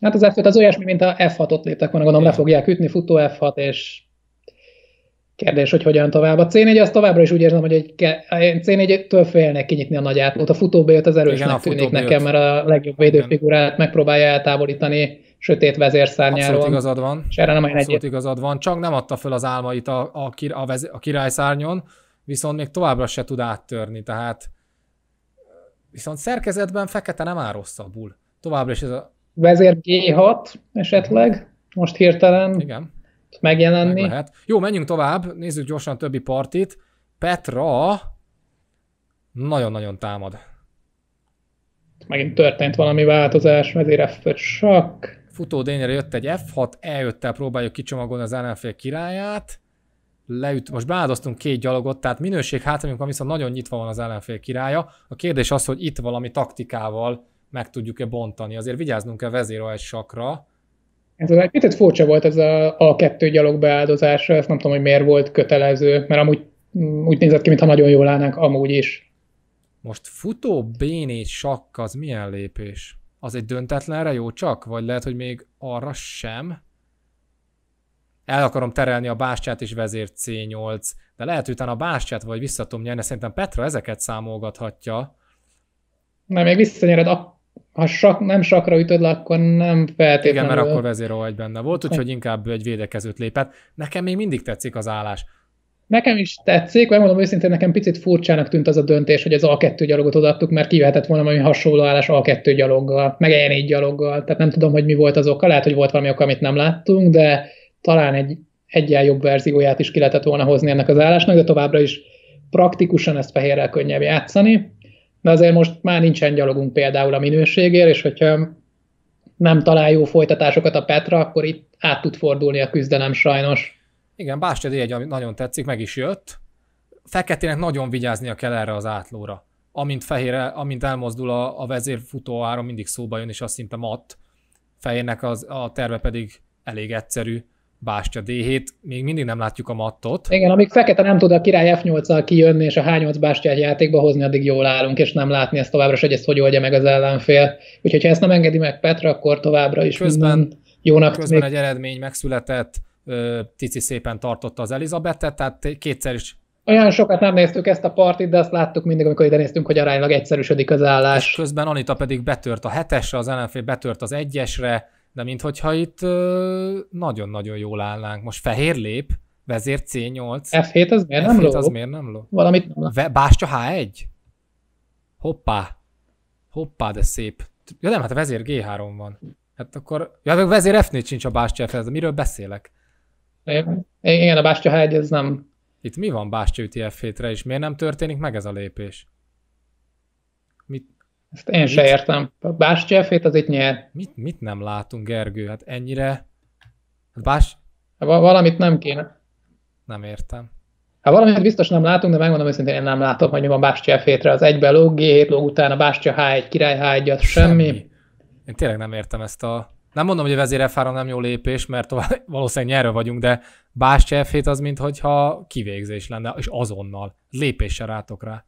Hát az F5 az olyasmi, mint a F6-ot léptek volna, gondolom le fogják ütni, futó F6, és Kérdés, hogy hogyan tovább. A c az továbbra is úgy érzem, hogy egy C4-től félnek kinyitni a nagy átlót. A futóba jött az erősnek Igen, tűnik nekem, mert a legjobb védőfigurát megpróbálja eltávolítani sötét vezérszárnyáról. Abszolút igazad van. És erre nem Abszolút egyet. igazad van, csak nem adta föl az álmait a, a, a, a királyszárnyon, viszont még továbbra se tud áttörni, tehát viszont szerkezetben fekete nem áll rosszabbul. Továbbra is ez a... Vezér G6 esetleg, most hirtelen. Igen megjelenni. Meg lehet. Jó, menjünk tovább, nézzük gyorsan a többi partit. Petra nagyon-nagyon támad. Megint történt valami változás, mert f csak. Futó dényre jött egy F6, E5-tel próbáljuk kicsomagolni az ellenfél királyát. Leüt, most beáldoztunk két gyalogot, tehát minőség hátrányunkban viszont nagyon nyitva van az ellenfél királya. A kérdés az, hogy itt valami taktikával meg tudjuk-e bontani. Azért vigyáznunk kell vezér egy sakra ez az egy picit furcsa volt ez a, a kettő gyalog beáldozása, ezt nem tudom, hogy miért volt kötelező, mert amúgy mm, úgy nézett ki, mintha nagyon jól állnánk amúgy is. Most futó b sakk az milyen lépés? Az egy döntetlenre jó csak? Vagy lehet, hogy még arra sem? El akarom terelni a bástyát és vezér C8, de lehet, hogy utána a bástyát vagy visszatom nyerni. Szerintem Petra ezeket számolgathatja. Na, még visszanyered a ha sak, nem sakra ütöd le, akkor nem feltétlenül. Igen, mert akkor vezéró vagy benne volt, úgyhogy inkább egy védekezőt lépett. Nekem még mindig tetszik az állás. Nekem is tetszik, megmondom őszintén, nekem picit furcsának tűnt az a döntés, hogy az A2 gyalogot odaadtuk, mert kijöhetett volna valami hasonló állás A2 gyaloggal, meg E4 gyaloggal, tehát nem tudom, hogy mi volt az oka, lehet, hogy volt valami oka, amit nem láttunk, de talán egy egyen jobb verzióját is ki lehetett volna hozni ennek az állásnak, de továbbra is praktikusan ezt fehérrel könnyebb játszani de azért most már nincsen gyalogunk például a minőségért, és hogyha nem talál jó folytatásokat a Petra, akkor itt át tud fordulni a küzdelem sajnos. Igen, Bástya egy nagyon tetszik, meg is jött. Feketének nagyon vigyáznia kell erre az átlóra. Amint fehére, amint elmozdul a, a vezér futóáron, mindig szóba jön, és azt szinte mat. Fehérnek az, a terve pedig elég egyszerű bástya D7, még mindig nem látjuk a mattot. Igen, amíg fekete nem tud a király F8-al kijönni, és a H8 Bástya játékba hozni, addig jól állunk, és nem látni ezt továbbra, hogy ezt hogy oldja meg az ellenfél. Úgyhogy ha ezt nem engedi meg Petra, akkor továbbra is közben, jónak. Közben még... egy eredmény megszületett, Tici szépen tartotta az Elizabetet, tehát kétszer is olyan sokat nem néztük ezt a partit, de azt láttuk mindig, amikor ide néztünk, hogy aránylag egyszerűsödik az állás. És közben Anita pedig betört a hetesre, az ellenfél betört az egyesre, de minthogyha itt nagyon-nagyon jól állnánk. Most fehér lép, vezér C8. F7 az miért F7 nem ló? az miért nem ló? Valamit nem ló. Bástya H1? Hoppá. Hoppá, de szép. Ja nem, hát a vezér G3 van. Hát akkor, ja, a vezér F4 sincs a bástya f de miről beszélek? É, Igen, a bástya H1 ez nem... Itt mi van bástya üti F7-re, és miért nem történik meg ez a lépés? Mit, ezt én mit? se értem. A Bás Jeffét az itt nyer. Mit, mit nem látunk, Gergő? Hát ennyire... Hát Bás... Hát Val- valamit nem kéne. Nem értem. Hát valamit biztos nem látunk, de megmondom őszintén, én nem látom, hogy mi van Bástya fétre. Az egybe lóg, G7 lóg után, a Bástya H1, király H1, az semmi. semmi. Én tényleg nem értem ezt a... Nem mondom, hogy a vezér f nem jó lépés, mert tovább, valószínűleg nyerő vagyunk, de Bástya f az mintha kivégzés lenne, és azonnal lépéssel rátok rá.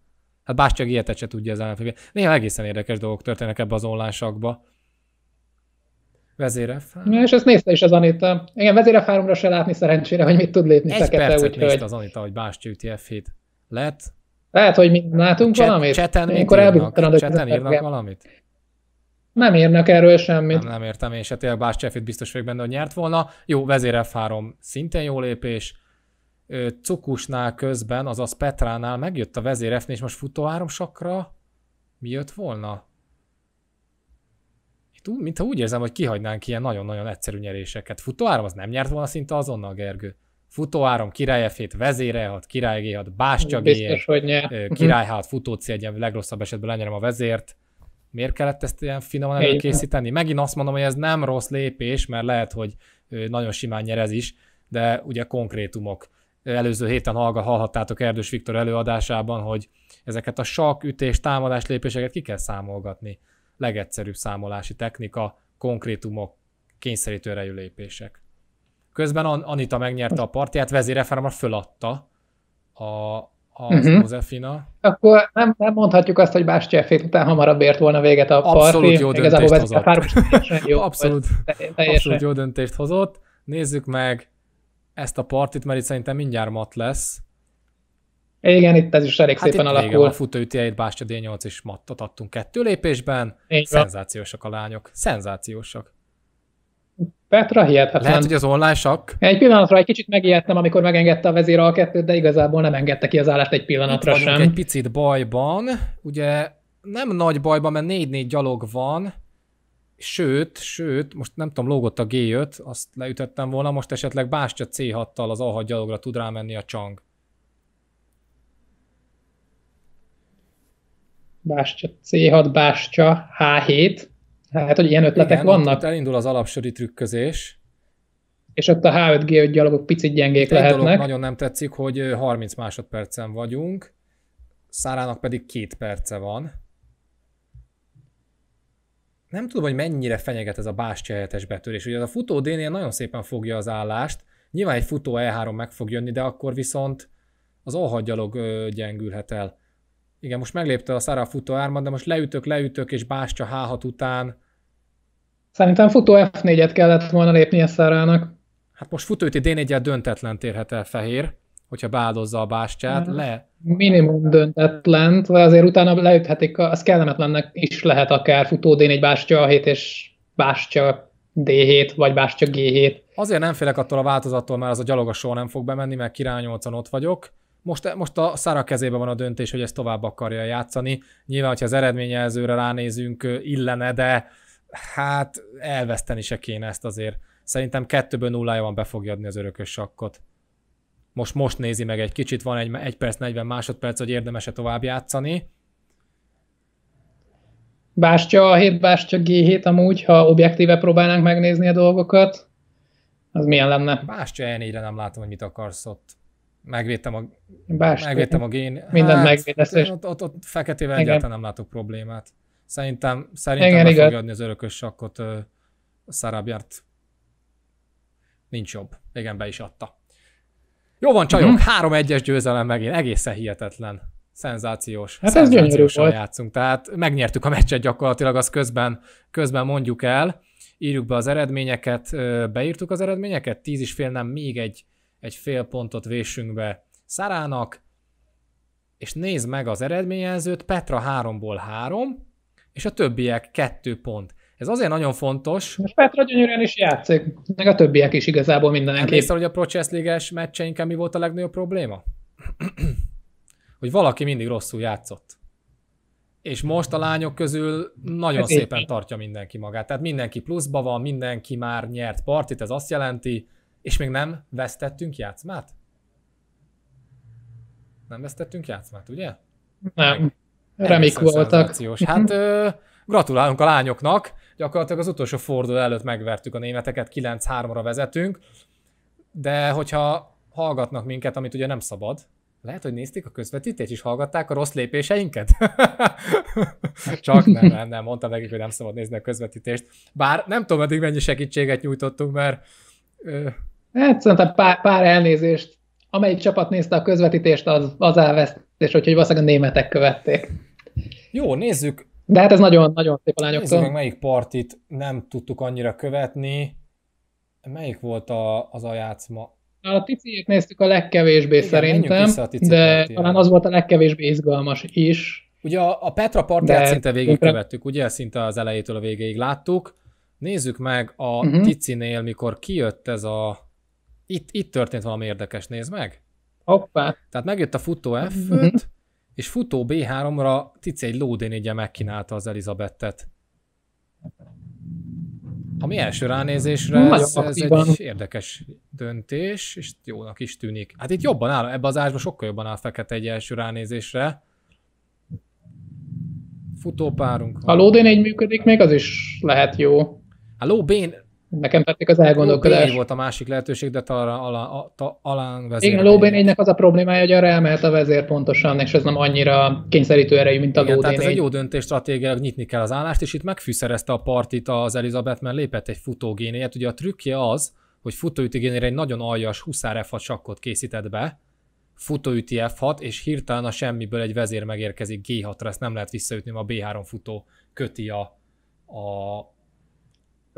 Hát Bástyag ilyet se tudja az ellenfél. Néha egészen érdekes dolgok történnek ebbe az online vezére Ja, és ezt nézte is az Anita. Igen, vezéref 3 se látni szerencsére, hogy mit tud lépni Egy fekete, percet úgyhogy... nézte az Anita, hogy Bástyag üti F7. Lehet? Lehet, hogy mi látunk Cset, valamit. Cseten írnak? Cseten írnak valamit? Nem írnak erről semmit. Nem, nem értem én se, hát tényleg Bás biztos vagyok benne, hogy nyert volna. Jó, vezére 3 szintén jó lépés. Cukusnál közben, azaz Petránál megjött a vezérefn, és most futó háromsakra mi jött volna? mintha úgy érzem, hogy kihagynánk ilyen nagyon-nagyon egyszerű nyeréseket. Futó az nem nyert volna szinte azonnal, Gergő. Futó három, király f vezére hat, király G6, bástya király 6, futó c legrosszabb esetben lenyerem a vezért. Miért kellett ezt ilyen finoman előkészíteni? Megint azt mondom, hogy ez nem rossz lépés, mert lehet, hogy nagyon simán nyer is, de ugye konkrétumok előző héten hallhattátok Erdős Viktor előadásában, hogy ezeket a sak, ütés, támadás lépéseket ki kell számolgatni. Legegyszerűbb számolási technika, konkrétumok, kényszerítő erejű lépések. Közben Anita megnyerte a partját, vezérefáramra föladta a, a uh-huh. Mhm. Josefina. Akkor nem, nem mondhatjuk azt, hogy cseffét után hamarabb ért volna véget a Abszolút parti. Jó Igazából döntést hozott. jó Abszolút, Abszolút jó döntést hozott. Nézzük meg ezt a partit, mert itt szerintem mindjárt mat lesz. Igen, itt ez is elég hát szépen alakul. a futóütjeit Bástya D8 és mattot adtunk kettő lépésben. Igen. Szenzációsak a lányok. Szenzációsak. Petra hihetetlen. Lehet, hogy az online sakk. Egy pillanatra egy kicsit megijedtem, amikor megengedte a vezér a kettőt, de igazából nem engedte ki az állást egy pillanatra Itt sem. egy picit bajban. Ugye nem nagy bajban, mert 4-4 gyalog van, Sőt, sőt, most nem tudom, lógott a G5, azt leütöttem volna, most esetleg Bástya C6-tal az A6 gyalogra tud rámenni a Csang. Bástya C6, Bástya H7. Hát, hogy ilyen ötletek Igen, vannak. Ott elindul az alapsori trükközés. És ott a H5G5 gyalogok picit gyengék Egy lehetnek. Dolog nagyon nem tetszik, hogy 30 másodpercen vagyunk, Szárának pedig két perce van nem tudom, hogy mennyire fenyeget ez a bástya helyettes betörés. Ugye az a futó D-nél nagyon szépen fogja az állást, nyilván egy futó E3 meg fog jönni, de akkor viszont az alhagyalog gyengülhet el. Igen, most meglépte a szára a futó ármat, de most leütök, leütök, és bástya H6 után. Szerintem futó F4-et kellett volna lépnie szárának. Hát most futőti D4-jel döntetlen térhet el fehér hogyha beáldozza a bástyát, hát, le... Minimum döntetlen, vagy azért utána leüthetik, az kellemetlennek is lehet akár futó d egy bástya 7 és bástya D7, vagy bástya G7. Azért nem félek attól a változattól, mert az a a soha nem fog bemenni, mert király 8 ott vagyok. Most, most a szára kezében van a döntés, hogy ezt tovább akarja játszani. Nyilván, hogyha az eredményjelzőre ránézünk, illene, de hát elveszteni se kéne ezt azért. Szerintem kettőből nullája van, be fogja adni az örökös sakkot most most nézi meg egy kicsit, van egy, egy perc, 40 másodperc, hogy érdemese tovább játszani. Bástya, a 7 Bástya G7 amúgy, ha objektíve próbálnánk megnézni a dolgokat, az milyen lenne? Bástya E4-re nem látom, hogy mit akarsz ott. Megvédtem a, Bástya. megvédtem a gén. Mindent hát, megvédesz. Ott, ott, ott feketével Igen. egyáltalán nem látok problémát. Szerintem, szerintem Igen, meg fogja adni az örökös sakkot uh, Szarabjárt. Nincs jobb. Igen, be is adta. Jó van, csajok, uh-huh. győzelem megint, egészen hihetetlen. Szenzációs. Hát ez gyönyörű volt. játszunk, tehát megnyertük a meccset gyakorlatilag, az közben, közben mondjuk el. Írjuk be az eredményeket, beírtuk az eredményeket, tíz is fél nem, még egy, egy fél pontot vésünk be Szarának, és nézd meg az eredményezőt, Petra háromból három és a többiek kettő pont. Ez azért nagyon fontos. Most Petra gyönyörűen is játszik, meg a többiek is igazából mindenki. Emlékszel, hogy a Pro Chess League-es meccseinken mi volt a legnagyobb probléma? hogy valaki mindig rosszul játszott. És most a lányok közül nagyon hát szépen így. tartja mindenki magát. Tehát mindenki pluszba van, mindenki már nyert partit, ez azt jelenti, és még nem vesztettünk játszmát? Nem vesztettünk játszmát, ugye? Nem. Remik voltak. Hát mhm. ö, gratulálunk a lányoknak gyakorlatilag az utolsó forduló előtt megvertük a németeket, 9-3-ra vezetünk, de hogyha hallgatnak minket, amit ugye nem szabad, lehet, hogy nézték a közvetítést, és hallgatták a rossz lépéseinket? Csak nem, nem, nem, mondtam nekik, hogy nem szabad nézni a közvetítést. Bár nem tudom, eddig mennyi segítséget nyújtottunk, mert... Ö... Hát szerintem pár, pár elnézést. Amelyik csapat nézte a közvetítést, az, az elvesztés, úgyhogy valószínűleg a németek követték. Jó, nézzük de hát ez nagyon-nagyon szép a lányoktól. Nézzük meg, melyik partit nem tudtuk annyira követni. Melyik volt a, az a játszma? A ticiét néztük a legkevésbé Igen, szerintem, a de partiján. talán az volt a legkevésbé izgalmas is. Ugye a, a Petra partját de... szinte végig követtük, ugye? Szinte az elejétől a végéig láttuk. Nézzük meg a uh-huh. Ticinél, mikor kijött ez a... Itt, itt történt valami érdekes, nézd meg! Hoppá! Tehát megjött a futó f t uh-huh. Mhm és futó B3-ra Ticei Lódén ugye megkínálta az Elizabettet. Ami első ránézésre ez, ez egy érdekes döntés, és jónak is tűnik. Hát itt jobban áll, ebbe az ásba sokkal jobban áll fekete egy első ránézésre. Futópárunk van. A lódén egy működik, még az is lehet jó. A hát lóbén Nekem tették az elgondolkodás. Lóbén volt a másik lehetőség, de talán alá, alán vezér. Igen, Lóbén egynek az a problémája, hogy arra elmehet a vezér pontosan, és ez nem annyira kényszerítő erejű, mint a Igen, tehát ez egy jó döntés stratégiailag nyitni kell az állást, és itt megfűszerezte a partit az Elizabeth, mert lépett egy futógénéjét. Ugye a trükkje az, hogy futóütigénére egy nagyon aljas 20 f sakkot készített be, futóüti F6, és hirtelen a semmiből egy vezér megérkezik G6-ra, ezt nem lehet visszaütni, mert a B3 futó köti a, a,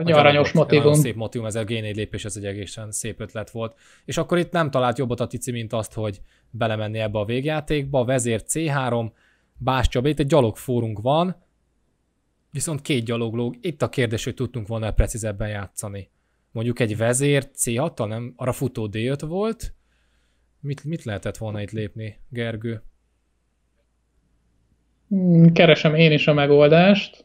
nagyon aranyos motivum. Nagyon szép motivum, ez a g lépés, ez egy egészen szép ötlet volt. És akkor itt nem talált jobbat a Tici, mint azt, hogy belemenni ebbe a végjátékba. Vezér C3, Bás Csaba, itt egy gyalogfórunk van, viszont két gyaloglóg. Itt a kérdés, hogy tudtunk volna -e precízebben játszani. Mondjuk egy vezér c 6 nem? Arra futó D5 volt. Mit, mit lehetett volna itt lépni, Gergő? Hmm, keresem én is a megoldást.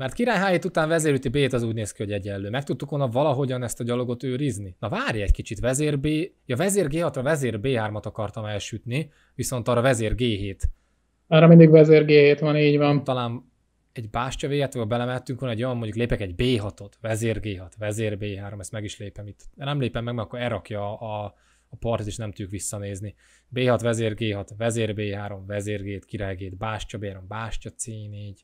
Mert Király királyhájét után vezérüti B-t az úgy néz ki, hogy egyenlő. Meg tudtuk volna valahogyan ezt a gyalogot őrizni? Na várj egy kicsit, vezér B... Ja, vezér G6-ra hát vezér B3-at akartam elsütni, viszont arra vezér G7. Arra mindig vezér G7 van, így van. Talán egy bástya véget, vagy belemettünk volna egy olyan, mondjuk lépek egy B6-ot, vezér G6, vezér B3, ezt meg is lépem itt. De nem lépem meg, mert akkor erakja a, a part, és nem tudjuk visszanézni. B6, vezér G6, vezér B3, vezér G7, király G7, bástya B3, bástya C4,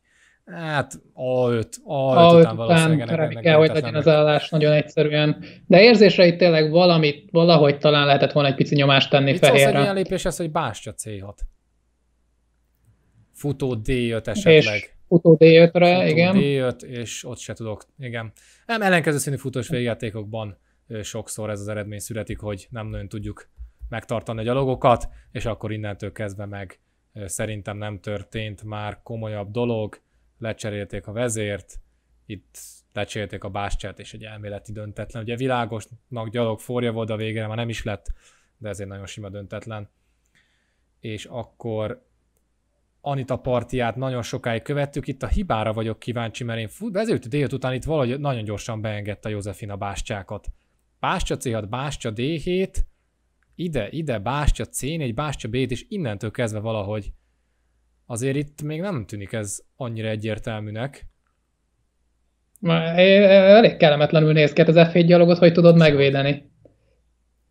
Hát A5, A5, A5 után, valószínűleg után ennek, kell, hogy legyen meg. az állás nagyon egyszerűen. De érzésre itt tényleg valamit, valahogy talán lehetett volna egy pici nyomást tenni Itt fehérre. Itt egy ilyen lépés ez, hogy Bástya C6. Futó D5 esetleg. És futó D5-re, futó igen. D5, és ott se tudok, igen. Nem, ellenkező színű futós végjátékokban sokszor ez az eredmény születik, hogy nem nagyon tudjuk megtartani a gyalogokat, és akkor innentől kezdve meg szerintem nem történt már komolyabb dolog lecserélték a vezért, itt lecserélték a bástyát, és egy elméleti döntetlen. Ugye világosnak gyalog forja volt, a végére már nem is lett, de ezért nagyon sima döntetlen. És akkor Anita partiát nagyon sokáig követtük, itt a hibára vagyok kíváncsi, mert én vezőt délt után itt valahogy nagyon gyorsan beengedte Józefina bástyákat. Bástya C6, bástya D7, ide, ide, bástya C4, bástya b és innentől kezdve valahogy Azért itt még nem tűnik ez annyira egyértelműnek. Elég kellemetlenül néz ki hát az F1 gyalogot, hogy tudod megvédeni.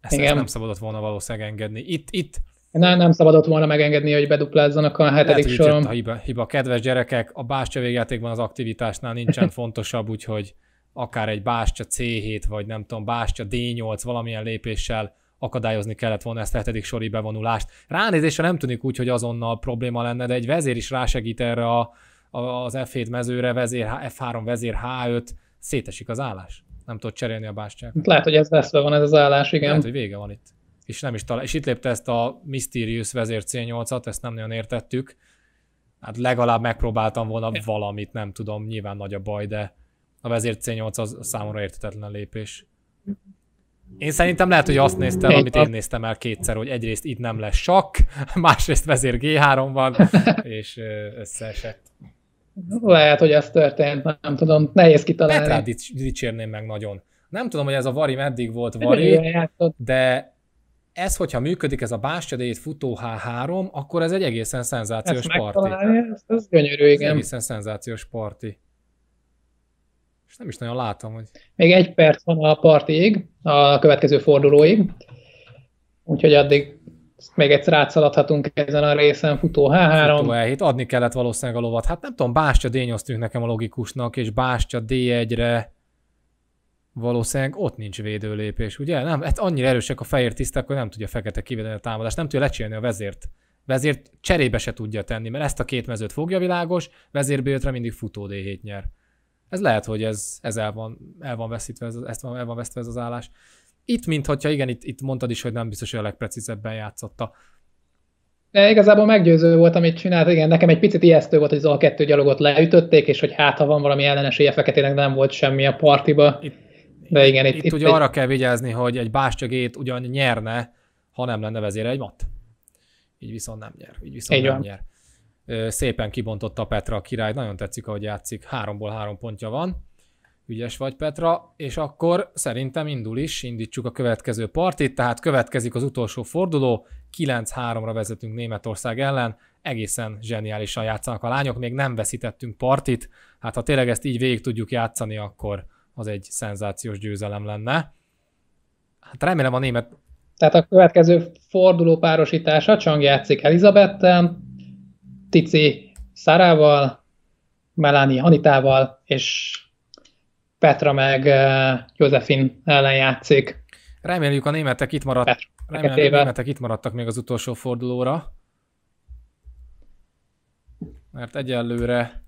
Ezt, Igen. ezt nem szabadott volna valószínűleg engedni. Itt, itt... Nem, nem szabadott volna megengedni, hogy beduplázzanak a hetedik Lehet, soron. a hiba, hiba. Kedves gyerekek, a bástya végjátékban az aktivitásnál nincsen fontosabb, úgyhogy akár egy bástya C7, vagy nem tudom, bástya D8 valamilyen lépéssel akadályozni kellett volna ezt a hetedik sori bevonulást. Ránézésre nem tűnik úgy, hogy azonnal probléma lenne, de egy vezér is rásegít erre a, a, az F7 mezőre, vezér F3, vezér H5, szétesik az állás. Nem tud cserélni a bástyát. Hát lehet, hogy ez veszve van ez az állás, igen. Lehet, hogy vége van itt. És, nem is talál... és itt lépte ezt a Mysterious vezér C8-at, ezt nem nagyon értettük. Hát legalább megpróbáltam volna valamit, nem tudom, nyilván nagy a baj, de a vezér C8 az számomra értetetlen lépés. Én szerintem lehet, hogy azt néztem, amit én néztem el kétszer, hogy egyrészt itt nem lesz sakk, másrészt vezér G3 van, és összeesett. Lehet, hogy ez történt, nem tudom, nehéz kitalálni. Petrát dicsérném meg nagyon. Nem tudom, hogy ez a vari meddig volt vari, de ez, hogyha működik, ez a bástyadét futó H3, akkor ez egy egészen szenzációs ezt parti. Ez, ez gyönyörű, igen. Ez egészen szenzációs parti most nem is nagyon látom, hogy... Még egy perc van a partig, a következő fordulóig, úgyhogy addig még egyszer átszaladhatunk ezen a részen, futó H3. Futó E7, adni kellett valószínűleg a lovat. Hát nem tudom, Bástya d nekem a logikusnak, és Bástya D1-re valószínűleg ott nincs védőlépés, ugye? Nem, hát annyira erősek a fehér tiszták, hogy nem tudja fekete kivédeni a támadást, nem tudja lecsélni a vezért. Vezért cserébe se tudja tenni, mert ezt a két mezőt fogja világos, vezérbőtre mindig futó D7 nyer. Ez lehet, hogy ez, ez el, van, el van veszítve, ez, ez el van vesztve ez az állás. Itt, mint hogyha igen, itt, itt mondtad is, hogy nem biztos, hogy a legprecízebben játszotta. De igazából meggyőző volt, amit csinált. Igen, nekem egy picit ijesztő volt, hogy az a kettő gyalogot leütötték, és hogy hát, ha van valami ellenesége feketének, nem volt semmi a partiba. Itt, De igen, itt, itt, itt ugye egy... arra kell vigyázni, hogy egy bástyagét ugyan nyerne, ha nem lenne vezére egy mat. Így viszont nem nyer. Így viszont így nem van. nyer. Szépen kibontotta Petra a király, nagyon tetszik, ahogy játszik, háromból három pontja van. Ügyes vagy Petra, és akkor szerintem indul is, indítsuk a következő partit, tehát következik az utolsó forduló, 9-3-ra vezetünk Németország ellen, egészen zseniálisan játszanak a lányok, még nem veszítettünk partit, hát ha tényleg ezt így végig tudjuk játszani, akkor az egy szenzációs győzelem lenne. Hát remélem a német... Tehát a következő forduló párosítása, Csang játszik Elizabettel, Tici Szárával, Melani Anitával, és Petra meg Józefin ellen játszik. Reméljük a németek itt maradt, reméljük a németek itt maradtak még az utolsó fordulóra. Mert egyelőre...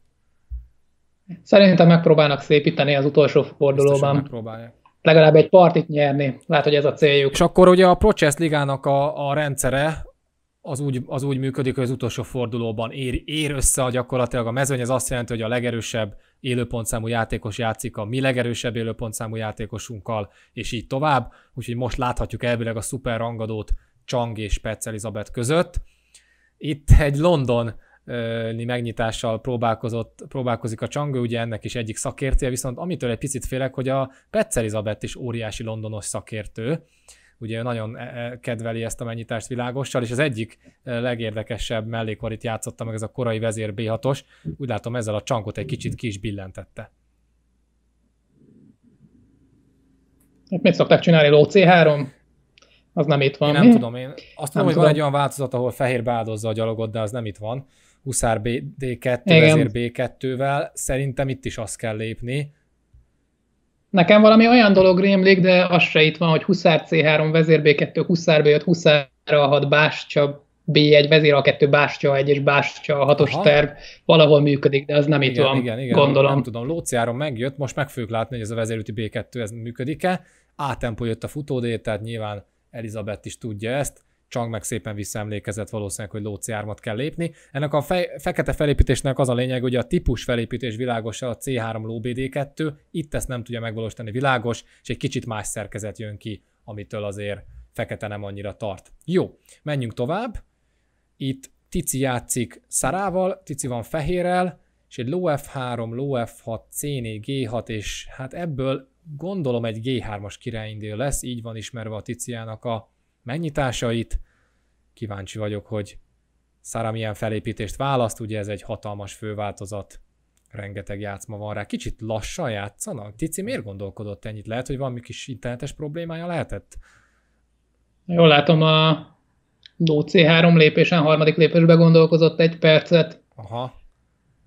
Szerintem megpróbálnak szépíteni az utolsó fordulóban. Megpróbálják. Legalább egy partit nyerni. Lehet, hogy ez a céljuk. És akkor ugye a Process Ligának a, a rendszere az úgy, az úgy működik, hogy az utolsó fordulóban ér, ér össze a gyakorlatilag a mezőny, ez azt jelenti, hogy a legerősebb élőpontszámú játékos játszik a mi legerősebb élőpontszámú játékosunkkal, és így tovább. Úgyhogy most láthatjuk elvileg a szuper rangadót Csang és Petz Elizabeth között. Itt egy London megnyitással próbálkozott, próbálkozik a Csangő, ugye ennek is egyik szakértője, viszont amitől egy picit félek, hogy a Petz Elizabeth is óriási londonos szakértő, ugye nagyon e, e, kedveli ezt a mennyitást világossal, és az egyik e, legérdekesebb mellékvarit játszotta meg ez a korai vezér b os úgy látom ezzel a csankot egy kicsit kis billentette. Hát mit szokták csinálni, ló C3? Az nem itt van. Én nem mi? tudom, én azt nem tudom, hogy van egy olyan változat, ahol fehér beáldozza a gyalogot, de az nem itt van. Huszár D2, vezér B2-vel, szerintem itt is azt kell lépni, Nekem valami olyan dolog rémlik, de az se itt van, hogy Huszár C3, Vezér B2, Huszár B5, Huszár A6, Bástya B1, Vezér A2, Bástya 1 és Bástya a 6-os terv valahol működik, de az nem igen, itt van, igen, igen, gondolom. Nem nem tudom, Lóciáron megjött, most meg fogjuk látni, hogy ez a vezérlőti B2 ez működik-e. Átempó jött a futódé, tehát nyilván Elizabeth is tudja ezt. Csang meg szépen visszaemlékezett valószínűleg, hogy lóciármat kell lépni. Ennek a fej, fekete felépítésnek az a lényeg, hogy a típus felépítés világos a C3 lóBD2, itt ezt nem tudja megvalósítani világos, és egy kicsit más szerkezet jön ki, amitől azért fekete nem annyira tart. Jó, menjünk tovább. Itt Tici játszik szarával, Tici van fehérrel, és egy ló F3, ló F6, C4, G6, és hát ebből gondolom egy G3-as királyindél lesz, így van ismerve a Ticiának a megnyitásait. Kíváncsi vagyok, hogy Szára milyen felépítést választ, ugye ez egy hatalmas főváltozat, rengeteg játszma van rá. Kicsit lassan játszanak? Tici miért gondolkodott ennyit? Lehet, hogy valami kis internetes problémája lehetett? Jól látom, a doc három lépésen, harmadik lépésbe gondolkozott egy percet. Aha,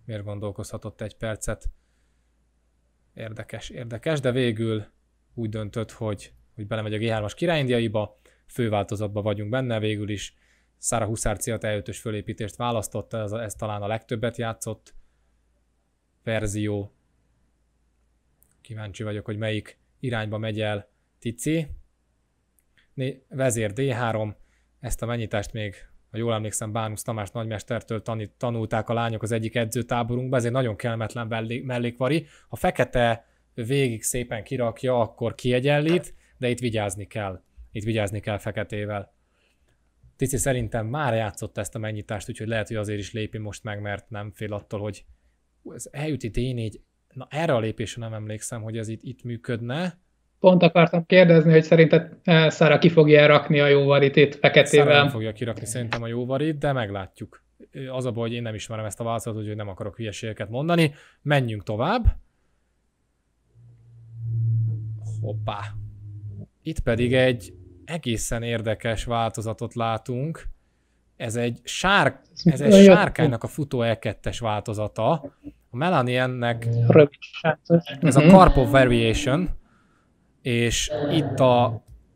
miért gondolkozhatott egy percet? Érdekes, érdekes, de végül úgy döntött, hogy, hogy belemegy a G3-as királyindiaiba, főváltozatban vagyunk benne, végül is Szára Huszárci a fölépítést választotta, ez, ez talán a legtöbbet játszott verzió. Kíváncsi vagyok, hogy melyik irányba megy el Tici. Né, vezér D3, ezt a mennyitást még, ha jól emlékszem, Bánusz Tamás nagymestertől tanít, tanulták a lányok az egyik edzőtáborunkban, ez egy nagyon kellemetlen mellékvari. Ha fekete végig szépen kirakja, akkor kiegyenlít, de itt vigyázni kell itt vigyázni kell feketével. Tici szerintem már játszott ezt a mennyitást, úgyhogy lehet, hogy azért is lépi most meg, mert nem fél attól, hogy ez eljuti D4, na erre a lépésre nem emlékszem, hogy ez itt, itt működne. Pont akartam kérdezni, hogy szerinted eh, Szára ki fogja rakni a jóvarit itt feketével. Szára nem fogja kirakni szerintem a jóvarit, de meglátjuk. Az a baj, hogy én nem ismerem ezt a válaszot, úgyhogy nem akarok hülyeségeket mondani. Menjünk tovább. Hoppá. Itt pedig egy egészen érdekes változatot látunk. Ez egy, sár, ez egy sárkánynak a futó e változata. A Melanie ennek ez a mhm. carpo Variation, és itt a,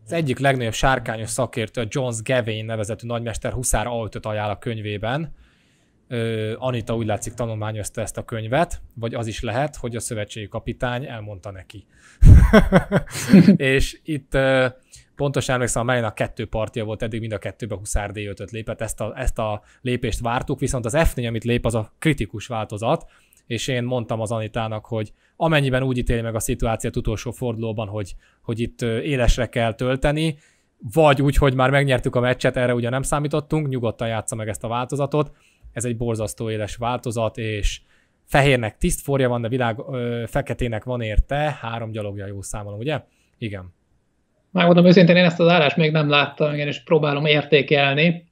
az egyik legnagyobb sárkányos szakértő, a Jones Gavin nevezetű nagymester Huszár Altöt ajánl a könyvében. Ö, Anita úgy látszik tanulmányozta ezt a könyvet, vagy az is lehet, hogy a szövetségi kapitány elmondta neki. és itt Pontosan emlékszem, a Melina kettő partja volt, eddig mind a kettőbe Huszár d lépett, ezt a, ezt a lépést vártuk, viszont az F4, amit lép, az a kritikus változat, és én mondtam az Anitának, hogy amennyiben úgy ítéli meg a szituációt utolsó fordulóban, hogy, hogy itt élesre kell tölteni, vagy úgy, hogy már megnyertük a meccset, erre ugye nem számítottunk, nyugodtan játsza meg ezt a változatot. Ez egy borzasztó éles változat, és fehérnek tiszt forja van, de világ ö, feketének van érte, három gyalogja jó számolom, ugye? Igen. Megmondom őszintén, én ezt az állást még nem láttam, igen, és próbálom értékelni,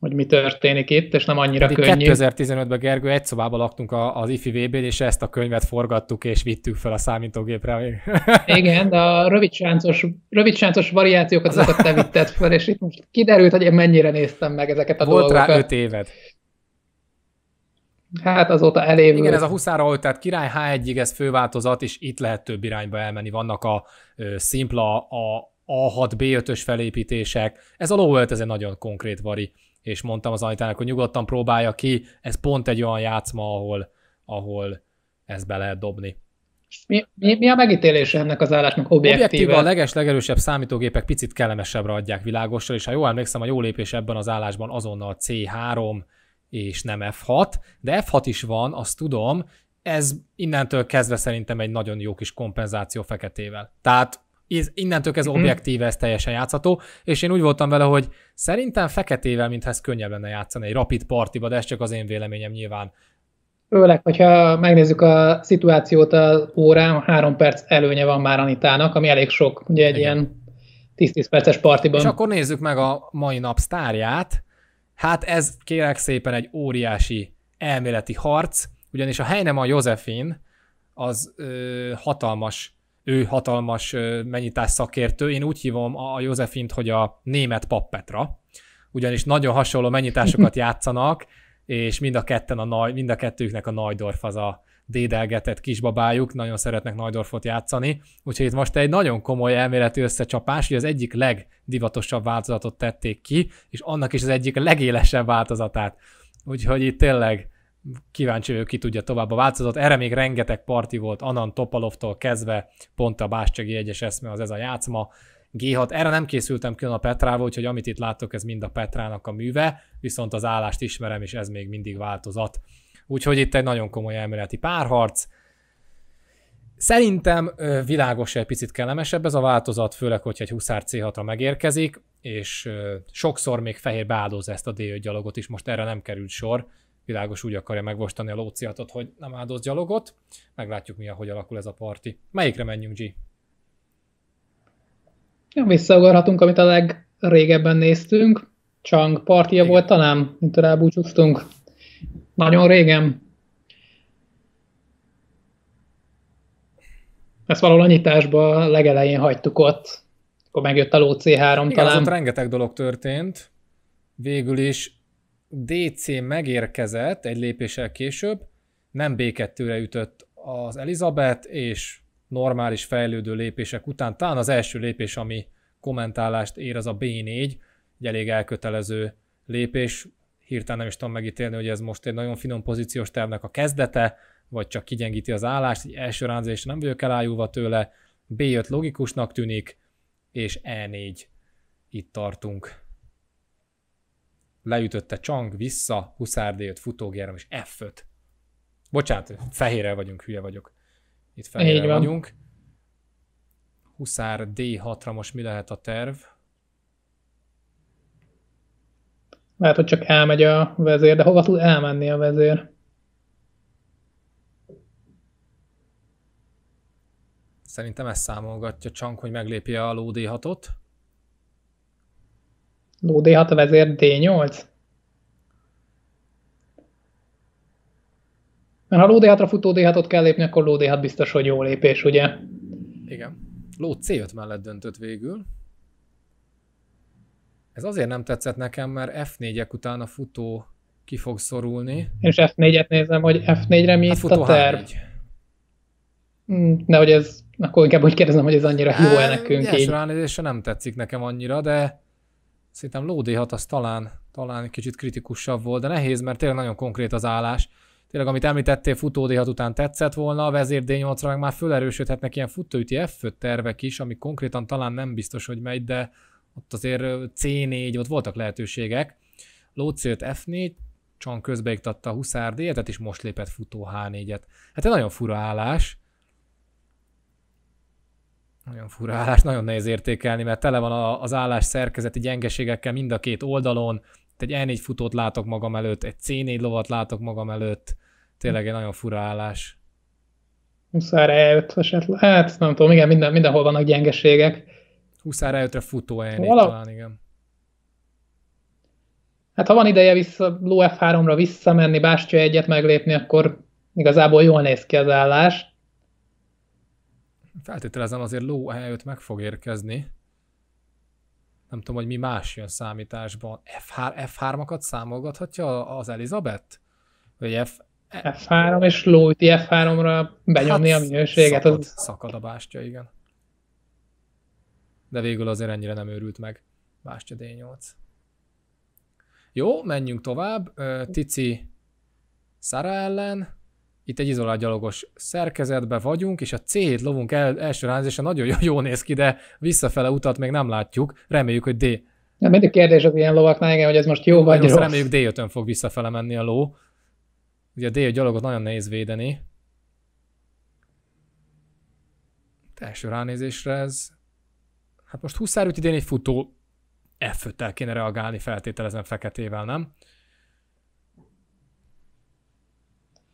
hogy mi történik itt, és nem annyira Pedig könnyű. 2015-ben Gergő egy szobában laktunk az IFI vb n és ezt a könyvet forgattuk, és vittük fel a számítógépre még. Igen, de a rövid sáncos, variációkat azokat te vitted fel, és itt most kiderült, hogy én mennyire néztem meg ezeket a Volt dolgokat. Volt rá öt éved. Hát azóta elévül. Igen, ez a huszára tehát király, H1-ig ez főváltozat, és itt lehet több irányba elmenni. Vannak a ö, szimpla, a A6, B5-ös felépítések. Ez a lowelt, ez egy nagyon konkrét vari, és mondtam az Anitának, hogy nyugodtan próbálja ki, ez pont egy olyan játszma, ahol, ahol ezt be lehet dobni. Mi, mi, mi a megítélése ennek az állásnak objektíve? Objektíve a leges, legerősebb számítógépek picit kellemesebbre adják világosra, és ha jól emlékszem, a jó lépés ebben az állásban azonnal C3, és nem F6, de F6 is van, azt tudom, ez innentől kezdve szerintem egy nagyon jó kis kompenzáció feketével. Tehát ez, innentől kezdve mm-hmm. objektíve, ez teljesen játszható, és én úgy voltam vele, hogy szerintem feketével, mintha ez könnyebb lenne játszani egy rapid partiba, de ez csak az én véleményem nyilván. Főleg, hogyha megnézzük a szituációt az órán, három perc előnye van már Anitának, ami elég sok, ugye egy Igen. ilyen 10-10 perces partiban. És akkor nézzük meg a mai nap sztárját, Hát ez kérek szépen egy óriási elméleti harc, ugyanis a helynem a Józefin, az ö, hatalmas, ő hatalmas ö, mennyitás szakértő, én úgy hívom a Józefint, hogy a német pappetra, ugyanis nagyon hasonló mennyitásokat játszanak, és mind a ketten a nagy, mind a kettőknek a Najdorf az a dédelgetett kisbabájuk, nagyon szeretnek Najdorfot játszani, úgyhogy itt most egy nagyon komoly elméleti összecsapás, hogy az egyik legdivatosabb változatot tették ki, és annak is az egyik legélesebb változatát. Úgyhogy itt tényleg kíváncsi vagyok, ki tudja tovább a változatot. Erre még rengeteg parti volt, Anan Topalovtól kezdve, pont a Báscsegi egyes eszme az ez a játszma. G6, erre nem készültem külön a Petrával, úgyhogy amit itt látok, ez mind a Petrának a műve, viszont az állást ismerem, és ez még mindig változat. Úgyhogy itt egy nagyon komoly elméleti párharc. Szerintem világos egy picit kellemesebb ez a változat, főleg, hogyha egy huszár C6-ra megérkezik, és sokszor még fehér beáldozza ezt a D5 gyalogot is, most erre nem került sor, világos úgy akarja megvostani a lóciatot, hogy nem áldoz gyalogot. Meglátjuk mi, ahogy alakul ez a parti. Melyikre menjünk, G? Visszaugorhatunk, amit a legrégebben néztünk. Csang partia Igen. volt talán, mint rá búcsúztunk. Nagyon régen. Ezt valahol a nyitásba legelején hagytuk ott, akkor megjött a LOC3 Igen, talán. ott rengeteg dolog történt. Végül is DC megérkezett egy lépéssel később, nem B2-re ütött az Elizabeth, és normális fejlődő lépések után, talán az első lépés, ami kommentálást ér, az a B4, egy elég elkötelező lépés, hirtelen nem is tudom megítélni, hogy ez most egy nagyon finom pozíciós tervnek a kezdete, vagy csak kigyengíti az állást, egy első ránzés nem vagyok elájulva tőle, B5 logikusnak tűnik, és E4 itt tartunk. Leütötte Csang, vissza, Huszár D5, futógérem, és F5. Bocsánat, fehérrel vagyunk, hülye vagyok. Itt fehérrel vagyunk. Huszár D6-ra most mi lehet a terv? Lehet, hogy csak elmegy a vezér, de hova tud elmenni a vezér? Szerintem ezt számolgatja Csank, hogy meglépje a ló D6-ot. Ló D6 a vezér D8? Mert ha ló D6-ra futó D6-ot kell lépni, akkor ló D6 biztos, hogy jó lépés, ugye? Igen. Ló C5 mellett döntött végül. Ez azért nem tetszett nekem, mert F4-ek után a futó ki fog szorulni. Én is F4-et nézem, hogy F4-re mi hát itt a terv. Mm, ne, hogy ez, akkor inkább úgy kérdezem, hogy ez annyira jó-e nekünk yes, így. ránézésre nem tetszik nekem annyira, de szerintem Lódi D6 az talán, talán kicsit kritikusabb volt, de nehéz, mert tényleg nagyon konkrét az állás. Tényleg, amit említettél, futó D6 után tetszett volna, a vezér D8-ra meg már fölerősödhetnek ilyen futóüti F5 tervek is, ami konkrétan talán nem biztos, hogy megy, de ott azért C4, ott voltak lehetőségek. Lócélt F4, Csan közbeiktatta a Huszár D-et, és most lépett futó H4-et. Hát egy nagyon fura állás. Nagyon fura állás, nagyon nehéz értékelni, mert tele van az állás szerkezeti gyengeségekkel mind a két oldalon. Egy E4 futót látok magam előtt, egy C4 lovat látok magam előtt. Tényleg egy nagyon fura állás. Huszár E5 esetleg. Hát, hát nem tudom, igen, minden, mindenhol vannak gyengeségek. 20-ára 5 futó elnék Vala... talán, igen. Hát ha van ideje vissza, Blue F3-ra visszamenni, Bástya egyet meglépni, akkor igazából jól néz ki az állás. Feltételezem azért Ló E5 meg fog érkezni. Nem tudom, hogy mi más jön számításban. F3, F3-akat számolgathatja az Elizabeth? Vagy F, F3 és Ló F3-ra benyomni hát a minőséget. Szakad, az... szakad a bástya, igen de végül azért ennyire nem őrült meg. Bástya D8. Jó, menjünk tovább. Tici Szara ellen. Itt egy izolált gyalogos szerkezetben vagyunk, és a C7 lovunk el, első ránzése nagyon jó, jó néz ki, de visszafele utat még nem látjuk. Reméljük, hogy D. Nem, mindig kérdés az ilyen lovaknál, igen, hogy ez most jó vagy rossz. Reméljük D5-ön fog visszafele menni a ló. Ugye a D5 gyalogot nagyon nehéz védeni. Első ránézésre ez hát most Huszárüt idén egy futó f kéne reagálni, feltételezem feketével, nem?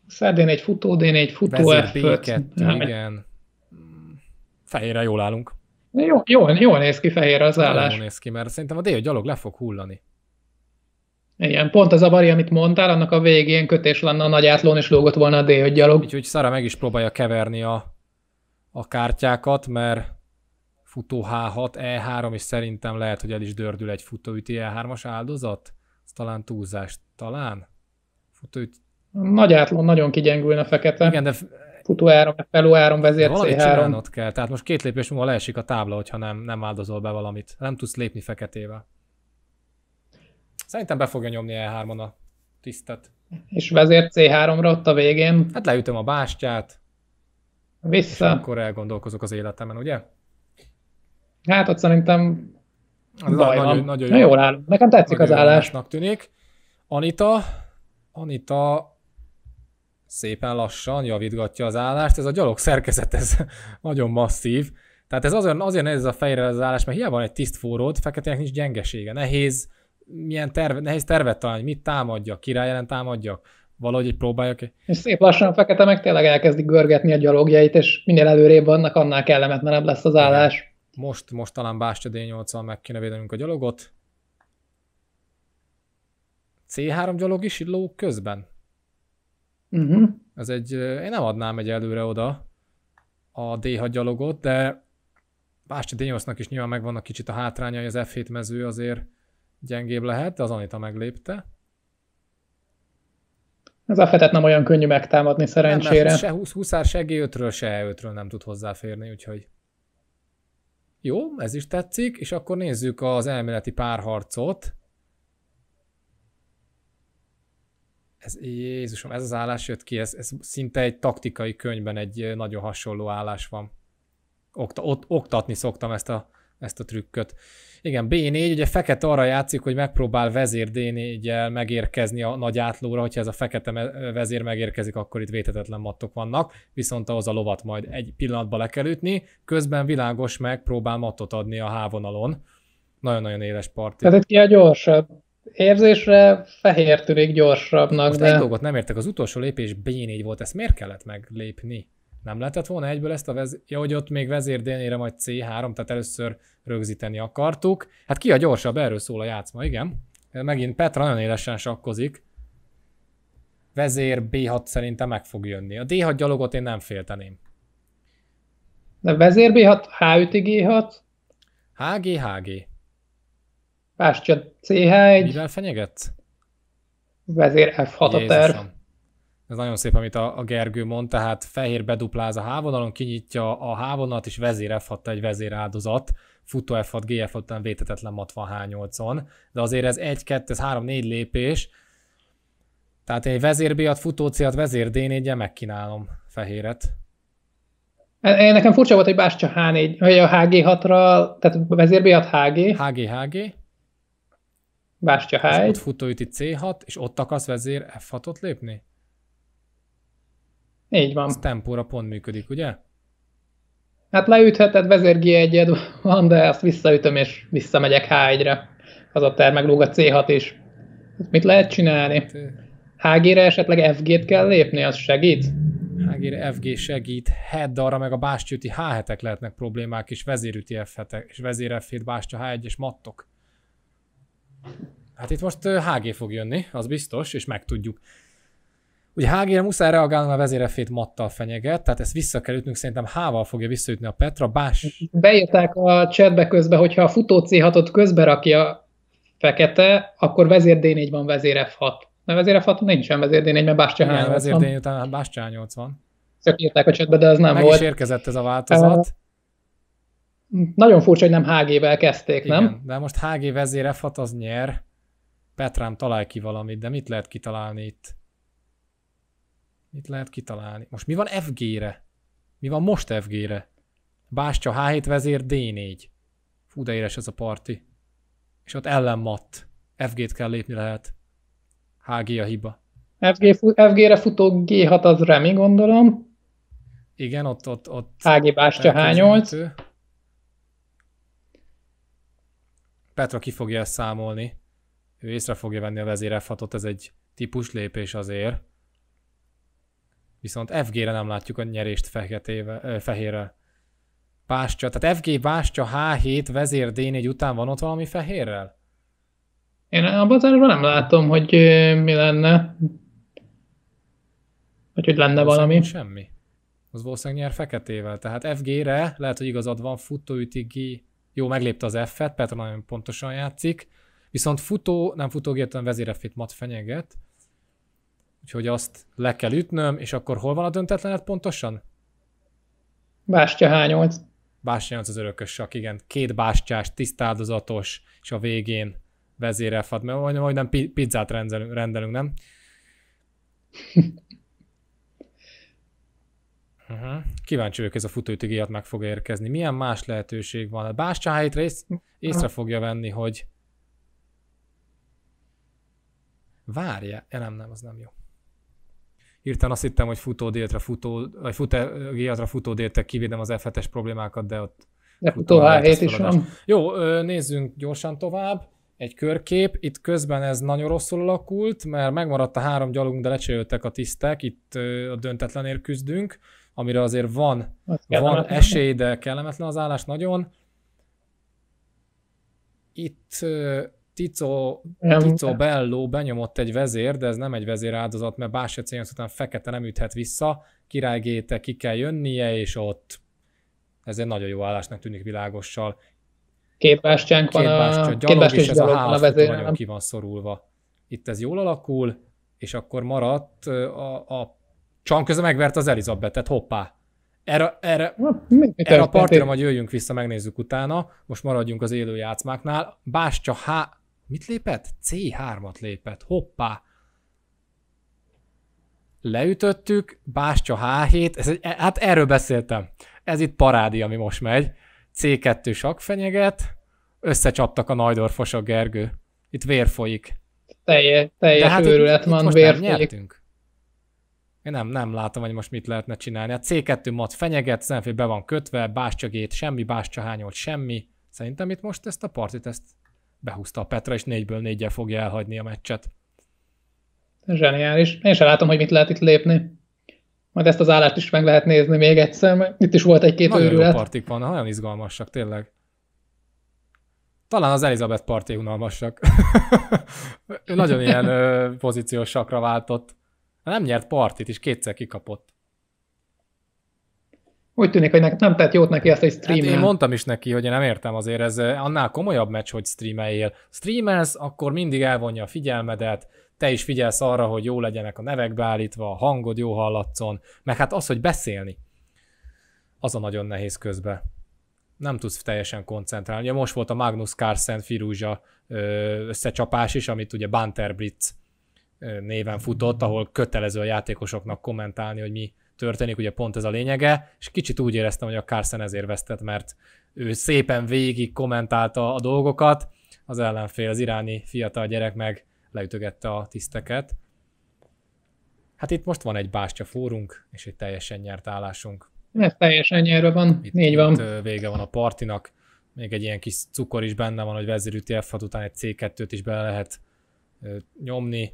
Szerdén egy futó, dén egy futó, Vezér, f igen. Fehérre jól állunk. Jó, jó, jól néz ki fehér az állás. Jól néz ki, mert szerintem a dél gyalog le fog hullani. Igen, pont az a bari, amit mondtál, annak a végén kötés lenne a nagy átlón, és lógott volna a D, gyalog. Úgyhogy Szara meg is próbálja keverni a, a kártyákat, mert futó H6, E3, és szerintem lehet, hogy el is dördül egy futóüti E3-as áldozat. Ez talán túlzás, talán? Futóüti... Nagy átlón nagyon kigyengülne a fekete. Igen, de futó 3, feló 3, vezér de C3. csinálnod kell, tehát most két lépés múlva leesik a tábla, hogyha nem, nem áldozol be valamit. Nem tudsz lépni feketével. Szerintem be fogja nyomni E3-on a tisztet. És vezér C3-ra ott a végén? Hát leütöm a bástyát. Vissza. És akkor elgondolkozok az életemen, ugye? Hát ott szerintem az baj nagyon, van. Nagyon, jó. nagyon jól áll. Nekem tetszik nagyon az állás. tűnik. Anita, Anita szépen lassan javítgatja az állást. Ez a gyalog szerkezet, ez nagyon masszív. Tehát ez azért, azért nehéz a fejre az állás, mert hiába van egy tiszt forrót, feketének nincs gyengesége. Nehéz, milyen terve, nehéz tervet találni, hogy mit támadjak, király ellen támadjak, valahogy egy próbáljak. És szép lassan a fekete meg tényleg elkezdik görgetni a gyalogjait, és minél előrébb vannak, annál kellemetlenebb lesz az állás. Igen. Most, most talán Bástya d 8 meg kéne védenünk a gyalogot. C3 gyalog is ló közben. Uh-huh. Ez egy, eh, én nem adnám egy előre oda a D6 gyalogot, de Bástya d is nyilván megvannak kicsit a hátrányai, az F7 mező azért gyengébb lehet, de az Anita meglépte. Ez a fetet nem olyan könnyű megtámadni szerencsére. Nem, se 20 20 se G5-ről, se E5-ről nem tud hozzáférni, úgyhogy... Jó, ez is tetszik, és akkor nézzük az elméleti párharcot. Ez, Jézusom, ez az állás jött ki, ez, ez szinte egy taktikai könyvben egy nagyon hasonló állás van. Okta, ott, oktatni szoktam ezt a ezt a trükköt. Igen, B4, ugye fekete arra játszik, hogy megpróbál vezér d 4 megérkezni a nagy átlóra, hogyha ez a fekete vezér megérkezik, akkor itt vétetetlen mattok vannak, viszont ahhoz a lovat majd egy pillanatba le kell ütni, közben világos meg próbál mattot adni a hávonalon. Nagyon-nagyon éles parti. Tehát ki a gyorsabb? Érzésre fehér tűnik gyorsabbnak, Most de... egy dolgot nem értek, az utolsó lépés B4 volt, ezt miért kellett meglépni? Nem lehetett volna egyből ezt a vezér... Ja, hogy ott még délnére majd C3, tehát először rögzíteni akartuk. Hát ki a gyorsabb, erről szól a játszma, igen. Megint Petra nagyon élesen sakkozik. Vezér B6 szerintem meg fog jönni. A D6 gyalogot én nem félteném. De vezér B6, H5, G6? HG, HG. Bástya, CH1. Mivel fenyegetsz? Vezér F6 Jézusom. a terv. Ez nagyon szép, amit a, Gergő mond, tehát fehér bedupláz a hávonalon, kinyitja a hávonat, és vezér f egy vezér áldozat, futó F6, GF után vétetetlen 60 H8-on, de azért ez 1, 2, ez 3, 4 lépés, tehát egy vezér B-at, futó C-at, vezér d 4 megkínálom fehéret. Én nekem furcsa volt, hogy Bástya H4, hogy a HG6-ra, tehát vezér b at HG. HG, HG. Bástya H1. És ott futóüti C6, és ott akarsz vezér F6-ot lépni? Így van. Ez tempóra pont működik, ugye? Hát leütheted vezérgi egyed van, de azt visszaütöm, és visszamegyek H1-re. Az a termeg lóg a C6 is. Hát mit lehet csinálni? HG-re hát, esetleg FG-t kell lépni, az segít? HG-re FG segít, head arra meg a bástyüti h 7 lehetnek problémák, és vezérüti f és vezér f bástya H1 és mattok. Hát itt most HG fog jönni, az biztos, és megtudjuk. Ugye HG-re muszáj reagálnom, a vezérefét mattal fenyeget, tehát ezt vissza kell ütnünk, szerintem H-val fogja visszaütni a Petra, Bás... Beírták a csetbe közben, hogyha a futó C6-ot közbe rakja fekete, akkor vezér D4 van, vezér F6. Nem vezér F6 nincsen vezér D4, mert Bástyán 80. Igen, vezér D4 után Bástyán 80. Csak írták a csetbe, de az nem Meg volt. Meg érkezett ez a változat. Uh, nagyon furcsa, hogy nem HG-vel kezdték, Igen, nem? de most HG vezér F6 az nyer. Petrám, találj ki valamit, de mit lehet kitalálni itt? Mit lehet kitalálni? Most mi van FG-re? Mi van most FG-re? Bástya H7 vezér D4. Fú, de éres ez a parti. És ott ellen matt. FG-t kell lépni lehet. HG a hiba. FG, FG-re futó G6 az Remi, gondolom. Igen, ott... ott, ott HG Bástya H8. Petra ki fogja ezt számolni. Ő észre fogja venni a vezér f ez egy típus lépés azért viszont FG-re nem látjuk a nyerést feketével, fehérre Bástya, tehát FG Bástya H7 vezér D4 után van ott valami fehérrel? Én a bazárban nem látom, hogy mi lenne. Vagy hogy lenne valami. Semmi. Az valószínűleg nyer feketével. Tehát FG-re lehet, hogy igazad van, futó G. Jó, meglépte az F-et, Petra nagyon pontosan játszik. Viszont futó, nem futó, értem vezérefét mat fenyeget. Úgyhogy azt le kell ütnöm, és akkor hol van a döntetlenet pontosan? Bástya H8. Bástya 8 az örökös sak, igen. Két bástyás, tisztáldozatos, és a végén vezérelfad, mert majdnem, majdnem pizzát rendelünk, rendelünk nem? Uh-huh. Kíváncsi vagyok, ez a futóütőgéjat meg fog érkezni. Milyen más lehetőség van? A Bástyáit rész mhm. észre fogja venni, hogy várja, ja, nem, nem, az nem jó hirtelen azt hittem, hogy futó déltre futó, vagy fute, Giazra futó déltre kivédem az f problémákat, de ott de futó H7 is van. Jó, nézzünk gyorsan tovább. Egy körkép, itt közben ez nagyon rosszul alakult, mert megmaradt a három gyalogunk, de lecseréltek a tisztek, itt a döntetlenért küzdünk, amire azért van, van esély, de kellemetlen az állás nagyon. Itt Tico, Tico Bello benyomott egy vezér, de ez nem egy vezér áldozat, mert Básja Cényos után fekete nem üthet vissza, királygéte ki kell jönnie, és ott ez egy nagyon jó állásnak tűnik világossal. Két van, a... Gyalog, és ez a ház nagyon ki van szorulva. Itt ez jól alakul, és akkor maradt a, a csank közben megvert az Elizabetet, hoppá. Erre, erre, Na, erre a partira majd jöjjünk vissza, megnézzük utána. Most maradjunk az élő játszmáknál. Bástya há... Mit lépett? C3-at lépett. Hoppá! Leütöttük, Bástya H7, ez egy, e- hát erről beszéltem. Ez itt parádi, ami most megy. C2 sak fenyeget, összecsaptak a Najdorfos a Gergő. Itt vér folyik. Telje, teljes hát őrület itt, van, itt vér nem nyertünk. Én nem, nem látom, hogy most mit lehetne csinálni. A hát C2 mat fenyeget, Zenfé be van kötve, Bástya G7 semmi, Bástya H8 semmi. Szerintem itt most ezt a partit, ezt behúzta a Petra, és négyből négyel fogja elhagyni a meccset. Zseniális. Én sem látom, hogy mit lehet itt lépni. Majd ezt az állást is meg lehet nézni még egyszer, mert itt is volt egy-két nagyon őrület. Nagyon partik van, nagyon izgalmasak, tényleg. Talán az Elizabeth parti unalmasak. nagyon ilyen pozíciósakra váltott. Nem nyert partit, és kétszer kikapott úgy tűnik, hogy nem, tett jót neki ezt, egy streamen. Hát én mondtam is neki, hogy én nem értem azért, ez eh, annál komolyabb meccs, hogy streameljél. Streamelsz, akkor mindig elvonja a figyelmedet, te is figyelsz arra, hogy jó legyenek a nevek beállítva, a hangod jó hallatszon, meg hát az, hogy beszélni, az a nagyon nehéz közben. Nem tudsz teljesen koncentrálni. Ugye most volt a Magnus Carlsen Firúzsa összecsapás is, amit ugye Banter Blitz néven futott, ahol kötelező a játékosoknak kommentálni, hogy mi, történik, ugye pont ez a lényege, és kicsit úgy éreztem, hogy a Carson ezért vesztett, mert ő szépen végig kommentálta a dolgokat, az ellenfél, az iráni fiatal gyerek meg leütögette a tiszteket. Hát itt most van egy bástya fórunk, és egy teljesen nyert állásunk. Ez teljesen nyerve van, itt, négy van. Itt vége van a partinak, még egy ilyen kis cukor is benne van, hogy vezérüti f után egy C2-t is bele lehet nyomni.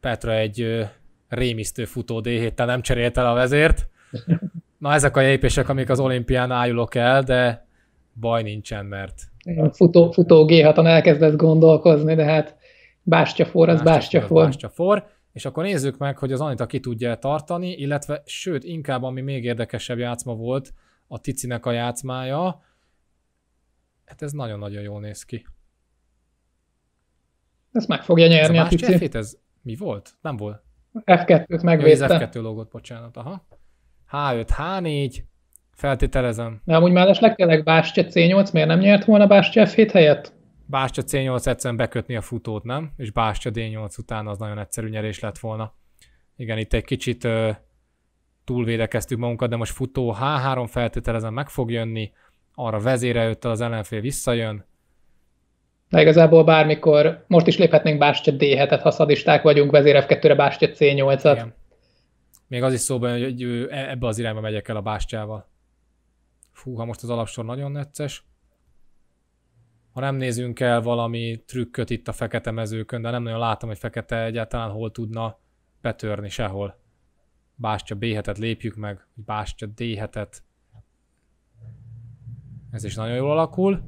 Petra egy rémisztő futó d nem cserélt el a vezért. Na ezek a lépések, amik az olimpián ájulok el, de baj nincsen, mert... Igen, futó, futó G6-on elkezdesz gondolkozni, de hát for, az Bástya for. és akkor nézzük meg, hogy az Anita ki tudja tartani, illetve sőt, inkább ami még érdekesebb játszma volt, a Ticinek a játszmája. Hát ez nagyon-nagyon jól néz ki. Ezt meg fogja nyerni ez a, a Tici. ez mi volt? Nem volt. F2-t megvédte. Ja, az F2 logot, bocsánat, aha. H5, H4, feltételezem. De amúgy mellesleg tényleg Bástya C8, miért nem nyert volna Bástya F7 helyett? Bástya C8 egyszerűen bekötni a futót, nem? És Bástya D8 után az nagyon egyszerű nyerés lett volna. Igen, itt egy kicsit ö, túlvédekeztük magunkat, de most futó H3 feltételezem meg fog jönni, arra vezére öttel az ellenfél visszajön, de igazából bármikor, most is léphetnénk Bástya d ha szadisták vagyunk, vezér F2-re Bástya C8-at. Igen. Még az is szóban, hogy e- ebbe az irányba megyek el a Bástyával. Fú, ha most az alapsor nagyon necces. Ha nem nézünk el valami trükköt itt a fekete mezőkön, de nem nagyon látom, hogy fekete egyáltalán hol tudna betörni sehol. Bástya b lépjük meg, Bástya D7-et. Ez is nagyon jól alakul.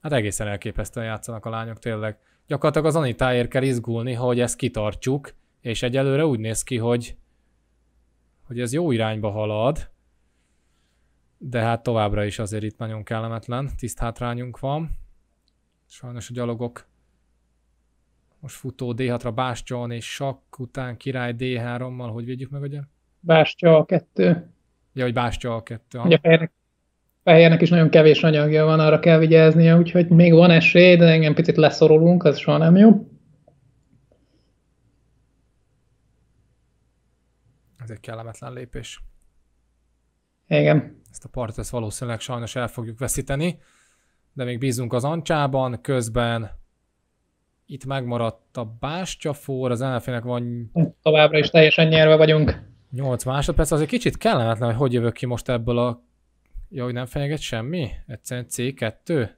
Hát egészen elképesztően játszanak a lányok tényleg. Gyakorlatilag az Anitáért kell izgulni, hogy ezt kitartjuk, és egyelőre úgy néz ki, hogy, hogy ez jó irányba halad, de hát továbbra is azért itt nagyon kellemetlen, tiszt hátrányunk van. Sajnos a gyalogok most futó D6-ra Bástyon és Sakk után király D3-mal, hogy védjük meg ugye? Bástya a kettő. Ugye, hogy Bástya a kettő. Ugye a fehérnek is nagyon kevés anyagja van, arra kell vigyáznia, úgyhogy még van esély, de engem picit leszorulunk, az soha nem jó. Ez egy kellemetlen lépés. Igen. Ezt a partot ezt valószínűleg sajnos el fogjuk veszíteni, de még bízunk az Ancsában, közben itt megmaradt a bástyafor, az NFL-nek van... Továbbra is teljesen nyerve vagyunk. 8 másodperc, az egy kicsit kellemetlen, hogy hogy jövök ki most ebből a Ja, hogy nem fenyeget semmi? Egyszerűen C2?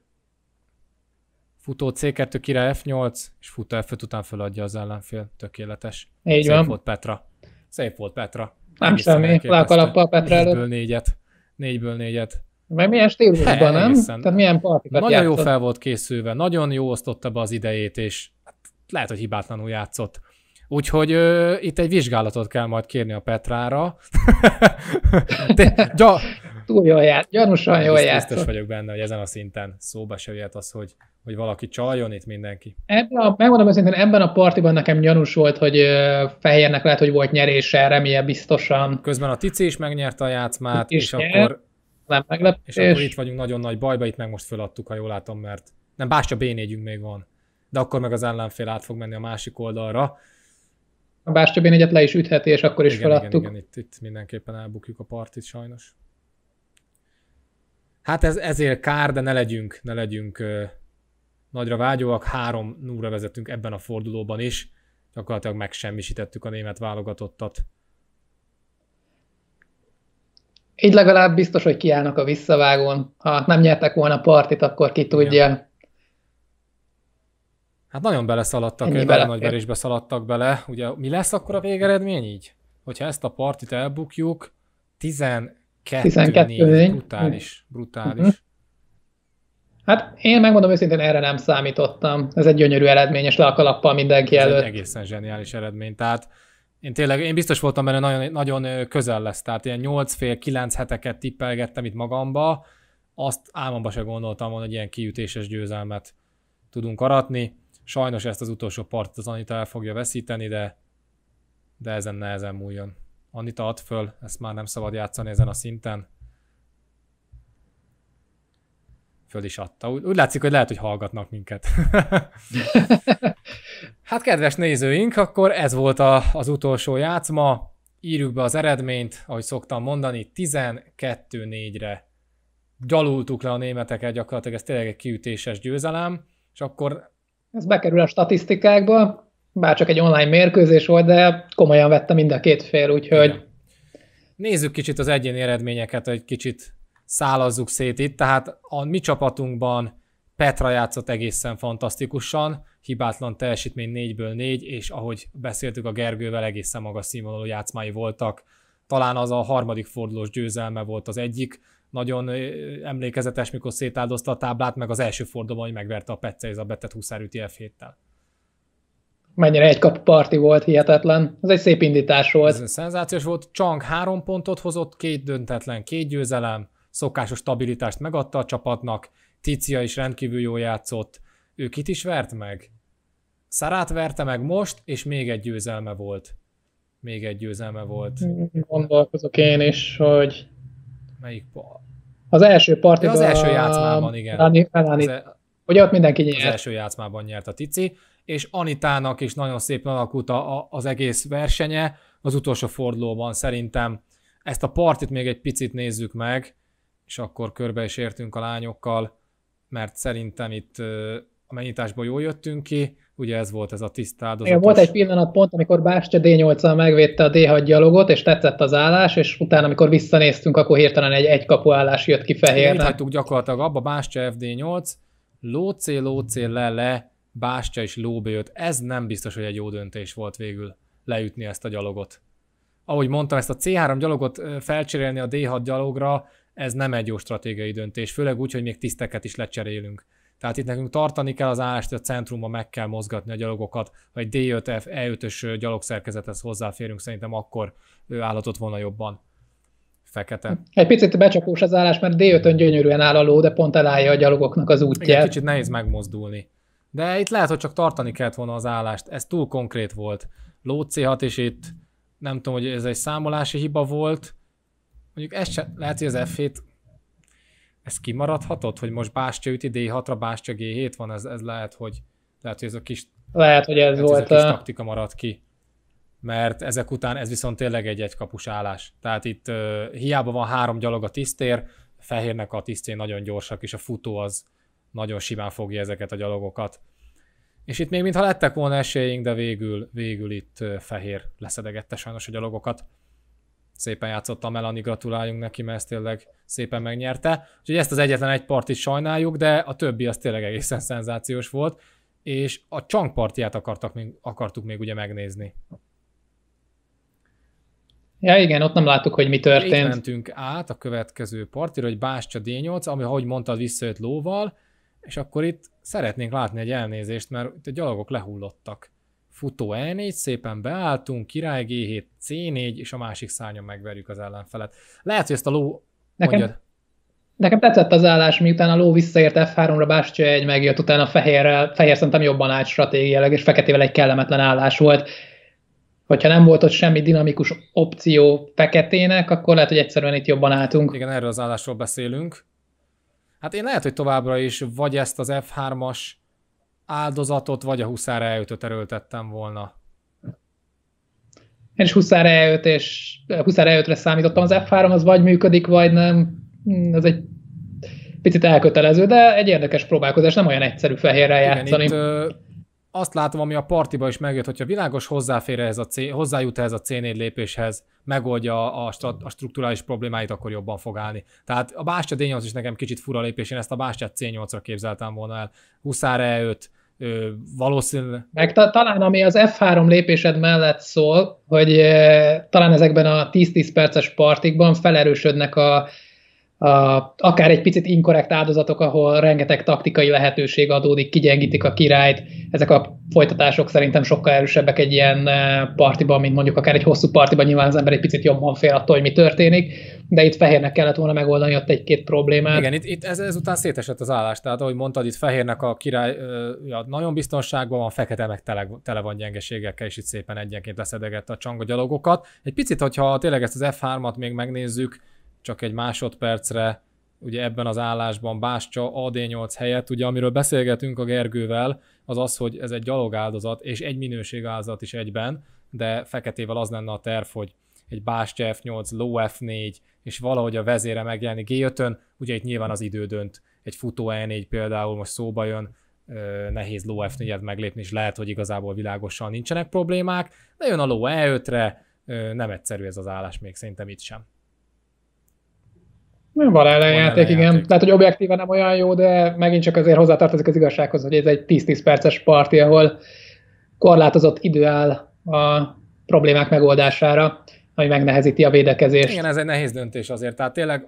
Futó C2, király F8, és futó F5 után feladja az ellenfél. Tökéletes. Így Szép van. volt Petra. Szép volt Petra. Nem semmi, a Petra előtt. Négyből négyet. Négyből négyet. Mert milyen stílusban, nem? Egészen. Tehát milyen partikat Nagyon játszott. jó fel volt készülve, nagyon jó osztotta be az idejét, és hát lehet, hogy hibátlanul játszott. Úgyhogy ö, itt egy vizsgálatot kell majd kérni a Petrára. De, gyak, túl jól járt, gyanúsan jól biztos, játszott. Biztos vagyok benne, hogy ezen a szinten szóba se jöhet az, hogy, hogy valaki csaljon itt mindenki. Ebben a, megmondom őszintén, ebben a partiban nekem gyanús volt, hogy Fehérnek lehet, hogy volt nyerése, remélye biztosan. Közben a Tici is megnyerte a játszmát, és, és nyert, akkor nem meglepetés. És akkor itt vagyunk nagyon nagy bajba, itt meg most föladtuk, ha jól látom, mert nem, Bástya b még van, de akkor meg az ellenfél át fog menni a másik oldalra. A Bástya b le is ütheti, és akkor is igen, feladtuk. Igen, igen, itt, itt mindenképpen elbukjuk a partit sajnos. Hát ez, ezért kár, de ne legyünk, ne legyünk ö, nagyra vágyóak. Három núra vezetünk ebben a fordulóban is. Gyakorlatilag megsemmisítettük a német válogatottat. Így legalább biztos, hogy kiállnak a visszavágón. Ha nem nyertek volna partit, akkor ki tudja. Igen. Hát nagyon beleszaladtak, Ennyi bele nagy verésbe szaladtak bele. Ugye mi lesz akkor a végeredmény így? Hogyha ezt a partit elbukjuk, 12 Brutális, brutális. Uh-huh. Hát én megmondom őszintén, erre nem számítottam. Ez egy gyönyörű eredmény, és le a kalappal mindenki Ez előtt. Egy egészen zseniális eredmény. Tehát én tényleg, én biztos voltam benne, nagyon, nagyon közel lesz. Tehát ilyen 8 fél, 9 heteket tippelgettem itt magamba. Azt álmomba se gondoltam volna, hogy ilyen kiütéses győzelmet tudunk aratni. Sajnos ezt az utolsó partot az Anita el fogja veszíteni, de, de ezen nehezen múljon. Anita ad föl, ezt már nem szabad játszani ezen a szinten. Föl is adta. Úgy, úgy látszik, hogy lehet, hogy hallgatnak minket. hát kedves nézőink, akkor ez volt a, az utolsó játszma. Írjuk be az eredményt, ahogy szoktam mondani, 12-4-re gyalultuk le a németeket gyakorlatilag, ez tényleg egy kiütéses győzelem, és akkor... Ez bekerül a statisztikákba, bár csak egy online mérkőzés volt, de komolyan vette mind a két fél, úgyhogy... Igen. Nézzük kicsit az egyéni eredményeket, egy kicsit szálazzuk szét itt. Tehát a mi csapatunkban Petra játszott egészen fantasztikusan, hibátlan teljesítmény 4-ből 4, és ahogy beszéltük a Gergővel, egészen magas színvonalú játszmái voltak. Talán az a harmadik fordulós győzelme volt az egyik, nagyon emlékezetes, mikor szétáldozta a táblát, meg az első fordulóban, hogy megverte a Petce a betett 20 f 7 mennyire egy kap parti volt, hihetetlen. Ez egy szép indítás volt. Ez szenzációs volt. Csang három pontot hozott, két döntetlen, két győzelem, szokásos stabilitást megadta a csapatnak, Ticia is rendkívül jól játszott. Ő kit is vert meg? Szarát verte meg most, és még egy győzelme volt. Még egy győzelme volt. Gondolkozok én is, hogy... Melyik bal? Az első partiban... az első játszmában, igen. Felállni, felállni. Az, e- ott mindenki nyert. Az első játszmában nyert a Tici és Anitának is nagyon szépen alakult a, a, az egész versenye az utolsó fordulóban szerintem. Ezt a partit még egy picit nézzük meg, és akkor körbe is értünk a lányokkal, mert szerintem itt a mennyitásból jól jöttünk ki, ugye ez volt ez a tisztáldozatos. Igen, volt egy pillanat pont, amikor Bástya d 8 megvédte a D6 gyalogot, és tetszett az állás, és utána, amikor visszanéztünk, akkor hirtelen egy egykapu állás jött ki fehérnek. Itt hagytuk gyakorlatilag abba, Bástya FD8, lócé, lócé, le, le, bástya és jött. ez nem biztos, hogy egy jó döntés volt végül leütni ezt a gyalogot. Ahogy mondtam, ezt a C3 gyalogot felcserélni a D6 gyalogra, ez nem egy jó stratégiai döntés, főleg úgy, hogy még tiszteket is lecserélünk. Tehát itt nekünk tartani kell az állást, a centrumban meg kell mozgatni a gyalogokat, vagy D5F, E5-ös gyalogszerkezethez hozzáférünk, szerintem akkor ő állhatott volna jobban. Fekete. Egy picit becsapós az állás, mert D5-ön gyönyörűen áll a ló, de pont elállja a gyalogoknak az útját. Igen, kicsit nehéz megmozdulni. De itt lehet, hogy csak tartani kellett volna az állást. Ez túl konkrét volt. Ló C6, és itt nem tudom, hogy ez egy számolási hiba volt. Mondjuk ez sem lehet, hogy az f ez kimaradhatott, hogy most Bástya üti D6-ra, Bástya G7 van, ez, ez lehet, hogy lehet, hogy ez a kis, lehet, hogy ez volt ez a kis a... taktika maradt ki. Mert ezek után ez viszont tényleg egy egykapus állás. Tehát itt uh, hiába van három gyalog a tisztér, fehérnek a tisztén nagyon gyorsak, és a futó az, nagyon simán fogja ezeket a gyalogokat. És itt még mintha lettek volna esélyünk, de végül, végül itt fehér leszedegette sajnos a gyalogokat. Szépen játszottam Melani, gratuláljunk neki, mert ezt tényleg szépen megnyerte. Úgyhogy ezt az egyetlen egy partit sajnáljuk, de a többi az tényleg egészen szenzációs volt, és a csang partiját akartak akartuk még ugye megnézni. Ja igen, ott nem láttuk, hogy mi történt. Itt mentünk át a következő partira, hogy Bástya D8, ami ahogy mondtad, visszajött lóval, és akkor itt szeretnénk látni egy elnézést, mert itt a gyalogok lehullottak. Futó E4, szépen beálltunk, király G7, C4, és a másik szányon megverjük az ellenfelet. Lehet, hogy ezt a ló... Nekem, nekem tetszett az állás, miután a ló visszaért F3-ra, Bástya egy megjött, utána fehérrel, fehér szerintem jobban állt stratégiailag, és feketével egy kellemetlen állás volt hogyha nem volt ott semmi dinamikus opció feketének, akkor lehet, hogy egyszerűen itt jobban álltunk. Igen, erről az állásról beszélünk. Hát én lehet, hogy továbbra is vagy ezt az F3-as áldozatot, vagy a huszára eljutott erőltettem volna. Én is Huszára eljöt, és 20 eh, eljöttre számítottam az F3, az vagy működik, vagy nem. Hmm, ez egy picit elkötelező, de egy érdekes próbálkozás, nem olyan egyszerű fehérrel játszani. Igen, itt, azt látom, ami a partiba is megjött, hogyha világos hozzáfér ez a C, hozzájut ez a C4 lépéshez, megoldja a, strat, a strukturális problémáit, akkor jobban fog állni. Tehát a Bástya D8 is nekem kicsit fura lépés, én ezt a Bástyát C8-ra képzeltem volna el. Huszár E5, ö, valószínűleg... Meg ta, talán ami az F3 lépésed mellett szól, hogy e, talán ezekben a 10-10 perces partikban felerősödnek a a, akár egy picit inkorrekt áldozatok, ahol rengeteg taktikai lehetőség adódik, kigyengítik a királyt. Ezek a folytatások szerintem sokkal erősebbek egy ilyen e, partiban, mint mondjuk akár egy hosszú partiban, nyilván az ember egy picit jobban fél attól, hogy mi történik, de itt fehérnek kellett volna megoldani ott egy-két problémát. Igen, itt, itt ez, ezután szétesett az állás, tehát ahogy mondtad, itt fehérnek a király ja, nagyon biztonságban van, fekete meg tele, tele van gyengeségekkel, és itt szépen egyenként leszedegette a csangogyalogokat. Egy picit, hogyha tényleg ezt az F3-at még megnézzük, csak egy másodpercre, ugye ebben az állásban bástya AD8 helyett, ugye amiről beszélgetünk a Gergővel, az az, hogy ez egy gyalogáldozat és egy minőség áldozat is egyben, de feketével az lenne a terv, hogy egy Bástya F8, Ló F4, és valahogy a vezére megjelenik G5-ön, ugye itt nyilván az idő dönt. Egy futó E4 például most szóba jön, nehéz ló F4-et meglépni, és lehet, hogy igazából világosan nincsenek problémák, de jön a ló E5-re, nem egyszerű ez az állás még szerintem itt sem. Nem van ellenjáték, igen. Játék. Tehát, hogy objektíven nem olyan jó, de megint csak azért hozzátartozik az igazsághoz, hogy ez egy 10-10 perces parti, ahol korlátozott idő áll a problémák megoldására, ami megnehezíti a védekezést. Igen, ez egy nehéz döntés azért. Tehát tényleg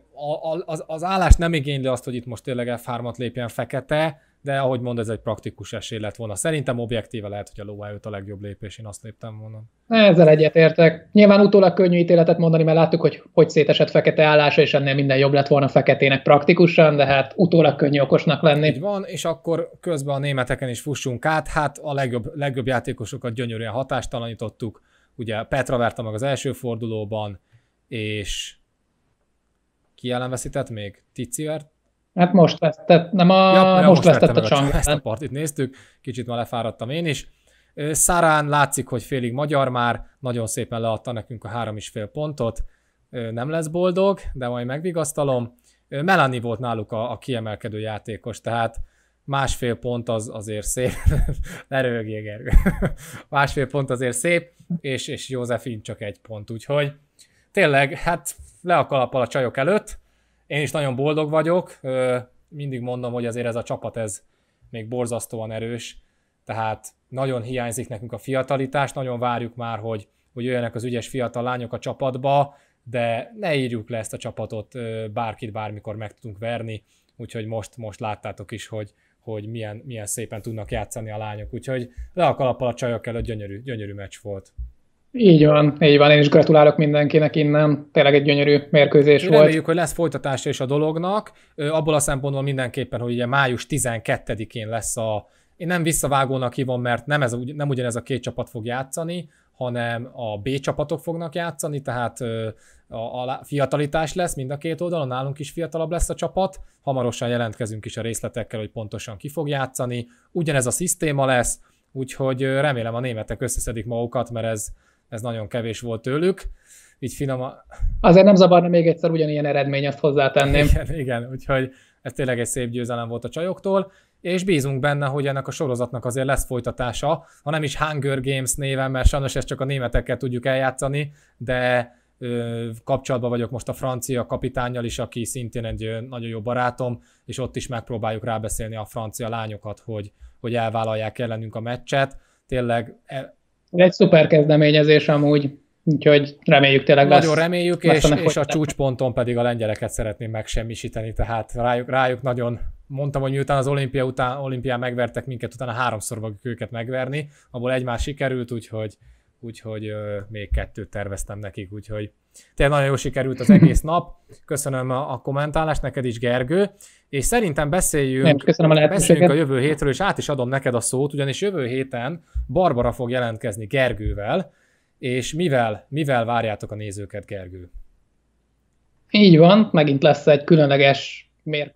az, az állás nem igényli azt, hogy itt most tényleg F3-at lépjen fekete, de ahogy mond, ez egy praktikus esély lett volna. Szerintem objektíve lehet, hogy a lóájött a legjobb lépés, én azt léptem volna. Ezzel egyetértek. Nyilván utólag könnyű ítéletet mondani, mert láttuk, hogy hogy szétesett fekete állása, és ennél minden jobb lett volna feketének praktikusan, de hát utólag könnyű okosnak lenni. Így van, és akkor közben a németeken is fussunk át. Hát a legjobb, legjobb játékosokat gyönyörűen hatástalanítottuk. Ugye Petra verte meg az első fordulóban, és ki ellen veszített még? Tici vert Hát most vesztett, nem a, ja, ja, most, most vesztett a Csang. Ezt a partit néztük, kicsit már lefáradtam én is. Szárán látszik, hogy félig magyar már, nagyon szépen leadta nekünk a három és fél pontot. Nem lesz boldog, de majd megvigasztalom. Melani volt náluk a, a kiemelkedő játékos, tehát másfél pont az azért szép. ne röhögjél, Gergő. másfél pont azért szép, és, és Józefin csak egy pont, úgyhogy tényleg, hát le a a csajok előtt, én is nagyon boldog vagyok, mindig mondom, hogy azért ez a csapat ez még borzasztóan erős, tehát nagyon hiányzik nekünk a fiatalitás, nagyon várjuk már, hogy, hogy jöjjenek az ügyes fiatal lányok a csapatba, de ne írjuk le ezt a csapatot, bárkit bármikor meg tudunk verni, úgyhogy most, most láttátok is, hogy, hogy milyen, milyen szépen tudnak játszani a lányok, úgyhogy le a kalappal a csajok előtt gyönyörű, gyönyörű meccs volt. Így van, így van, én is gratulálok mindenkinek innen, tényleg egy gyönyörű mérkőzés én volt. Reméljük, hogy lesz folytatása is a dolognak, abból a szempontból mindenképpen, hogy ugye május 12-én lesz a, én nem visszavágónak hívom, mert nem, ez, nem ugyanez a két csapat fog játszani, hanem a B csapatok fognak játszani, tehát a, a fiatalitás lesz mind a két oldalon, nálunk is fiatalabb lesz a csapat, hamarosan jelentkezünk is a részletekkel, hogy pontosan ki fog játszani, ugyanez a szisztéma lesz, úgyhogy remélem a németek összeszedik magukat, mert ez, ez nagyon kevés volt tőlük, így a... Azért nem zavarna még egyszer ugyanilyen eredmény, azt hozzátenném. Igen, igen, úgyhogy ez tényleg egy szép győzelem volt a csajoktól, és bízunk benne, hogy ennek a sorozatnak azért lesz folytatása, ha nem is Hunger Games néven, mert sajnos ezt csak a németekkel tudjuk eljátszani, de ö, kapcsolatban vagyok most a francia kapitányjal is, aki szintén egy nagyon jó barátom, és ott is megpróbáljuk rábeszélni a francia lányokat, hogy, hogy elvállalják ellenünk a meccset. Tényleg e, egy szuper kezdeményezés amúgy, úgyhogy reméljük tényleg Nagyon lesz. Nagyon reméljük, lesz, és, és a csúcsponton pedig a lengyeleket szeretném megsemmisíteni, tehát rájuk, rájuk nagyon mondtam, hogy miután az olimpia után, olimpián megvertek minket, utána háromszor fogjuk őket megverni, abból egymás sikerült, úgyhogy úgyhogy még kettőt terveztem nekik, úgyhogy tényleg nagyon jól sikerült az egész nap. Köszönöm a, a kommentálást, neked is Gergő, és szerintem beszéljünk, Nem, köszönöm a beszéljünk a jövő hétről, és át is adom neked a szót, ugyanis jövő héten Barbara fog jelentkezni Gergővel, és mivel, mivel várjátok a nézőket, Gergő? Így van, megint lesz egy különleges mér.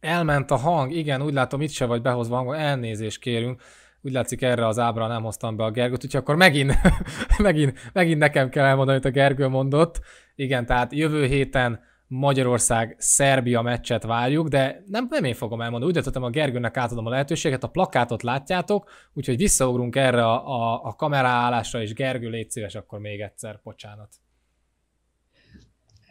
Elment a hang, igen, úgy látom, itt se vagy behozva hangon, elnézést kérünk. Úgy látszik erre az ábra nem hoztam be a Gergőt, úgyhogy akkor megint, megint, megint nekem kell elmondani, amit a Gergő mondott. Igen, tehát jövő héten Magyarország-Szerbia meccset várjuk, de nem, nem én fogom elmondani. Úgy döntöttem, a Gergőnek átadom a lehetőséget, a plakátot látjátok, úgyhogy visszaugrunk erre a, a, a kameraállásra, és Gergő, légy szíves, akkor még egyszer, bocsánat.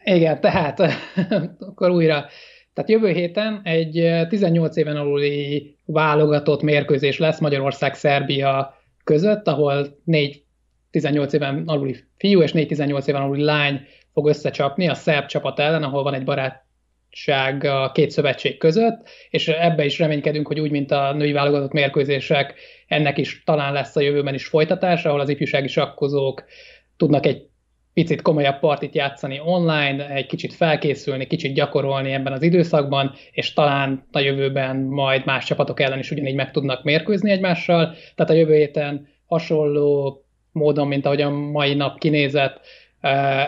Igen, tehát akkor újra tehát jövő héten egy 18 eh, éven aluli válogatott mérkőzés lesz Magyarország-Szerbia között, ahol négy 18 éven aluli fiú és négy 18 éven aluli lány fog összecsapni a szerb csapat ellen, ahol van egy barátság a két szövetség között, és ebbe is reménykedünk, hogy úgy, mint a női válogatott mérkőzések, ennek is talán lesz a jövőben is folytatása, ahol az ifjúsági sakkozók tudnak egy picit komolyabb partit játszani online, egy kicsit felkészülni, kicsit gyakorolni ebben az időszakban, és talán a jövőben majd más csapatok ellen is ugyanígy meg tudnak mérkőzni egymással. Tehát a jövő héten hasonló módon, mint ahogy a mai nap kinézett,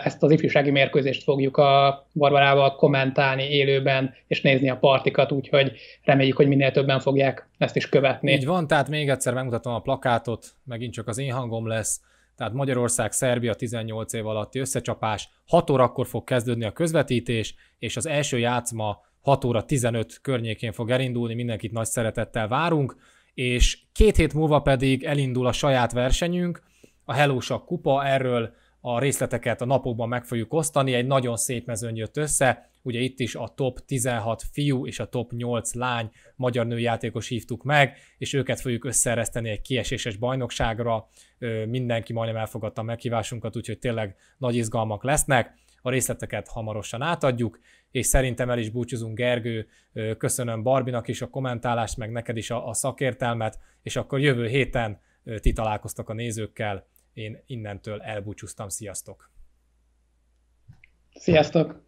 ezt az ifjúsági mérkőzést fogjuk a Barbarával kommentálni élőben, és nézni a partikat, úgyhogy reméljük, hogy minél többen fogják ezt is követni. Így van, tehát még egyszer megmutatom a plakátot, megint csak az én hangom lesz tehát Magyarország-Szerbia 18 év alatti összecsapás, 6 órakor fog kezdődni a közvetítés, és az első játszma 6 óra 15 környékén fog elindulni, mindenkit nagy szeretettel várunk, és két hét múlva pedig elindul a saját versenyünk, a Helósak Kupa, erről a részleteket a napokban meg fogjuk osztani, egy nagyon szép mezőn jött össze, ugye itt is a top 16 fiú és a top 8 lány magyar női játékos hívtuk meg, és őket fogjuk összereszteni egy kieséses bajnokságra, mindenki majdnem elfogadta a meghívásunkat, úgyhogy tényleg nagy izgalmak lesznek, a részleteket hamarosan átadjuk, és szerintem el is búcsúzunk Gergő, köszönöm Barbinak is a kommentálást, meg neked is a, szakértelmet, és akkor jövő héten ti találkoztok a nézőkkel, én innentől elbúcsúztam, sziasztok! Sziasztok!